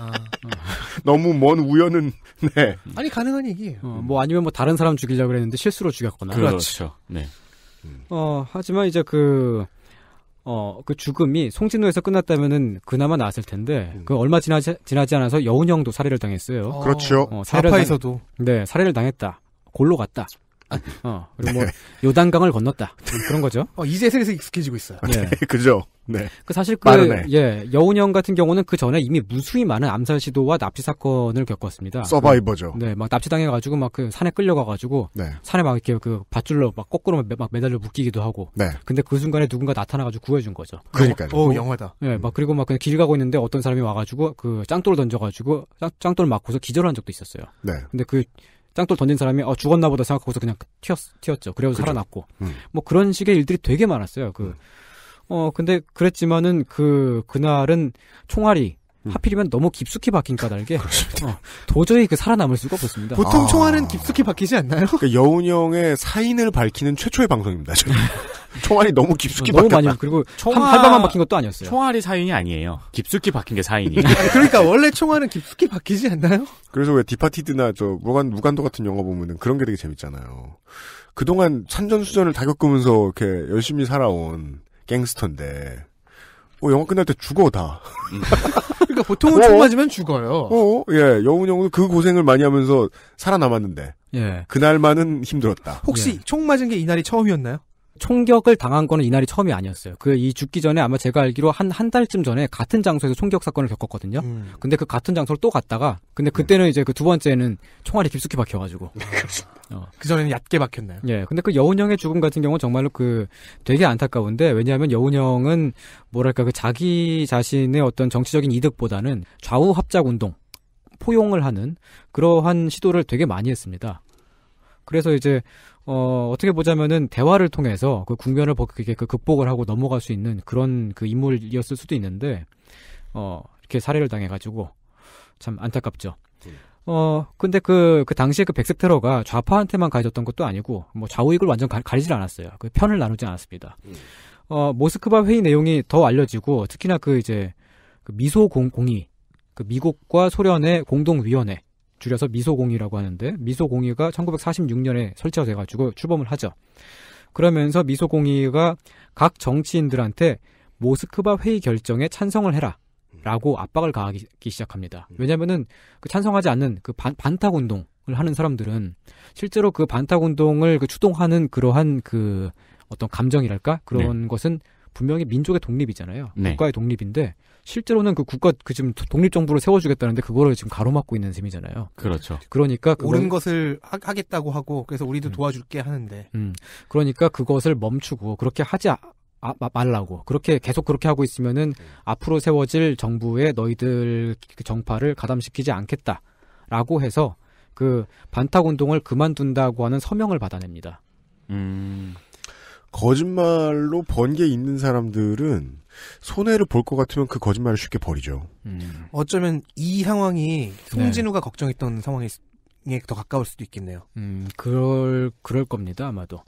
아, 아. *laughs* 너무 먼 우연은 네. 아니 가능한 얘기예요. 어, 뭐 아니면 뭐 다른 사람 죽이려고 그랬는데 실수로 죽였거나. 그렇죠. 그렇죠. 네. 어, 하지만 이제 그 어, 그 죽음이 송진호에서 끝났다면은 그나마 나았을 텐데, 음. 그 얼마 지나지, 지나지 않아서 여운형도 살해를 당했어요. 어. 그렇죠. 어, 살해파에서도 네, 살해를 당했다. 골로 갔다. 어, 그리고 네. 뭐 요단강을 건넜다 그런 거죠. 어, 이제 슬슬 익숙해지고 있어요. 예. 네, 그죠. 네. 그 사실 그 빠르네. 예, 여운형 같은 경우는 그 전에 이미 무수히 많은 암살 시도와 납치 사건을 겪었습니다. 서바이버죠. 그, 네, 막 납치당해 가지고 막 그 산에 끌려가 가지고 네. 산에 막 이렇게 그 밧줄로 막 거꾸로 막 매달려 묶이기도 하고. 네. 근데 그 순간에 누군가 나타나 가지고 구해 준 거죠. 그러니까요. 어, 어, 영화다. 예, 막 그리고 막 그냥 길 가고 있는데 어떤 사람이 와 가지고 그 짱돌 던져 가지고 짱돌 을 맞고서 기절한 적도 있었어요. 네. 근데 그 짱돌 던진 사람이 어 죽었나 보다 생각하고서 그냥 튀었 튀었죠. 그래서 그렇죠. 살아났고 음. 뭐 그런 식의 일들이 되게 많았어요. 그어 음. 어, 근데 그랬지만은 그 그날은 총알이 음. 하필이면 너무 깊숙이 박힌 까닭에 *laughs* 어, 도저히 그 살아남을 수가 없습니다 보통 아... 총알은 깊숙이 박히지 않나요? 그러니까 여운형의 사인을 밝히는 최초의 방송입니다. *laughs* 총알이 너무 깊숙이 너무 박혔다. 많이 그리고 총알... 한 발만 박힌 것도 아니었어요. 총알이 사인이 아니에요. 깊숙이 박힌 게 사인이에요. *laughs* 그러니까 원래 총알은 깊숙이 박히지 않나요? 그래서 왜 디파티드나 저 무간 무간도 같은 영화 보면은 그런 게 되게 재밌잖아요. 그동안 산전수전을 다 겪으면서 이렇게 열심히 살아온 갱스터인데 뭐 영화 끝날 때 죽어 다. 음. 그러니까 보통은 어? 총 맞으면 죽어요. 어, 어? 예, 여운형은 그 고생을 많이 하면서 살아남았는데. 예. 그날만은 힘들었다. 혹시 예. 총 맞은 게 이날이 처음이었나요? 총격을 당한 거는 이날이 처음이 아니었어요. 그이 죽기 전에 아마 제가 알기로 한 한 달쯤 전에 같은 장소에서 총격 사건을 겪었거든요. 음. 근데 그 같은 장소를 또 갔다가 근데 네. 그때는 이제 그 두 번째는 총알이 깊숙이 박혀가지고 네, 어. 그 전에는 얕게 박혔나요? 예. 근데 그 여운형의 죽음 같은 경우는 정말로 그 되게 안타까운데 왜냐하면 여운형은 뭐랄까 그 자기 자신의 어떤 정치적인 이득보다는 좌우 합작 운동 포용을 하는 그러한 시도를 되게 많이 했습니다. 그래서 이제 어, 어떻게 보자면은 대화를 통해서 그 국면을 그게 그 극복을 하고 넘어갈 수 있는 그런 그 인물이었을 수도 있는데 어, 이렇게 살해를 당해가지고 참 안타깝죠. 음. 어, 근데 그, 그 당시에 그 백색 테러가 좌파한테만 가해졌던 것도 아니고, 뭐 좌우익을 완전 가, 리질 않았어요. 그 편을 나누지 않았습니다. 음. 어, 모스크바 회의 내용이 더 알려지고, 특히나 그 이제, 그 미소 공, 공의, 그 미국과 소련의 공동위원회, 줄여서 미소공이라고 하는데 미소공이가 1946년에 설치가 돼가지고 출범을 하죠. 그러면서 미소공이가 각 정치인들한테 모스크바 회의 결정에 찬성을 해라. 라고 압박을 가하기 시작합니다. 음. 왜냐면은 하그 찬성하지 않는 그 반, 반탁 운동을 하는 사람들은 실제로 그 반탁 운동을 그 추동하는 그러한 그 어떤 감정이랄까? 그런 네. 것은 분명히 민족의 독립이잖아요. 네. 국가의 독립인데 실제로는 그 국가 그 지금 독립 정부를 세워주겠다는데 그거를 지금 가로막고 있는 셈이잖아요. 그렇죠. 그러니까 그걸, 옳은 것을 하, 겠다고 하고 그래서 우리도 음. 도와줄게 하는데. 음. 그러니까 그것을 멈추고 그렇게 하지 아, 아, 말라고 그렇게 계속 그렇게 하고 있으면은 음. 앞으로 세워질 정부의 너희들 그 정파를 가담시키지 않겠다라고 해서 그 반탁 운동을 그만둔다고 하는 서명을 받아냅니다. 음. 거짓말로 번개 있는 사람들은 손해를 볼 것 같으면 그 거짓말을 쉽게 버리죠. 음. 어쩌면 이 상황이 송진우가 네. 걱정했던 상황에 더 가까울 수도 있겠네요. 음, 그럴 그럴 겁니다 아마도.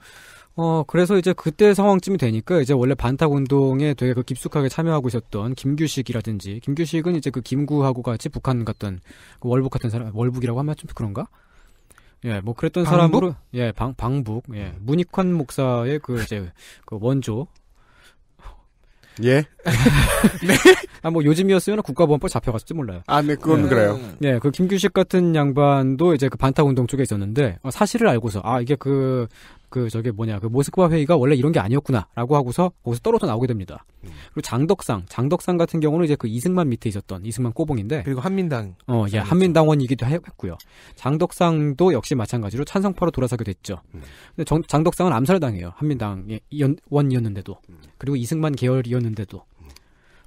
어 그래서 이제 그때 상황쯤이 되니까 이제 원래 반탁 운동에 되게 그 깊숙하게 참여하고 있었던 김규식이라든지 김규식은 이제 그 김구하고 같이 북한 갔던 그 월북 같은 사람 월북이라고 하면 좀 그런가? 예, 뭐 그랬던 사람으로 예, 방 방북. 예. 문익환 목사의 그 이제 그 원조 예. *laughs* 네. 아, 뭐 요즘이었으면 국가보안법 잡혀갔을지 몰라요. 아, 네, 그건 네. 그래요. 예, 네, 그 김규식 같은 양반도 이제 그 반탁 운동 쪽에 있었는데 어, 사실을 알고서 아 이게 그그 저게 뭐냐 그 모스크바 회의가 원래 이런 게 아니었구나라고 하고서 거기서 떨어져 나오게 됩니다. 음. 그리고 장덕상 장덕상 같은 경우는 이제 그 이승만 밑에 있었던 이승만 꼬봉인데 그리고 한민당 어예 한민당원이기도 했고요. 장덕상도 역시 마찬가지로 찬성파로 돌아서게 됐죠. 음. 근데 정, 장덕상은 암살당해요 한민당 원이었는데도 음. 그리고 이승만 계열이었는데도 음.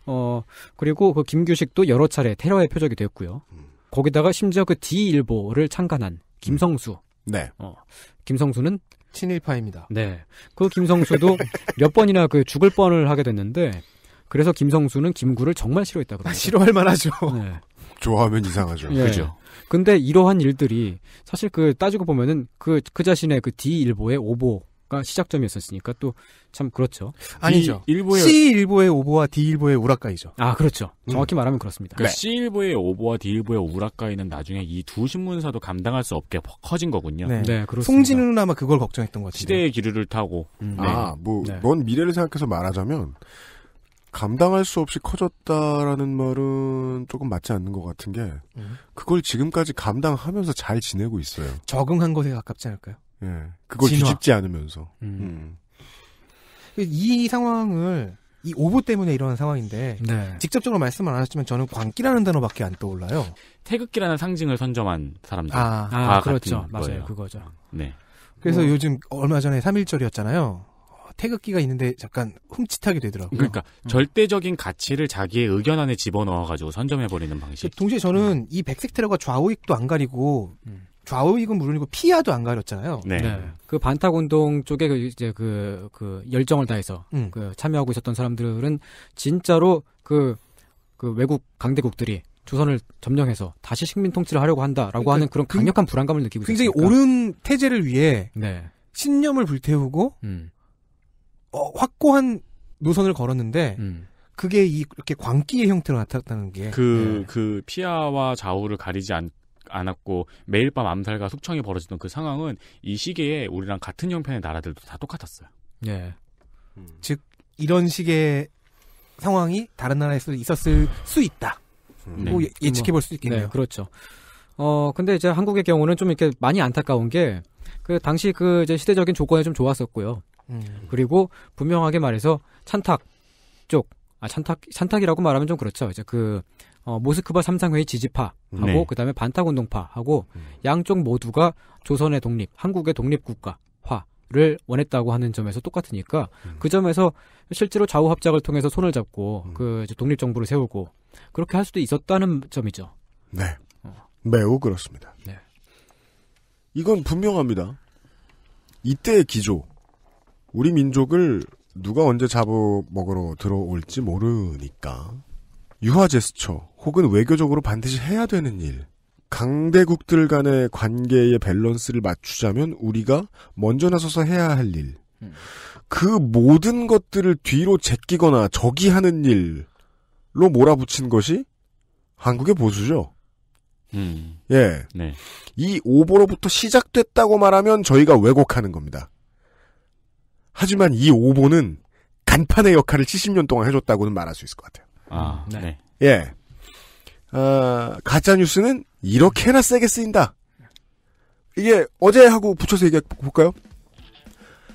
어 그리고 그 김규식도 여러 차례 테러의 표적이 됐고요. 음. 거기다가 심지어 그 D일보를 창간한 김성수 네. 어, 김성수는 친일파입니다. 네. 그 김성수도 *laughs* 몇 번이나 그 죽을 뻔을 하게 됐는데 그래서 김성수는 김구를 정말 싫어했다 그러죠. 아, 싫어할 만하죠. 네. 좋아하면 이상하죠. 네. 그죠. 근데 이러한 일들이 사실 그 따지고 보면은 그그 그 자신의 그 D 일보의 오보 가 시작점이었었으니까 또 참 그렇죠. 아니죠. 일보의 C 1부의 오보와 D 1부의우락가이죠아 그렇죠. 정확히 음. 말하면 그렇습니다. 그 네. C 1부의 오보와 D 1부의우락가이는 나중에 이 두 신문사도 감당할 수 없게 커진 거군요. 네, 네 그렇습니다. 송진우는 아마 그걸 걱정했던 것 같아요. 시대의 기류를 타고. 음. 네. 네. 아뭐먼 네. 미래를 생각해서 말하자면 감당할 수 없이 커졌다라는 말은 조금 맞지 않는 것 같은 게 음. 그걸 지금까지 감당하면서 잘 지내고 있어요. 적응한 것에 가깝지 않을까요? 예. 그걸 진화. 뒤집지 않으면서. 음. 음. 그 이 상황을 이 오보 때문에 일어난 상황인데 네. 직접적으로 말씀을 안 하셨지만 저는 광기라는 단어밖에 안 떠올라요. 태극기라는 상징을 선점한 사람들. 아, 아 그렇죠. 맞아요. 거예요. 그거죠. 네. 그래서 뭐. 요즘 얼마 전에 3일절이었잖아요. 태극기가 있는데 잠깐 흠칫하게 되더라고요. 그러니까 음. 절대적인 가치를 자기의 의견 안에 집어넣어가지고 선점해버리는 그 방식. 동시에 저는 음. 이 백색 테러가 좌우익도 안 가리고 음. 좌우익은 물론이고 피아도 안 가렸잖아요. 네. 네. 그 반탁 운동 쪽에 그 이제 그, 그 열정을 다해서 음. 그 참여하고 있었던 사람들은 진짜로 그, 그 외국 강대국들이 조선을 점령해서 다시 식민 통치를 하려고 한다라고 그러니까 하는 그런 강력한 그, 불안감을 느끼고 굉장히 있었으니까. 옳은 태제를 위해 네. 신념을 불태우고 음. 어, 확고한 노선을 걸었는데 음. 그게 이렇게 광기의 형태로 나타났다는 게. 그, 네. 그 피아와 좌우를 가리지 않, 않았고 매일 밤 암살과 숙청이 벌어지던 그 상황은 이 시기에 우리랑 같은 형편의 나라들도 다 똑같았어요. 예. 음. 즉 이런 식의 상황이 다른 나라에서 도 있었을 수 있다. 음. 뭐 네. 예측해 볼 수 있겠네요. 네, 그렇죠. 어 근데 이제 한국의 경우는 좀 이렇게 많이 안타까운 게 그 당시 그 이제 시대적인 조건이 좀 좋았었고요. 음. 그리고 분명하게 말해서 찬탁 쪽, 아 찬탁 찬탁이라고 말하면 좀 그렇죠. 이제 그 어, 모스크바 삼상회의 지지파하고 네. 그다음에 반탁운동파하고 음. 양쪽 모두가 조선의 독립, 한국의 독립국가화를 원했다고 하는 점에서 똑같으니까 음. 그 점에서 실제로 좌우 합작을 통해서 손을 잡고 음. 그 독립 정부를 세우고 그렇게 할 수도 있었다는 점이죠. 네, 어. 매우 그렇습니다. 네. 이건 분명합니다. 이때의 기조, 우리 민족을 누가 언제 잡아먹으러 들어올지 모르니까 유화 제스처 혹은 외교적으로 반드시 해야 되는 일, 강대국들 간의 관계의 밸런스를 맞추자면 우리가 먼저 나서서 해야 할 일, 음. 그 모든 것들을 뒤로 제끼거나 저기하는 일로 몰아붙인 것이 한국의 보수죠. 음. 예. 네. 이 오보로부터 시작됐다고 말하면 저희가 왜곡하는 겁니다. 하지만 이 오보는 간판의 역할을 70년 동안 해줬다고는 말할 수 있을 것 같아요. 아, 네. 네. 예. 어, 가짜 뉴스는 이렇게나 세게 쓰인다. 이게 어제 하고 붙여서 얘기해 볼까요?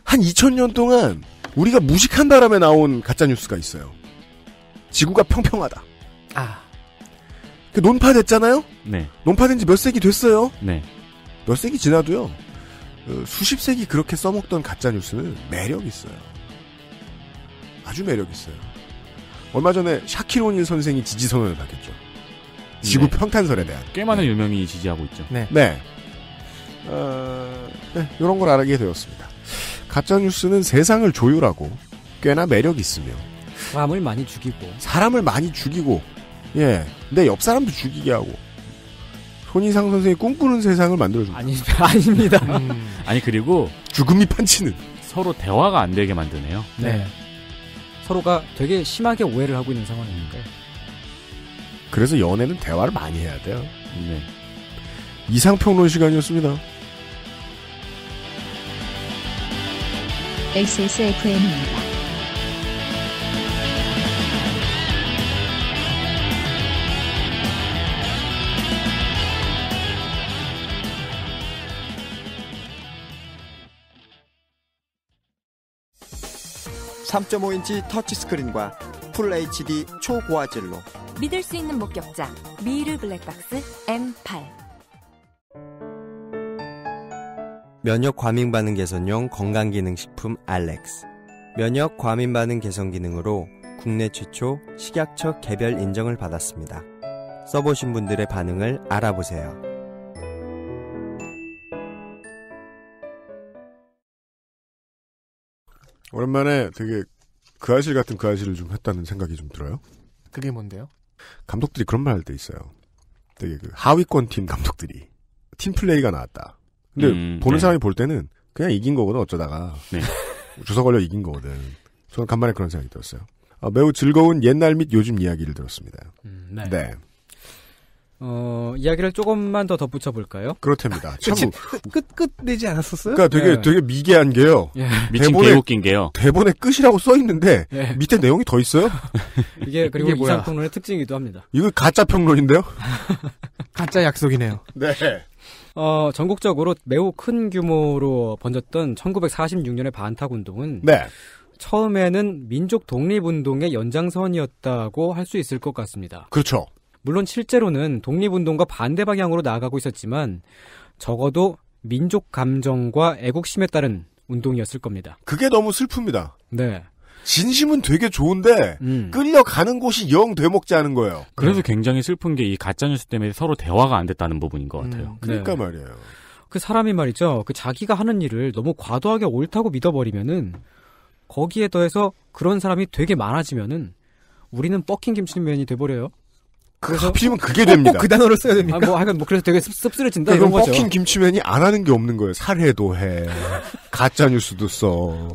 한 2000년 동안 우리가 무식한 바람에 나온 가짜 뉴스가 있어요. 지구가 평평하다. 아. 그 논파됐잖아요. 네. 논파된 지 몇 세기 됐어요. 네. 몇 세기 지나도요. 어, 수십 세기 그렇게 써먹던 가짜 뉴스는 매력 있어요. 아주 매력 있어요. 얼마 전에 샤키로닐 선생이 지지선언을 하겠죠. 지구 네. 평탄설에 대한 꽤 많은 네. 유명인이 지지하고 있죠. 네. 네. 어, 네, 이런 걸 알게 되었습니다. 가짜 뉴스는 세상을 조율하고 꽤나 매력 있으며 사람을 많이 죽이고 사람을 많이 죽이고 예, 내 옆 사람도 죽이게 하고 손이상 선생이 꿈꾸는 세상을 만들어준다 아니, *laughs* 아닙니다. 음. 아니 그리고 죽음이 판치는 서로 대화가 안 되게 만드네요. 네. 네. 서로가 되게 심하게 오해를 하고 있는 상황이니까요. 그래서 연애는 대화를 많이 해야 돼요. 네. 이상평론 시간이었습니다. XSFM입니다. (3.5인치) 터치스크린과 풀 HD 초고화질로 믿을 수 있는 목격자 미르 블랙박스 M8 면역 과민 반응 개선용 건강 기능 식품 알렉스 면역 과민 반응 개선 기능으로 국내 최초 식약처 개별 인정을 받았습니다. 써보신 분들의 반응을 알아보세요. 오랜만에 되게 그 아실 같은 그 아실을 좀 했다는 생각이 좀 들어요. 그게 뭔데요? 감독들이 그런 말 할 때 있어요. 되게 그 하위권 팀 감독들이 팀 플레이가 나왔다. 근데 음, 보는 네. 사람이 볼 때는 그냥 이긴 거거든 어쩌다가 네. *laughs* 주워 걸려 이긴 거거든. 저는 간만에 그런 생각이 들었어요. 아, 매우 즐거운 옛날 및 요즘 이야기를 들었습니다. 음, 네. 네. 어, 이야기를 조금만 더 덧붙여 볼까요? 그렇답니다. *laughs* 참 끝, 끝 내지 않았었어요? 그러니까 되게 네. 되게 미개한 게요. 예. 미친 대에 웃긴 게요. 대본에 끝이라고 써 있는데 예. 밑에 내용이 더 있어요? *laughs* 이게 그리고 이게 이상 평론의 특징이기도 합니다. 이거 가짜 평론인데요? *laughs* 가짜 약속이네요. 네. 어, 전국적으로 매우 큰 규모로 번졌던 1946년의 반탁 운동은 네. 처음에는 민족 독립운동의 연장선이었다고 할 수 있을 것 같습니다. 그렇죠. 물론 실제로는 독립운동과 반대 방향으로 나아가고 있었지만 적어도 민족 감정과 애국심에 따른 운동이었을 겁니다. 그게 너무 슬픕니다. 네. 진심은 되게 좋은데 음. 끌려가는 곳이 영 되먹지 않은 거예요. 그래서 네. 굉장히 슬픈 게 이 가짜뉴스 때문에 서로 대화가 안 됐다는 부분인 것 같아요. 음, 네. 그러니까 네. 말이에요. 그 사람이 말이죠. 그 자기가 하는 일을 너무 과도하게 옳다고 믿어버리면은 거기에 더해서 그런 사람이 되게 많아지면은 우리는 뻑킹 김치면이 돼버려요. 그 하필이면 그게 됩니다. 그 단어를 써야 됩니까? 아, 뭐 하여간 뭐 그래서 되게 씁, 쓸해진다 그러니까 이런 거죠. 버킹 김치맨이 안 하는 게 없는 거예요. 살해도 해. *laughs* 가짜 뉴스도 써.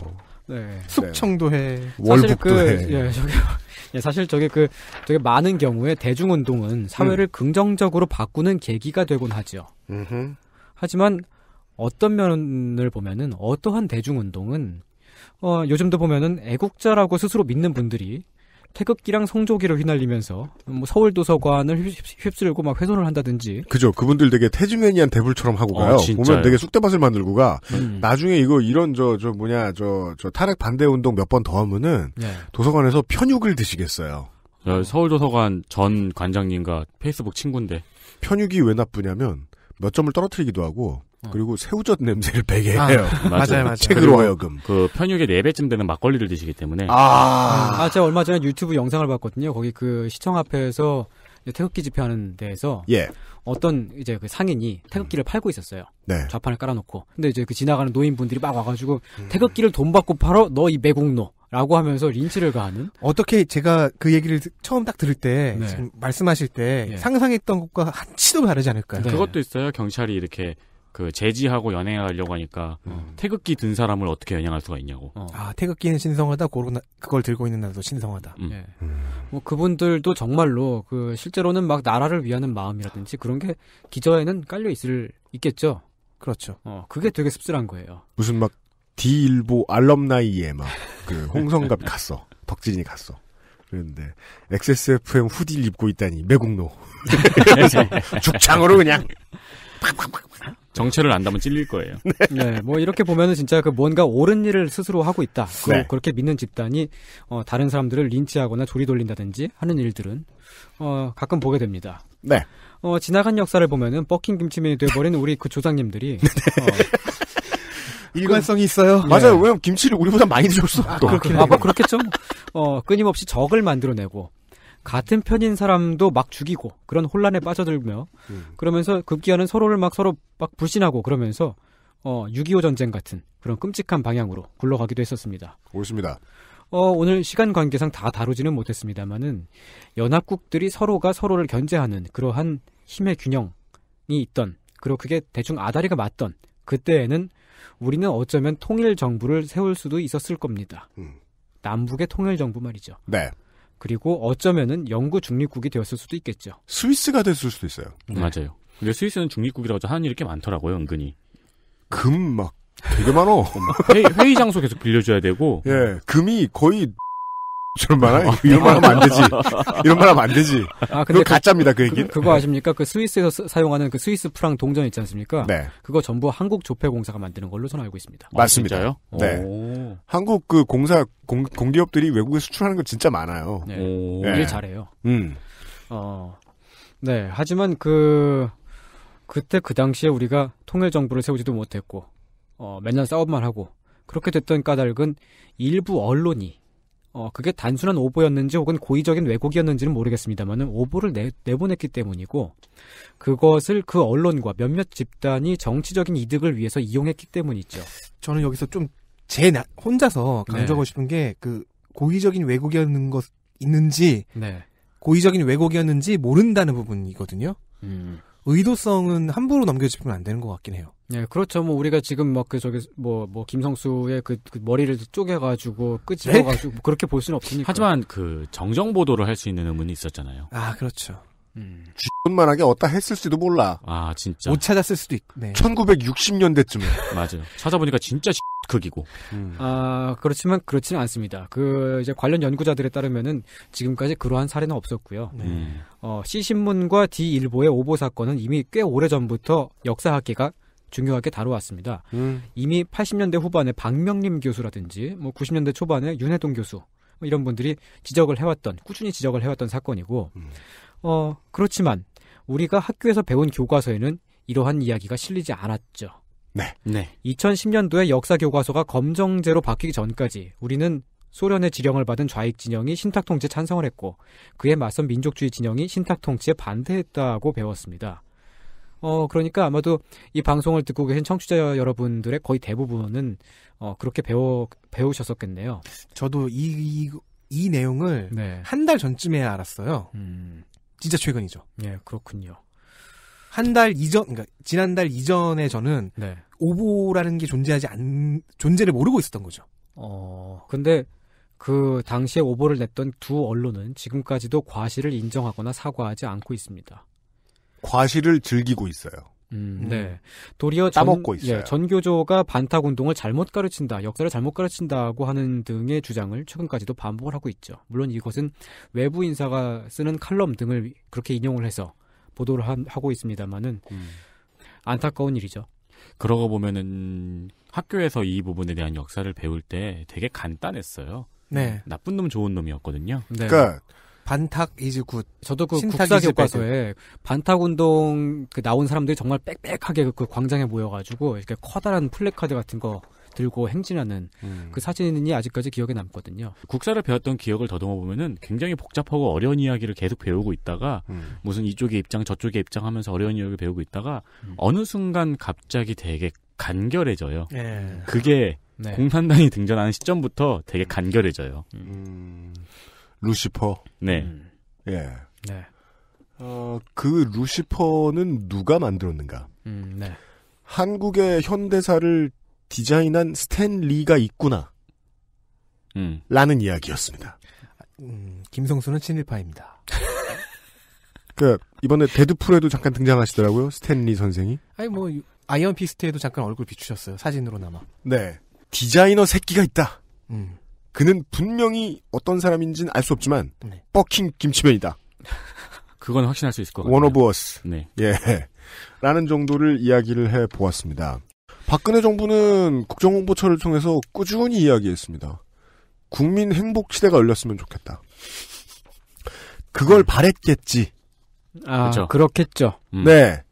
네. 숙청도 해. 네. 월북도 그, 해. 예, 저기 *laughs* 예, 사실 저게 그 되게 많은 경우에 대중 운동은 사회를 음. 긍정적으로 바꾸는 계기가 되곤 하죠. 음흠. 하지만 어떤 면을 보면은 어떠한 대중 운동은 어, 요즘도 보면은 애국자라고 스스로 믿는 분들이 태극기랑 성조기로 휘날리면서 뭐 서울 도서관을 휩쓸고 막 훼손을 한다든지. 그죠. 그분들 되게 태즈메니안 대불처럼 하고 어, 가요. 어, 보면 되게 쑥대밭을 만들고 가. 음. 나중에 이거 이런 저저 저 뭐냐 저저탈핵 반대 운동 몇 번 더 하면은 네. 도서관에서 편육을 드시겠어요. 서울 도서관 전 관장님과 페이스북 친구인데. 편육이 왜 나쁘냐면 몇 점을 떨어뜨리기도 하고 네. 그리고 새우젓 냄새를 배게 해요. 아, 맞아요, *laughs* 맞아요. 책으로 하여금. 그 편육의 4배쯤 되는 막걸리를 드시기 때문에. 아. 아, 제가 얼마 전에 유튜브 영상을 봤거든요. 거기 그 시청 앞에서 태극기 집회하는 데에서. 예. 어떤 이제 그 상인이 태극기를 음. 팔고 있었어요. 네. 좌판을 깔아놓고. 근데 이제 그 지나가는 노인분들이 막 와가지고 음. 태극기를 돈 받고 팔어? 너 이 매국노. 라고 하면서 린치를 가하는 어떻게 제가 그 얘기를 처음 딱 들을 때 네. 말씀하실 때 네. 상상했던 것과 한치도 다르지 않을까요? 네. 그것도 있어요. 경찰이 이렇게 그 제지하고 연행하려고 하니까 음. 태극기 든 사람을 어떻게 연행할 수가 있냐고. 어. 아 태극기는 신성하다. 고로나 그걸 들고 있는 나도 신성하다. 음. 예. 음. 뭐 그분들도 정말로 그 실제로는 막 나라를 위하는 마음이라든지 그런 게 기저에는 깔려 있을 있겠죠. 그렇죠. 어 그게 되게 씁쓸한 거예요. 무슨 막 디일보 알럼나이에 막 그 홍성갑 *laughs* 네. 갔어. 덕진이 갔어. 그런데 XSFM 후디를 입고 있다니 매국노. *laughs* 죽창으로 그냥 팍팍팍 *laughs* 정체를 안다면 찔릴 거예요. *laughs* 네. 네, 뭐 이렇게 보면은 진짜 그 뭔가 옳은 일을 스스로 하고 있다. 그 네. 그렇게 믿는 집단이 어, 다른 사람들을 린치하거나 조리 돌린다든지 하는 일들은 어, 가끔 보게 됩니다. 네. 어, 지나간 역사를 보면은 버킹 김치맨이 돼버린 우리 그 조상님들이 *laughs* 네. 어, *laughs* 일관성이 그, 있어요. 네. 맞아요. 왜냐면 김치를 우리보다 많이 드셨어. 아, 그렇긴 아, 뭐 그렇겠죠. 어, 끊임없이 적을 만들어내고 같은 편인 사람도 막 죽이고 그런 혼란에 빠져들며 음. 그러면서 급기야는 서로를 막 서로 막 불신하고 그러면서 어, 6.25 전쟁 같은 그런 끔찍한 방향으로 굴러가기도 했었습니다. 옳습니다. 어, 오늘 시간 관계상 다 다루지는 못했습니다만은 연합국들이 서로가 서로를 견제하는 그러한 힘의 균형이 있던 그리고 그게 대충 아다리가 맞던 그때에는 우리는 어쩌면 통일 정부를 세울 수도 있었을 겁니다. 음. 남북의 통일 정부 말이죠. 네. 그리고 어쩌면은 영구 중립국이 되었을 수도 있겠죠. 스위스가 됐을 수도 있어요. 네. 맞아요. 근데 스위스는 중립국이라고 해서 하는 일이 이렇게 많더라고요, 은근히. 금 막 되게 많어. *laughs* 회의 장소 계속 빌려줘야 되고. 예, 금이 거의 저런 말 하면 이런 말 하면 안 되지. 이런 말 하면 안 되지. 아, 근데 그 가짜입니다, 그 얘기. 그, 거 아십니까? 그 스위스에서 스, 사용하는 그 스위스 프랑 동전 있지 않습니까? 네. 그거 전부 한국 조폐 공사가 만드는 걸로 저는 알고 있습니다. 아, 맞습니다요? 네. 오. 한국 그 공사 공, 공기업들이 외국에 수출하는 거 진짜 많아요. 네. 오. 네. 잘해요. 음. 어. 네. 하지만 그 그때 그 당시에 우리가 통일 정부를 세우지도 못했고 어, 맨날 싸움만 하고 그렇게 됐던 까닭은 일부 언론이 어, 그게 단순한 오보였는지 혹은 고의적인 왜곡이었는지는 모르겠습니다만은 오보를 내, 내보냈기 때문이고 그것을 그 언론과 몇몇 집단이 정치적인 이득을 위해서 이용했기 때문이죠. 저는 여기서 좀제 혼자서 강조하고 네. 싶은 게 그 고의적인 왜곡이었는 것 있는지 네. 고의적인 왜곡이었는지 모른다는 부분이거든요. 음. 의도성은 함부로 넘겨주면 안 되는 것 같긴 해요. 예, 그렇죠. 뭐 우리가 지금 막그 저기 뭐뭐 뭐 김성수의 그, 그, 머리를 쪼개가지고 끄집어가지고 네? 뭐 그렇게 볼 수는 없으니까. 하지만 그 정정 보도를 할 수 있는 의문이 있었잖아요. 아 그렇죠. 음. 만하게 어디다 했을지도 몰라. 아 진짜. 못 찾았을 수도 있네. 1960년대쯤에. *laughs* 맞아요. 찾아보니까 진짜 극이고. 음. 아 그렇지만 그렇지는 않습니다. 그 이제 관련 연구자들에 따르면은 지금까지 그러한 사례는 없었고요. 네. 음. 어, C 신문과 D 일보의 오보 사건은 이미 꽤 오래 전부터 역사학계가 중요하게 다뤄왔습니다. 음. 이미 80년대 후반에 박명림 교수라든지 뭐 90년대 초반에 윤해동 교수 뭐 이런 분들이 지적을 해왔던 꾸준히 지적을 해왔던 사건이고 음. 어 그렇지만 우리가 학교에서 배운 교과서에는 이러한 이야기가 실리지 않았죠. 네. 네. 2010년도에 역사 교과서가 검정제로 바뀌기 전까지 우리는 소련의 지령을 받은 좌익 진영이 신탁 통치에 찬성을 했고 그에 맞선 민족주의 진영이 신탁 통치에 반대했다고 배웠습니다. 어, 그러니까 아마도 이 방송을 듣고 계신 청취자 여러분들의 거의 대부분은 어, 그렇게 배워, 배우셨었겠네요. 저도 이, 이, 이 내용을 네. 한달 전쯤에 알았어요. 음. 진짜 최근이죠. 예, 그렇군요. 한 달 이전, 그러니까 지난달 이전에 저는 네. 오보라는 게 존재하지 않, 존재를 모르고 있었던 거죠. 어, 근데 그 당시에 오보를 냈던 두 언론은 지금까지도 과실을 인정하거나 사과하지 않고 있습니다. 과실을 즐기고 있어요. 음, 음. 네. 도리어 따먹고 전, 있어요. 예, 전교조가 반탁 운동을 잘못 가르친다, 역사를 잘못 가르친다고 하는 등의 주장을 최근까지도 반복을 하고 있죠. 물론 이것은 외부 인사가 쓰는 칼럼 등을 그렇게 인용을 해서 보도를 한, 하고 있습니다만은 음. 안타까운 일이죠. 그러고 보면은 학교에서 이 부분에 대한 역사를 배울 때 되게 간단했어요. 네. 나쁜 놈 좋은 놈이었거든요. 네. 그러니까 반탁 이즈 굿. 저도 그 국사 교과서에 반탁 운동 그 나온 사람들이 정말 빽빽하게 그 광장에 모여가지고 이렇게 커다란 플래카드 같은 거 들고 행진하는 음. 그 사진이 아직까지 기억에 남거든요. 국사를 배웠던 기억을 더듬어 보면은 굉장히 복잡하고 어려운 이야기를 계속 배우고 있다가 음. 무슨 이쪽의 입장 저쪽의 입장 하면서 어려운 이야기를 배우고 있다가 음. 어느 순간 갑자기 되게 간결해져요. 예. 그게 네. 공산당이 등장하는 시점부터 되게 간결해져요. 음. 음. 루시퍼. 네. 음. 예. 네. 어, 그 루시퍼는 누가 만들었는가? 음, 네. 한국의 현대사를 디자인한 스탠 리가 있구나. 음. 라는 이야기였습니다. 아, 음, 김성수는 친일파입니다. *laughs* 그 이번에 데드풀에도 잠깐 등장하시더라고요. 스탠리 선생이. 아니 뭐 아이언 피스트에도 잠깐 얼굴 비추셨어요. 사진으로나마. 네. 디자이너 새끼가 있다. 음. 그는 분명히 어떤 사람인지는 알 수 없지만 네. 버킹 김치면이다 *laughs* 그건 확신할 수 있을 것 같아요. 원 오브 어스. 네. 예. 라는 정도를 이야기를 해 보았습니다. 박근혜 정부는 국정홍보처를 통해서 꾸준히 이야기했습니다. 국민 행복 시대가 열렸으면 좋겠다. 그걸 음. 바랬겠지. 아, 그렇죠. 그렇겠죠 네. 음. 네.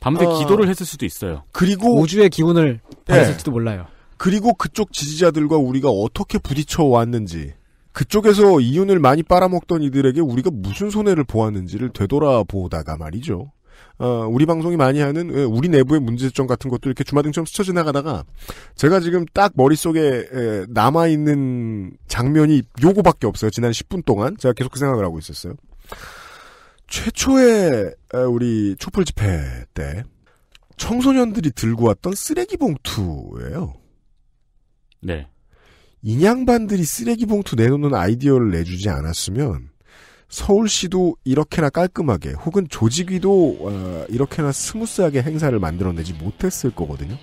밤새 어... 기도를 했을 수도 있어요. 그리고 우주의 기운을 받았을지도 예. 네. 몰라요. 그리고 그쪽 지지자들과 우리가 어떻게 부딪혀 왔는지 그쪽에서 이윤을 많이 빨아먹던 이들에게 우리가 무슨 손해를 보았는지를 되돌아보다가 말이죠. 어, 우리 방송이 많이 하는 예, 우리 내부의 문제점 같은 것도 이렇게 주마등처럼 스쳐 지나가다가 제가 지금 딱 머릿속에 예, 남아있는 장면이 요거밖에 없어요. 지난 10분 동안 제가 계속 그 생각을 하고 있었어요. 최초의 우리 촛불 집회 때 청소년들이 들고 왔던 쓰레기 봉투예요. 네. 인양반들이 쓰레기 봉투 내놓는 아이디어를 내주지 않았으면 서울시도 이렇게나 깔끔하게 혹은 조직위도 어, 이렇게나 스무스하게 행사를 만들어내지 못했을 거거든요.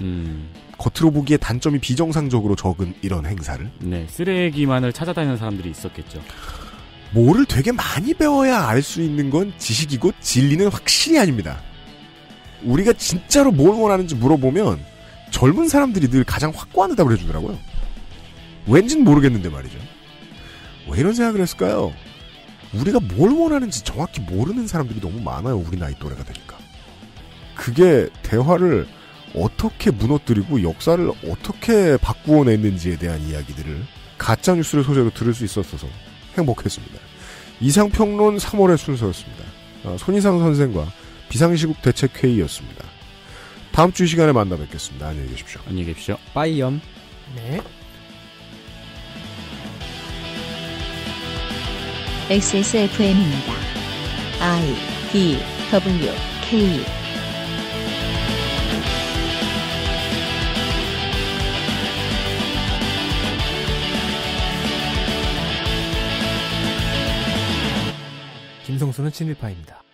음. 겉으로 보기에 단점이 비정상적으로 적은 이런 행사를. 네, 쓰레기만을 찾아다니는 사람들이 있었겠죠. 뭐를 되게 많이 배워야 알 수 있는 건 지식이고 진리는 확실히 아닙니다. 우리가 진짜로 뭘 원하는지 물어보면 젊은 사람들이 늘 가장 확고한 대답을 해주더라고요. 왠진 모르겠는데 말이죠. 왜 이런 생각을 했을까요? 우리가 뭘 원하는지 정확히 모르는 사람들이 너무 많아요. 우리 나이 또래가 되니까. 그게 대화를 어떻게 무너뜨리고 역사를 어떻게 바꾸어 냈는지에 대한 이야기들을 가짜뉴스를 소재로 들을 수 있었어서 행복했습니다. 이상평론 3월의 순서였습니다. 아, 손희상 선생과 비상시국 대책회의였습니다. 다음 주 이 시간에 만나 뵙겠습니다. 안녕히 계십시오. 안녕히 계십시오. 빠이염. 네. XSFM입니다. I D W K 김성수는 친일파입니다.